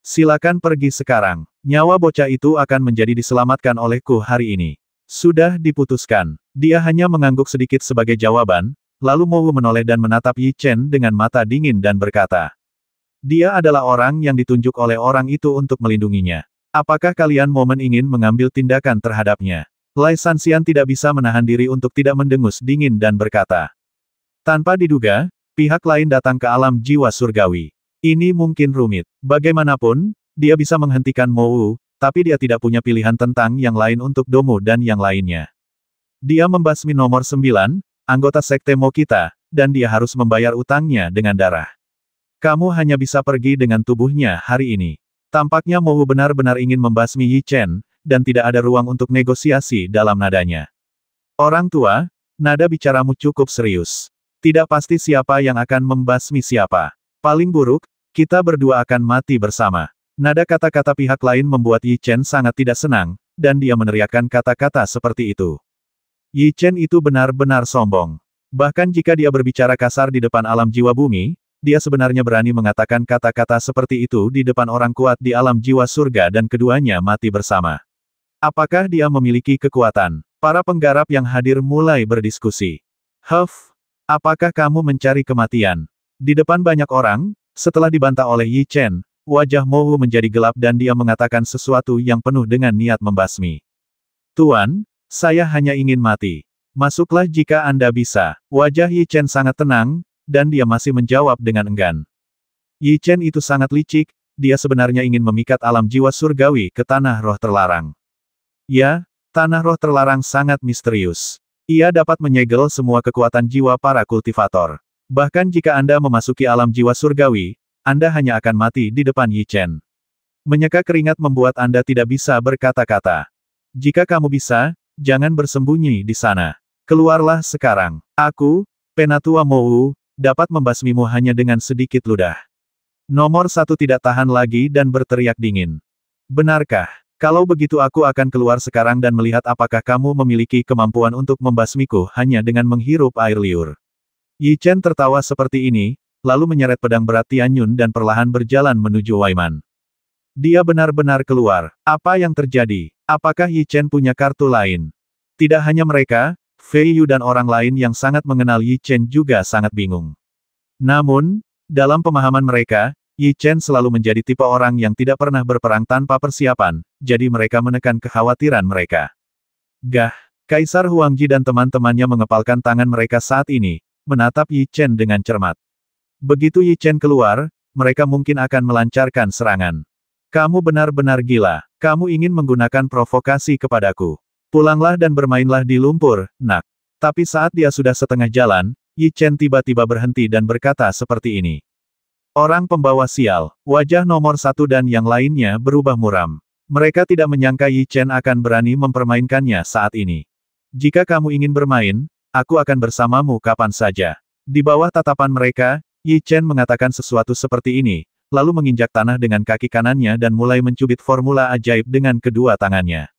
Silakan pergi sekarang. Nyawa bocah itu akan menjadi diselamatkan olehku hari ini. Sudah diputuskan. Dia hanya mengangguk sedikit sebagai jawaban, Lalu Mowu menoleh dan menatap Yi Chen dengan mata dingin dan berkata, dia adalah orang yang ditunjuk oleh orang itu untuk melindunginya. Apakah kalian momen ingin mengambil tindakan terhadapnya? Lai Sanxian tidak bisa menahan diri untuk tidak mendengus dingin dan berkata. Tanpa diduga, pihak lain datang ke alam jiwa surgawi. Ini mungkin rumit. Bagaimanapun, dia bisa menghentikan Mo Wu, tapi dia tidak punya pilihan tentang yang lain untuk Domu dan yang lainnya. Dia membasmi nomor 9, anggota Sekte Mo kita, dan dia harus membayar utangnya dengan darah. Kamu hanya bisa pergi dengan tubuhnya hari ini. Tampaknya Mohu benar-benar ingin membasmi Yi Chen, dan tidak ada ruang untuk negosiasi dalam nadanya. Orang tua, nada bicaramu cukup serius. Tidak pasti siapa yang akan membasmi siapa. Paling buruk, kita berdua akan mati bersama. Nada kata-kata pihak lain membuat Yi Chen sangat tidak senang, dan dia meneriakkan kata-kata seperti itu. Yi Chen itu benar-benar sombong. Bahkan jika dia berbicara kasar di depan alam jiwa bumi, dia sebenarnya berani mengatakan kata-kata seperti itu di depan orang kuat di alam jiwa surga dan keduanya mati bersama. Apakah dia memiliki kekuatan? Para penggarap yang hadir mulai berdiskusi. Huff, apakah kamu mencari kematian? Di depan banyak orang, setelah dibantah oleh Yi Chen, wajah Mohu menjadi gelap dan dia mengatakan sesuatu yang penuh dengan niat membasmi. Tuan, saya hanya ingin mati. Masuklah jika Anda bisa. Wajah Yi Chen sangat tenang, dan dia masih menjawab dengan enggan. Yi Chen itu sangat licik, dia sebenarnya ingin memikat alam jiwa surgawi ke tanah roh terlarang. Ya, tanah roh terlarang sangat misterius. Ia dapat menyegel semua kekuatan jiwa para kultivator. Bahkan jika Anda memasuki alam jiwa surgawi, Anda hanya akan mati di depan Yi Chen. Menyeka keringat membuat Anda tidak bisa berkata-kata. Jika kamu bisa, jangan bersembunyi di sana. Keluarlah sekarang. Aku, Penatua Mou, dapat membasmimu hanya dengan sedikit ludah. Nomor satu tidak tahan lagi dan berteriak dingin. Benarkah? Kalau begitu aku akan keluar sekarang dan melihat apakah kamu memiliki kemampuan untuk membasmiku hanya dengan menghirup air liur. Yi Chen tertawa seperti ini, lalu menyeret pedang berat Tianyun dan perlahan berjalan menuju Waiman. Dia benar-benar keluar. Apa yang terjadi? Apakah Yi Chen punya kartu lain? Tidak hanya mereka, Fei Yu dan orang lain yang sangat mengenal Yi Chen juga sangat bingung. Namun, dalam pemahaman mereka, Yi Chen selalu menjadi tipe orang yang tidak pernah berperang tanpa persiapan, jadi mereka menekan kekhawatiran mereka. Gah, Kaisar Huangji dan teman-temannya mengepalkan tangan mereka saat ini, menatap Yi Chen dengan cermat. Begitu Yi Chen keluar, mereka mungkin akan melancarkan serangan. Kamu benar-benar gila. Kamu ingin menggunakan provokasi kepadaku. Pulanglah dan bermainlah di lumpur, nak. Tapi saat dia sudah setengah jalan, Yi Chen tiba-tiba berhenti dan berkata seperti ini. Orang pembawa sial, wajah nomor satu dan yang lainnya berubah muram. Mereka tidak menyangka Yi Chen akan berani mempermainkannya saat ini. Jika kamu ingin bermain, aku akan bersamamu kapan saja. Di bawah tatapan mereka, Yi Chen mengatakan sesuatu seperti ini, lalu menginjak tanah dengan kaki kanannya dan mulai mencubit formula ajaib dengan kedua tangannya.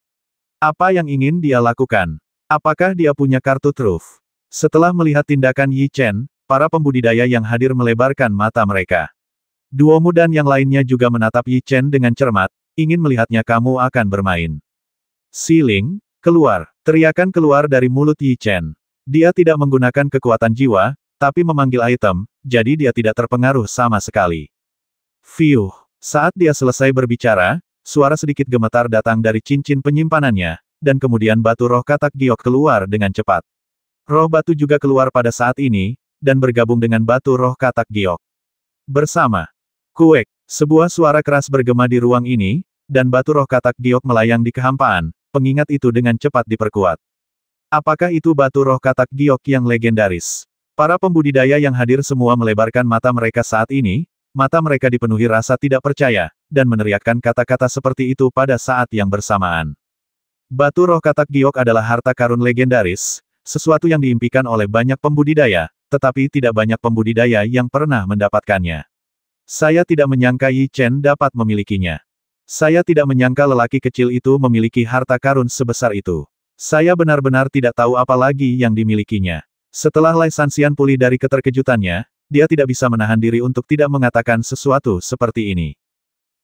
Apa yang ingin dia lakukan? Apakah dia punya kartu truf? Setelah melihat tindakan Yi Chen, para pembudidaya yang hadir melebarkan mata mereka. Duo Mudan yang lainnya juga menatap Yi Chen dengan cermat, ingin melihatnya kamu akan bermain. Si Ling, keluar, teriakan keluar dari mulut Yi Chen. Dia tidak menggunakan kekuatan jiwa, tapi memanggil item, jadi dia tidak terpengaruh sama sekali. Fiuh, saat dia selesai berbicara, Suara sedikit gemetar datang dari cincin penyimpanannya, dan kemudian batu roh katak giok keluar dengan cepat. Roh batu juga keluar pada saat ini, dan bergabung dengan batu roh katak giok. Bersama. Kuek, sebuah suara keras bergema di ruang ini, dan batu roh katak giok melayang di kehampaan, pengingat itu dengan cepat diperkuat. Apakah itu batu roh katak giok yang legendaris? Para pembudidaya yang hadir semua melebarkan mata mereka saat ini, mata mereka dipenuhi rasa tidak percaya, dan meneriakkan kata-kata seperti itu pada saat yang bersamaan. Batu roh katak giok adalah harta karun legendaris, sesuatu yang diimpikan oleh banyak pembudidaya, tetapi tidak banyak pembudidaya yang pernah mendapatkannya. Saya tidak menyangka Yi Chen dapat memilikinya. Saya tidak menyangka lelaki kecil itu memiliki harta karun sebesar itu. Saya benar-benar tidak tahu apa lagi yang dimilikinya. Setelah Lai Sanxian pulih dari keterkejutannya, dia tidak bisa menahan diri untuk tidak mengatakan sesuatu seperti ini.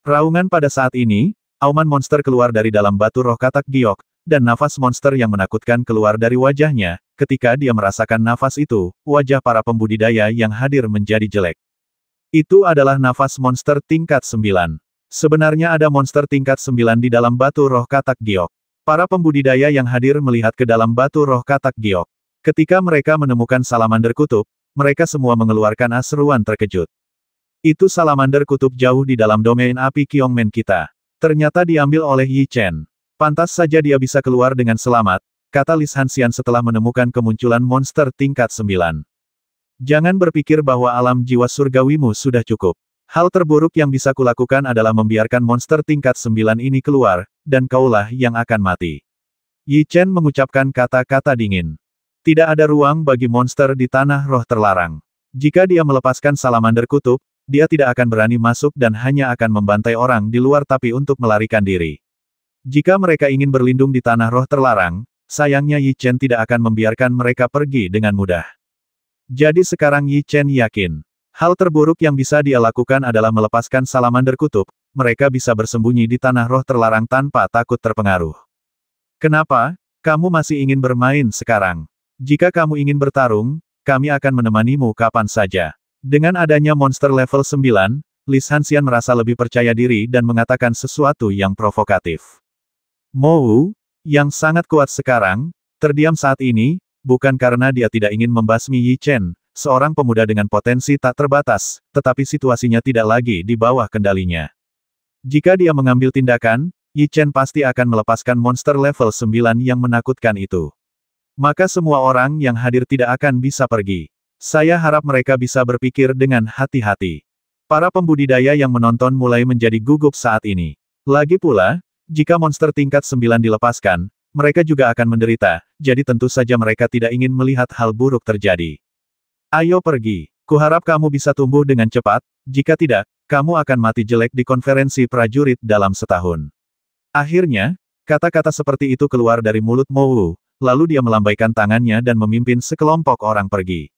Raungan pada saat ini, auman monster keluar dari dalam batu roh katak giok, dan nafas monster yang menakutkan keluar dari wajahnya, ketika dia merasakan nafas itu, wajah para pembudidaya yang hadir menjadi jelek. Itu adalah nafas monster tingkat 9. Sebenarnya ada monster tingkat 9 di dalam batu roh katak giok. Para pembudidaya yang hadir melihat ke dalam batu roh katak giok. Ketika mereka menemukan salamander kutub, mereka semua mengeluarkan aseruan terkejut. Itu salamander kutub jauh di dalam domain api Kiongmen kita. Ternyata diambil oleh Yi Chen. Pantas saja dia bisa keluar dengan selamat, kata Lis Hansian setelah menemukan kemunculan monster tingkat 9. Jangan berpikir bahwa alam jiwa surgawimu sudah cukup. Hal terburuk yang bisa kulakukan adalah membiarkan monster tingkat 9 ini keluar, dan kaulah yang akan mati. Yi Chen mengucapkan kata-kata dingin. Tidak ada ruang bagi monster di tanah roh terlarang. Jika dia melepaskan salamander kutub, dia tidak akan berani masuk dan hanya akan membantai orang di luar tapi untuk melarikan diri. Jika mereka ingin berlindung di tanah roh terlarang, sayangnya Yi Chen tidak akan membiarkan mereka pergi dengan mudah. Jadi sekarang Yi Chen yakin, hal terburuk yang bisa dia lakukan adalah melepaskan salaman kutub, mereka bisa bersembunyi di tanah roh terlarang tanpa takut terpengaruh. Kenapa? Kamu masih ingin bermain sekarang? Jika kamu ingin bertarung, kami akan menemanimu kapan saja. Dengan adanya monster level 9, Li Hansian merasa lebih percaya diri dan mengatakan sesuatu yang provokatif. Mou, yang sangat kuat sekarang, terdiam saat ini, bukan karena dia tidak ingin membasmi Yi Chen, seorang pemuda dengan potensi tak terbatas, tetapi situasinya tidak lagi di bawah kendalinya. Jika dia mengambil tindakan, Yi Chen pasti akan melepaskan monster level 9 yang menakutkan itu. Maka semua orang yang hadir tidak akan bisa pergi. Saya harap mereka bisa berpikir dengan hati-hati. Para pembudidaya yang menonton mulai menjadi gugup saat ini. Lagi pula, jika monster tingkat 9 dilepaskan, mereka juga akan menderita, jadi tentu saja mereka tidak ingin melihat hal buruk terjadi. Ayo pergi. Kuharap kamu bisa tumbuh dengan cepat, jika tidak, kamu akan mati jelek di konferensi prajurit dalam setahun. Akhirnya, kata-kata seperti itu keluar dari mulut Mou, lalu dia melambaikan tangannya dan memimpin sekelompok orang pergi.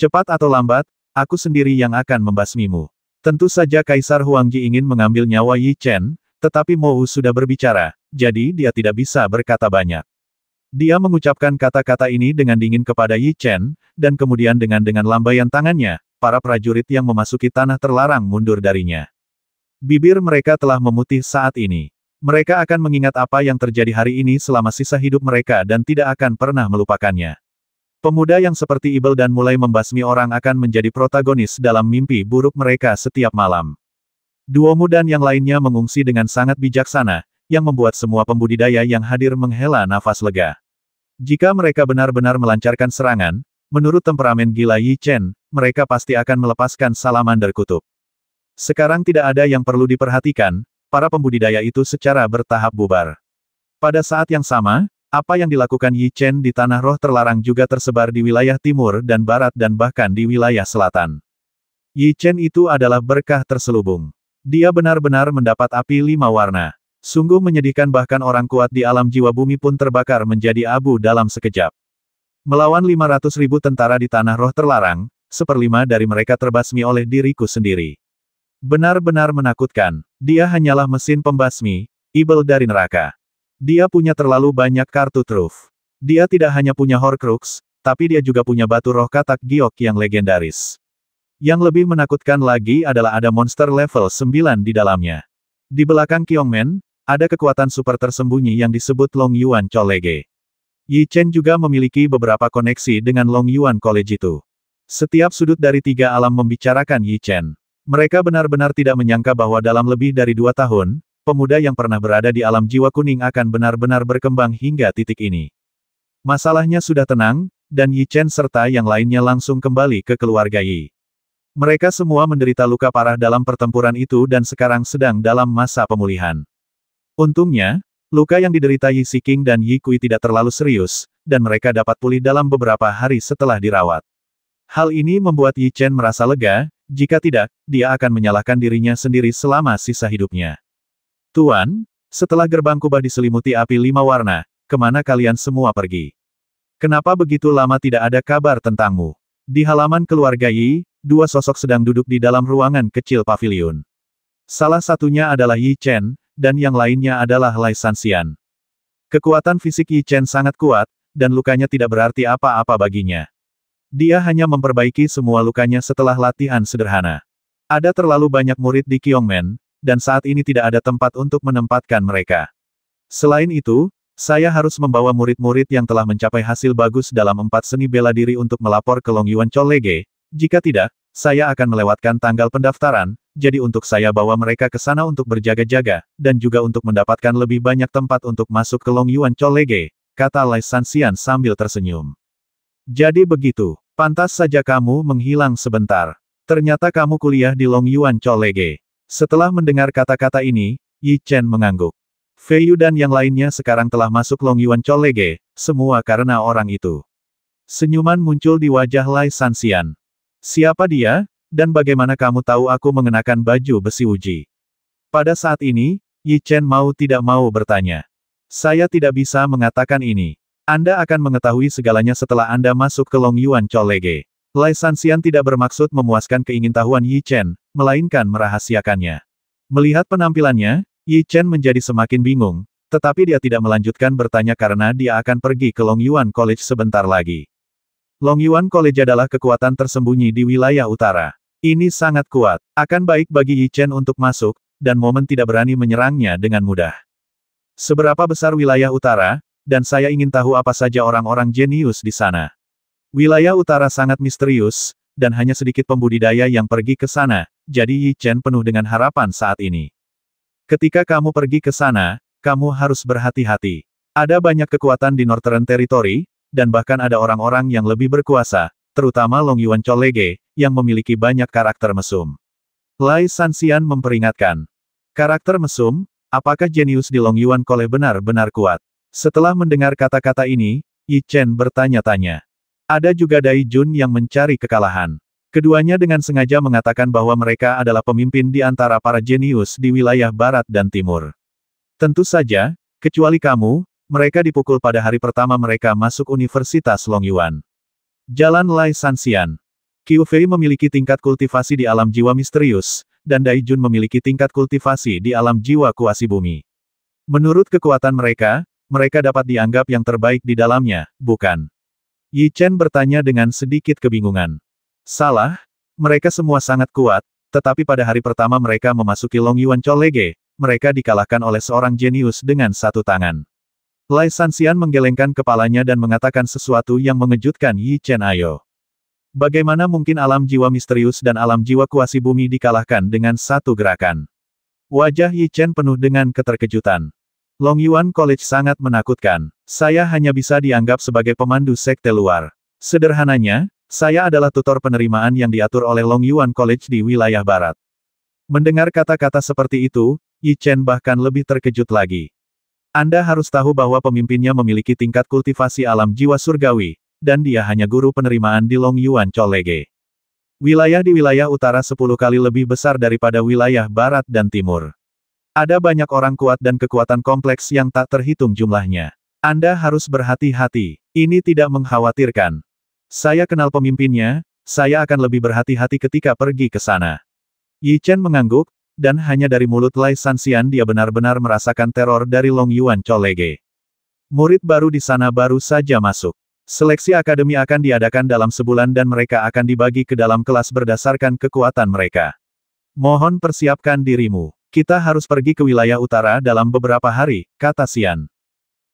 Cepat atau lambat, aku sendiri yang akan membasmimu. Tentu saja Kaisar Huangji ingin mengambil nyawa Yi Chen, tetapi Mou sudah berbicara, jadi dia tidak bisa berkata banyak. Dia mengucapkan kata-kata ini dengan dingin kepada Yi Chen, dan kemudian dengan dengan lambaian tangannya, para prajurit yang memasuki tanah terlarang mundur darinya. Bibir mereka telah memutih saat ini. Mereka akan mengingat apa yang terjadi hari ini selama sisa hidup mereka dan tidak akan pernah melupakannya. Pemuda yang seperti Ibel dan mulai membasmi orang akan menjadi protagonis dalam mimpi buruk mereka setiap malam. Dua dan yang lainnya mengungsi dengan sangat bijaksana, yang membuat semua pembudidaya yang hadir menghela nafas lega. Jika mereka benar-benar melancarkan serangan, menurut temperamen gila Yi Chen, mereka pasti akan melepaskan salamander kutub. Sekarang tidak ada yang perlu diperhatikan, para pembudidaya itu secara bertahap bubar. Pada saat yang sama, apa yang dilakukan Yi Chen di Tanah Roh Terlarang juga tersebar di wilayah timur dan barat dan bahkan di wilayah selatan. Yi Chen itu adalah berkah terselubung. Dia benar-benar mendapat api lima warna. Sungguh menyedihkan bahkan orang kuat di alam jiwa bumi pun terbakar menjadi abu dalam sekejap. Melawan 500 ribu tentara di tanah roh terlarang, seperlima dari mereka terbasmi oleh diriku sendiri. Benar-benar menakutkan, dia hanyalah mesin pembasmi, ibel dari neraka. Dia punya terlalu banyak kartu truf. Dia tidak hanya punya Horcrux, tapi dia juga punya batu roh katak giok yang legendaris. Yang lebih menakutkan lagi adalah ada monster level 9 di dalamnya. Di belakang Kiongmen, ada kekuatan super tersembunyi yang disebut Long Yuan Cholege. Yi Chen juga memiliki beberapa koneksi dengan Long Yuan College itu. Setiap sudut dari tiga alam membicarakan Yi Chen. Mereka benar-benar tidak menyangka bahwa dalam lebih dari dua tahun, pemuda yang pernah berada di alam jiwa kuning akan benar-benar berkembang hingga titik ini. Masalahnya sudah tenang, dan Yi Chen serta yang lainnya langsung kembali ke keluarga Yi. Mereka semua menderita luka parah dalam pertempuran itu dan sekarang sedang dalam masa pemulihan. Untungnya, luka yang diderita Yi Siking dan Yi Kui tidak terlalu serius, dan mereka dapat pulih dalam beberapa hari setelah dirawat. Hal ini membuat Yi Chen merasa lega, jika tidak, dia akan menyalahkan dirinya sendiri selama sisa hidupnya. Tuan, setelah gerbang kubah diselimuti api lima warna, kemana kalian semua pergi? Kenapa begitu lama tidak ada kabar tentangmu? Di halaman keluarga Yi, dua sosok sedang duduk di dalam ruangan kecil pavilion. Salah satunya adalah Yi Chen, dan yang lainnya adalah Lai Sanxian. Kekuatan fisik Yi Chen sangat kuat, dan lukanya tidak berarti apa-apa baginya. Dia hanya memperbaiki semua lukanya setelah latihan sederhana. Ada terlalu banyak murid di Kiongmen, dan saat ini tidak ada tempat untuk menempatkan mereka. Selain itu, saya harus membawa murid-murid yang telah mencapai hasil bagus dalam empat seni bela diri untuk melapor ke Long Yuan Cholege, jika tidak, saya akan melewatkan tanggal pendaftaran, jadi untuk saya bawa mereka ke sana untuk berjaga-jaga, dan juga untuk mendapatkan lebih banyak tempat untuk masuk ke Long Yuan Cholege, kata Lai Sanxian sambil tersenyum. Jadi begitu, pantas saja kamu menghilang sebentar. Ternyata kamu kuliah di Long Yuan Cholege. Setelah mendengar kata-kata ini, Yi Chen mengangguk. Fei Yu dan yang lainnya sekarang telah masuk Long Yuan Chol semua karena orang itu. Senyuman muncul di wajah Lai Sanxian. Siapa dia, dan bagaimana kamu tahu aku mengenakan baju besi uji? Pada saat ini, Yi Chen mau tidak mau bertanya. Saya tidak bisa mengatakan ini. Anda akan mengetahui segalanya setelah Anda masuk ke Long Yuan Chol Lai Sanxian tidak bermaksud memuaskan keingintahuan Yi Chen, melainkan merahasiakannya. Melihat penampilannya, Yi Chen menjadi semakin bingung, tetapi dia tidak melanjutkan bertanya karena dia akan pergi ke Long Yuan College sebentar lagi. Long Yuan College adalah kekuatan tersembunyi di wilayah utara. Ini sangat kuat, akan baik bagi Yi Chen untuk masuk, dan momen tidak berani menyerangnya dengan mudah. Seberapa besar wilayah utara, dan saya ingin tahu apa saja orang-orang jenius di sana. Wilayah utara sangat misterius, dan hanya sedikit pembudidaya yang pergi ke sana, jadi Yi Chen penuh dengan harapan saat ini. Ketika kamu pergi ke sana, kamu harus berhati-hati. Ada banyak kekuatan di Northern Territory, dan bahkan ada orang-orang yang lebih berkuasa, terutama Long Yuan Cholege, yang memiliki banyak karakter mesum. Lai Xian memperingatkan. Karakter mesum, apakah jenius di Long Yuan Kole benar-benar kuat? Setelah mendengar kata-kata ini, Yi Chen bertanya-tanya. Ada juga Dai Jun yang mencari kekalahan. Keduanya dengan sengaja mengatakan bahwa mereka adalah pemimpin di antara para jenius di wilayah barat dan timur. Tentu saja, kecuali kamu, mereka dipukul pada hari pertama mereka masuk Universitas Long Yuan. Jalan Lai Sanxian. Qiu Fei memiliki tingkat kultivasi di alam jiwa misterius, dan Dai Jun memiliki tingkat kultivasi di alam jiwa kuasi bumi. Menurut kekuatan mereka, mereka dapat dianggap yang terbaik di dalamnya, bukan? Yi Chen bertanya dengan sedikit kebingungan. Salah, mereka semua sangat kuat, tetapi pada hari pertama mereka memasuki Long Yuan Cholege, mereka dikalahkan oleh seorang jenius dengan satu tangan. Lai Sanxian menggelengkan kepalanya dan mengatakan sesuatu yang mengejutkan Yi Chen Ayo. Bagaimana mungkin alam jiwa misterius dan alam jiwa kuasi bumi dikalahkan dengan satu gerakan? Wajah Yi Chen penuh dengan keterkejutan. Long Yuan College sangat menakutkan. Saya hanya bisa dianggap sebagai pemandu sekte luar. Sederhananya, saya adalah tutor penerimaan yang diatur oleh Long Yuan College di wilayah barat. Mendengar kata-kata seperti itu, Yi Chen bahkan lebih terkejut lagi. Anda harus tahu bahwa pemimpinnya memiliki tingkat kultivasi alam jiwa surgawi, dan dia hanya guru penerimaan di Long Yuan College. Wilayah di wilayah utara sepuluh kali lebih besar daripada wilayah barat dan timur. Ada banyak orang kuat dan kekuatan kompleks yang tak terhitung jumlahnya. Anda harus berhati-hati. Ini tidak mengkhawatirkan. Saya kenal pemimpinnya, saya akan lebih berhati-hati ketika pergi ke sana. Yi Chen mengangguk, dan hanya dari mulut Lai Sanxian dia benar-benar merasakan teror dari Long Yuan Cholege. Murid baru di sana baru saja masuk. Seleksi akademi akan diadakan dalam sebulan dan mereka akan dibagi ke dalam kelas berdasarkan kekuatan mereka. Mohon persiapkan dirimu. Kita harus pergi ke wilayah utara dalam beberapa hari, kata Xian.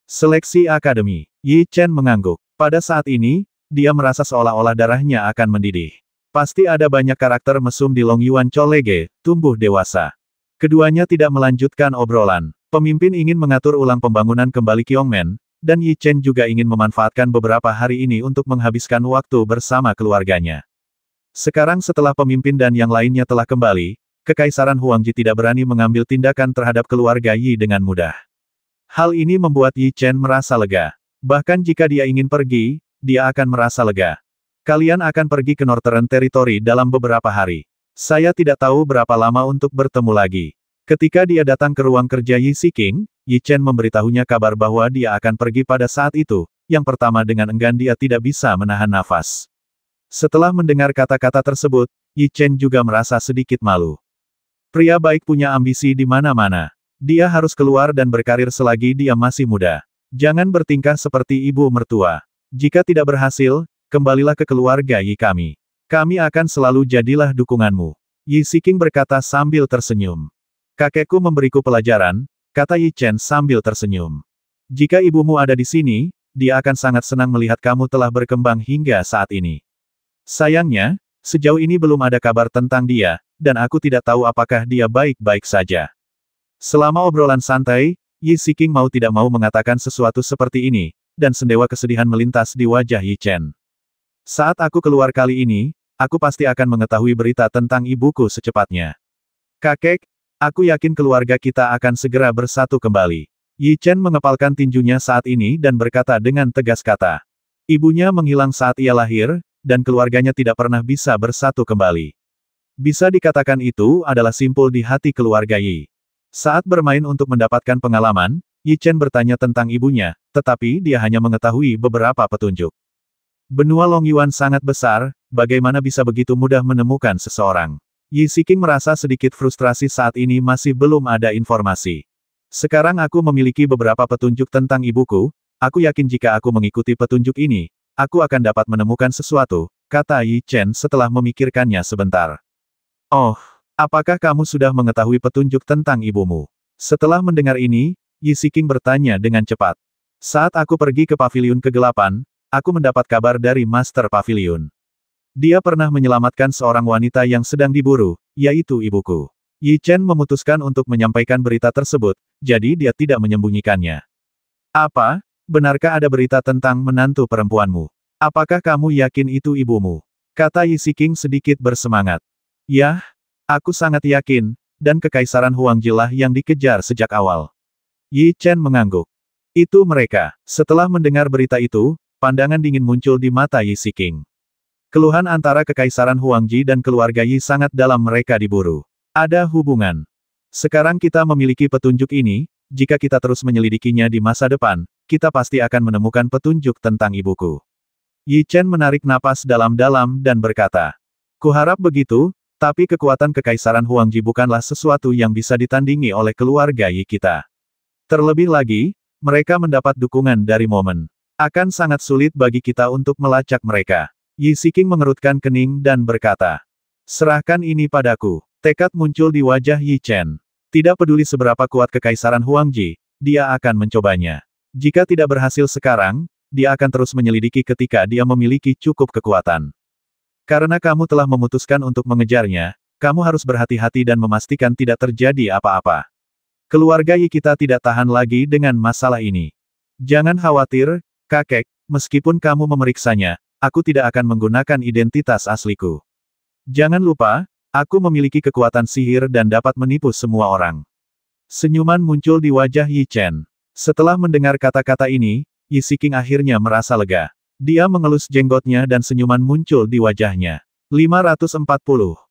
Seleksi Akademi. Yi Chen mengangguk. Pada saat ini, dia merasa seolah-olah darahnya akan mendidih. Pasti ada banyak karakter mesum di Long Yuan Cholege, tumbuh dewasa. Keduanya tidak melanjutkan obrolan. Pemimpin ingin mengatur ulang pembangunan kembali Qiongmen, dan Yi Chen juga ingin memanfaatkan beberapa hari ini untuk menghabiskan waktu bersama keluarganya. Sekarang setelah pemimpin dan yang lainnya telah kembali, Kekaisaran Huangji tidak berani mengambil tindakan terhadap keluarga Yi dengan mudah. Hal ini membuat Yi Chen merasa lega. Bahkan jika dia ingin pergi, dia akan merasa lega. Kalian akan pergi ke Northern Territory dalam beberapa hari. Saya tidak tahu berapa lama untuk bertemu lagi. Ketika dia datang ke ruang kerja Yi Siking, Yi Chen memberitahunya kabar bahwa dia akan pergi pada saat itu, yang pertama dengan enggan dia tidak bisa menahan nafas. Setelah mendengar kata-kata tersebut, Yi Chen juga merasa sedikit malu. Pria baik punya ambisi di mana-mana. Dia harus keluar dan berkarir selagi dia masih muda. Jangan bertingkah seperti ibu mertua. Jika tidak berhasil, kembalilah ke keluarga Yi kami. Kami akan selalu jadilah dukunganmu. Yi Siking berkata sambil tersenyum. Kakekku memberiku pelajaran, kata Yi Chen sambil tersenyum. Jika ibumu ada di sini, dia akan sangat senang melihat kamu telah berkembang hingga saat ini. Sayangnya, Sejauh ini belum ada kabar tentang dia, dan aku tidak tahu apakah dia baik-baik saja. Selama obrolan santai, Yi Siking mau tidak mau mengatakan sesuatu seperti ini, dan sendewa kesedihan melintas di wajah Yi Chen. Saat aku keluar kali ini, aku pasti akan mengetahui berita tentang ibuku secepatnya. Kakek, aku yakin keluarga kita akan segera bersatu kembali. Yi Chen mengepalkan tinjunya saat ini dan berkata dengan tegas kata. Ibunya menghilang saat ia lahir, dan keluarganya tidak pernah bisa bersatu kembali. Bisa dikatakan itu adalah simpul di hati keluarga Yi. Saat bermain untuk mendapatkan pengalaman, Yi Chen bertanya tentang ibunya, tetapi dia hanya mengetahui beberapa petunjuk. Benua Yuan sangat besar, bagaimana bisa begitu mudah menemukan seseorang? Yi Siking merasa sedikit frustrasi saat ini masih belum ada informasi. Sekarang aku memiliki beberapa petunjuk tentang ibuku, aku yakin jika aku mengikuti petunjuk ini, Aku akan dapat menemukan sesuatu, kata Yi Chen setelah memikirkannya sebentar. Oh, apakah kamu sudah mengetahui petunjuk tentang ibumu? Setelah mendengar ini, Yi Siking bertanya dengan cepat. Saat aku pergi ke Pavilion kegelapan, aku mendapat kabar dari Master Pavilion. Dia pernah menyelamatkan seorang wanita yang sedang diburu, yaitu ibuku. Yi Chen memutuskan untuk menyampaikan berita tersebut, jadi dia tidak menyembunyikannya. Apa? benarkah ada berita tentang menantu perempuanmu? Apakah kamu yakin itu ibumu? Kata Yi King sedikit bersemangat. Yah, aku sangat yakin, dan kekaisaran Huang Jilah yang dikejar sejak awal. Yi Chen mengangguk. Itu mereka. Setelah mendengar berita itu, pandangan dingin muncul di mata Yi King. Keluhan antara kekaisaran Huang Ji dan keluarga Yi sangat dalam mereka diburu. Ada hubungan. Sekarang kita memiliki petunjuk ini, jika kita terus menyelidikinya di masa depan, kita pasti akan menemukan petunjuk tentang ibuku. Yi Chen menarik napas dalam-dalam dan berkata, Kuharap begitu, tapi kekuatan kekaisaran Huangji bukanlah sesuatu yang bisa ditandingi oleh keluarga Yi kita. Terlebih lagi, mereka mendapat dukungan dari momen. Akan sangat sulit bagi kita untuk melacak mereka. Yi Siking mengerutkan kening dan berkata, Serahkan ini padaku. Tekad muncul di wajah Yi Chen. Tidak peduli seberapa kuat kekaisaran Huangji, dia akan mencobanya. Jika tidak berhasil sekarang, dia akan terus menyelidiki ketika dia memiliki cukup kekuatan. Karena kamu telah memutuskan untuk mengejarnya, kamu harus berhati-hati dan memastikan tidak terjadi apa-apa. Keluarga Yi kita tidak tahan lagi dengan masalah ini. Jangan khawatir, kakek, meskipun kamu memeriksanya, aku tidak akan menggunakan identitas asliku. Jangan lupa, aku memiliki kekuatan sihir dan dapat menipu semua orang. Senyuman muncul di wajah Yi Chen. Setelah mendengar kata-kata ini, Yi Siking akhirnya merasa lega. Dia mengelus jenggotnya dan senyuman muncul di wajahnya. 540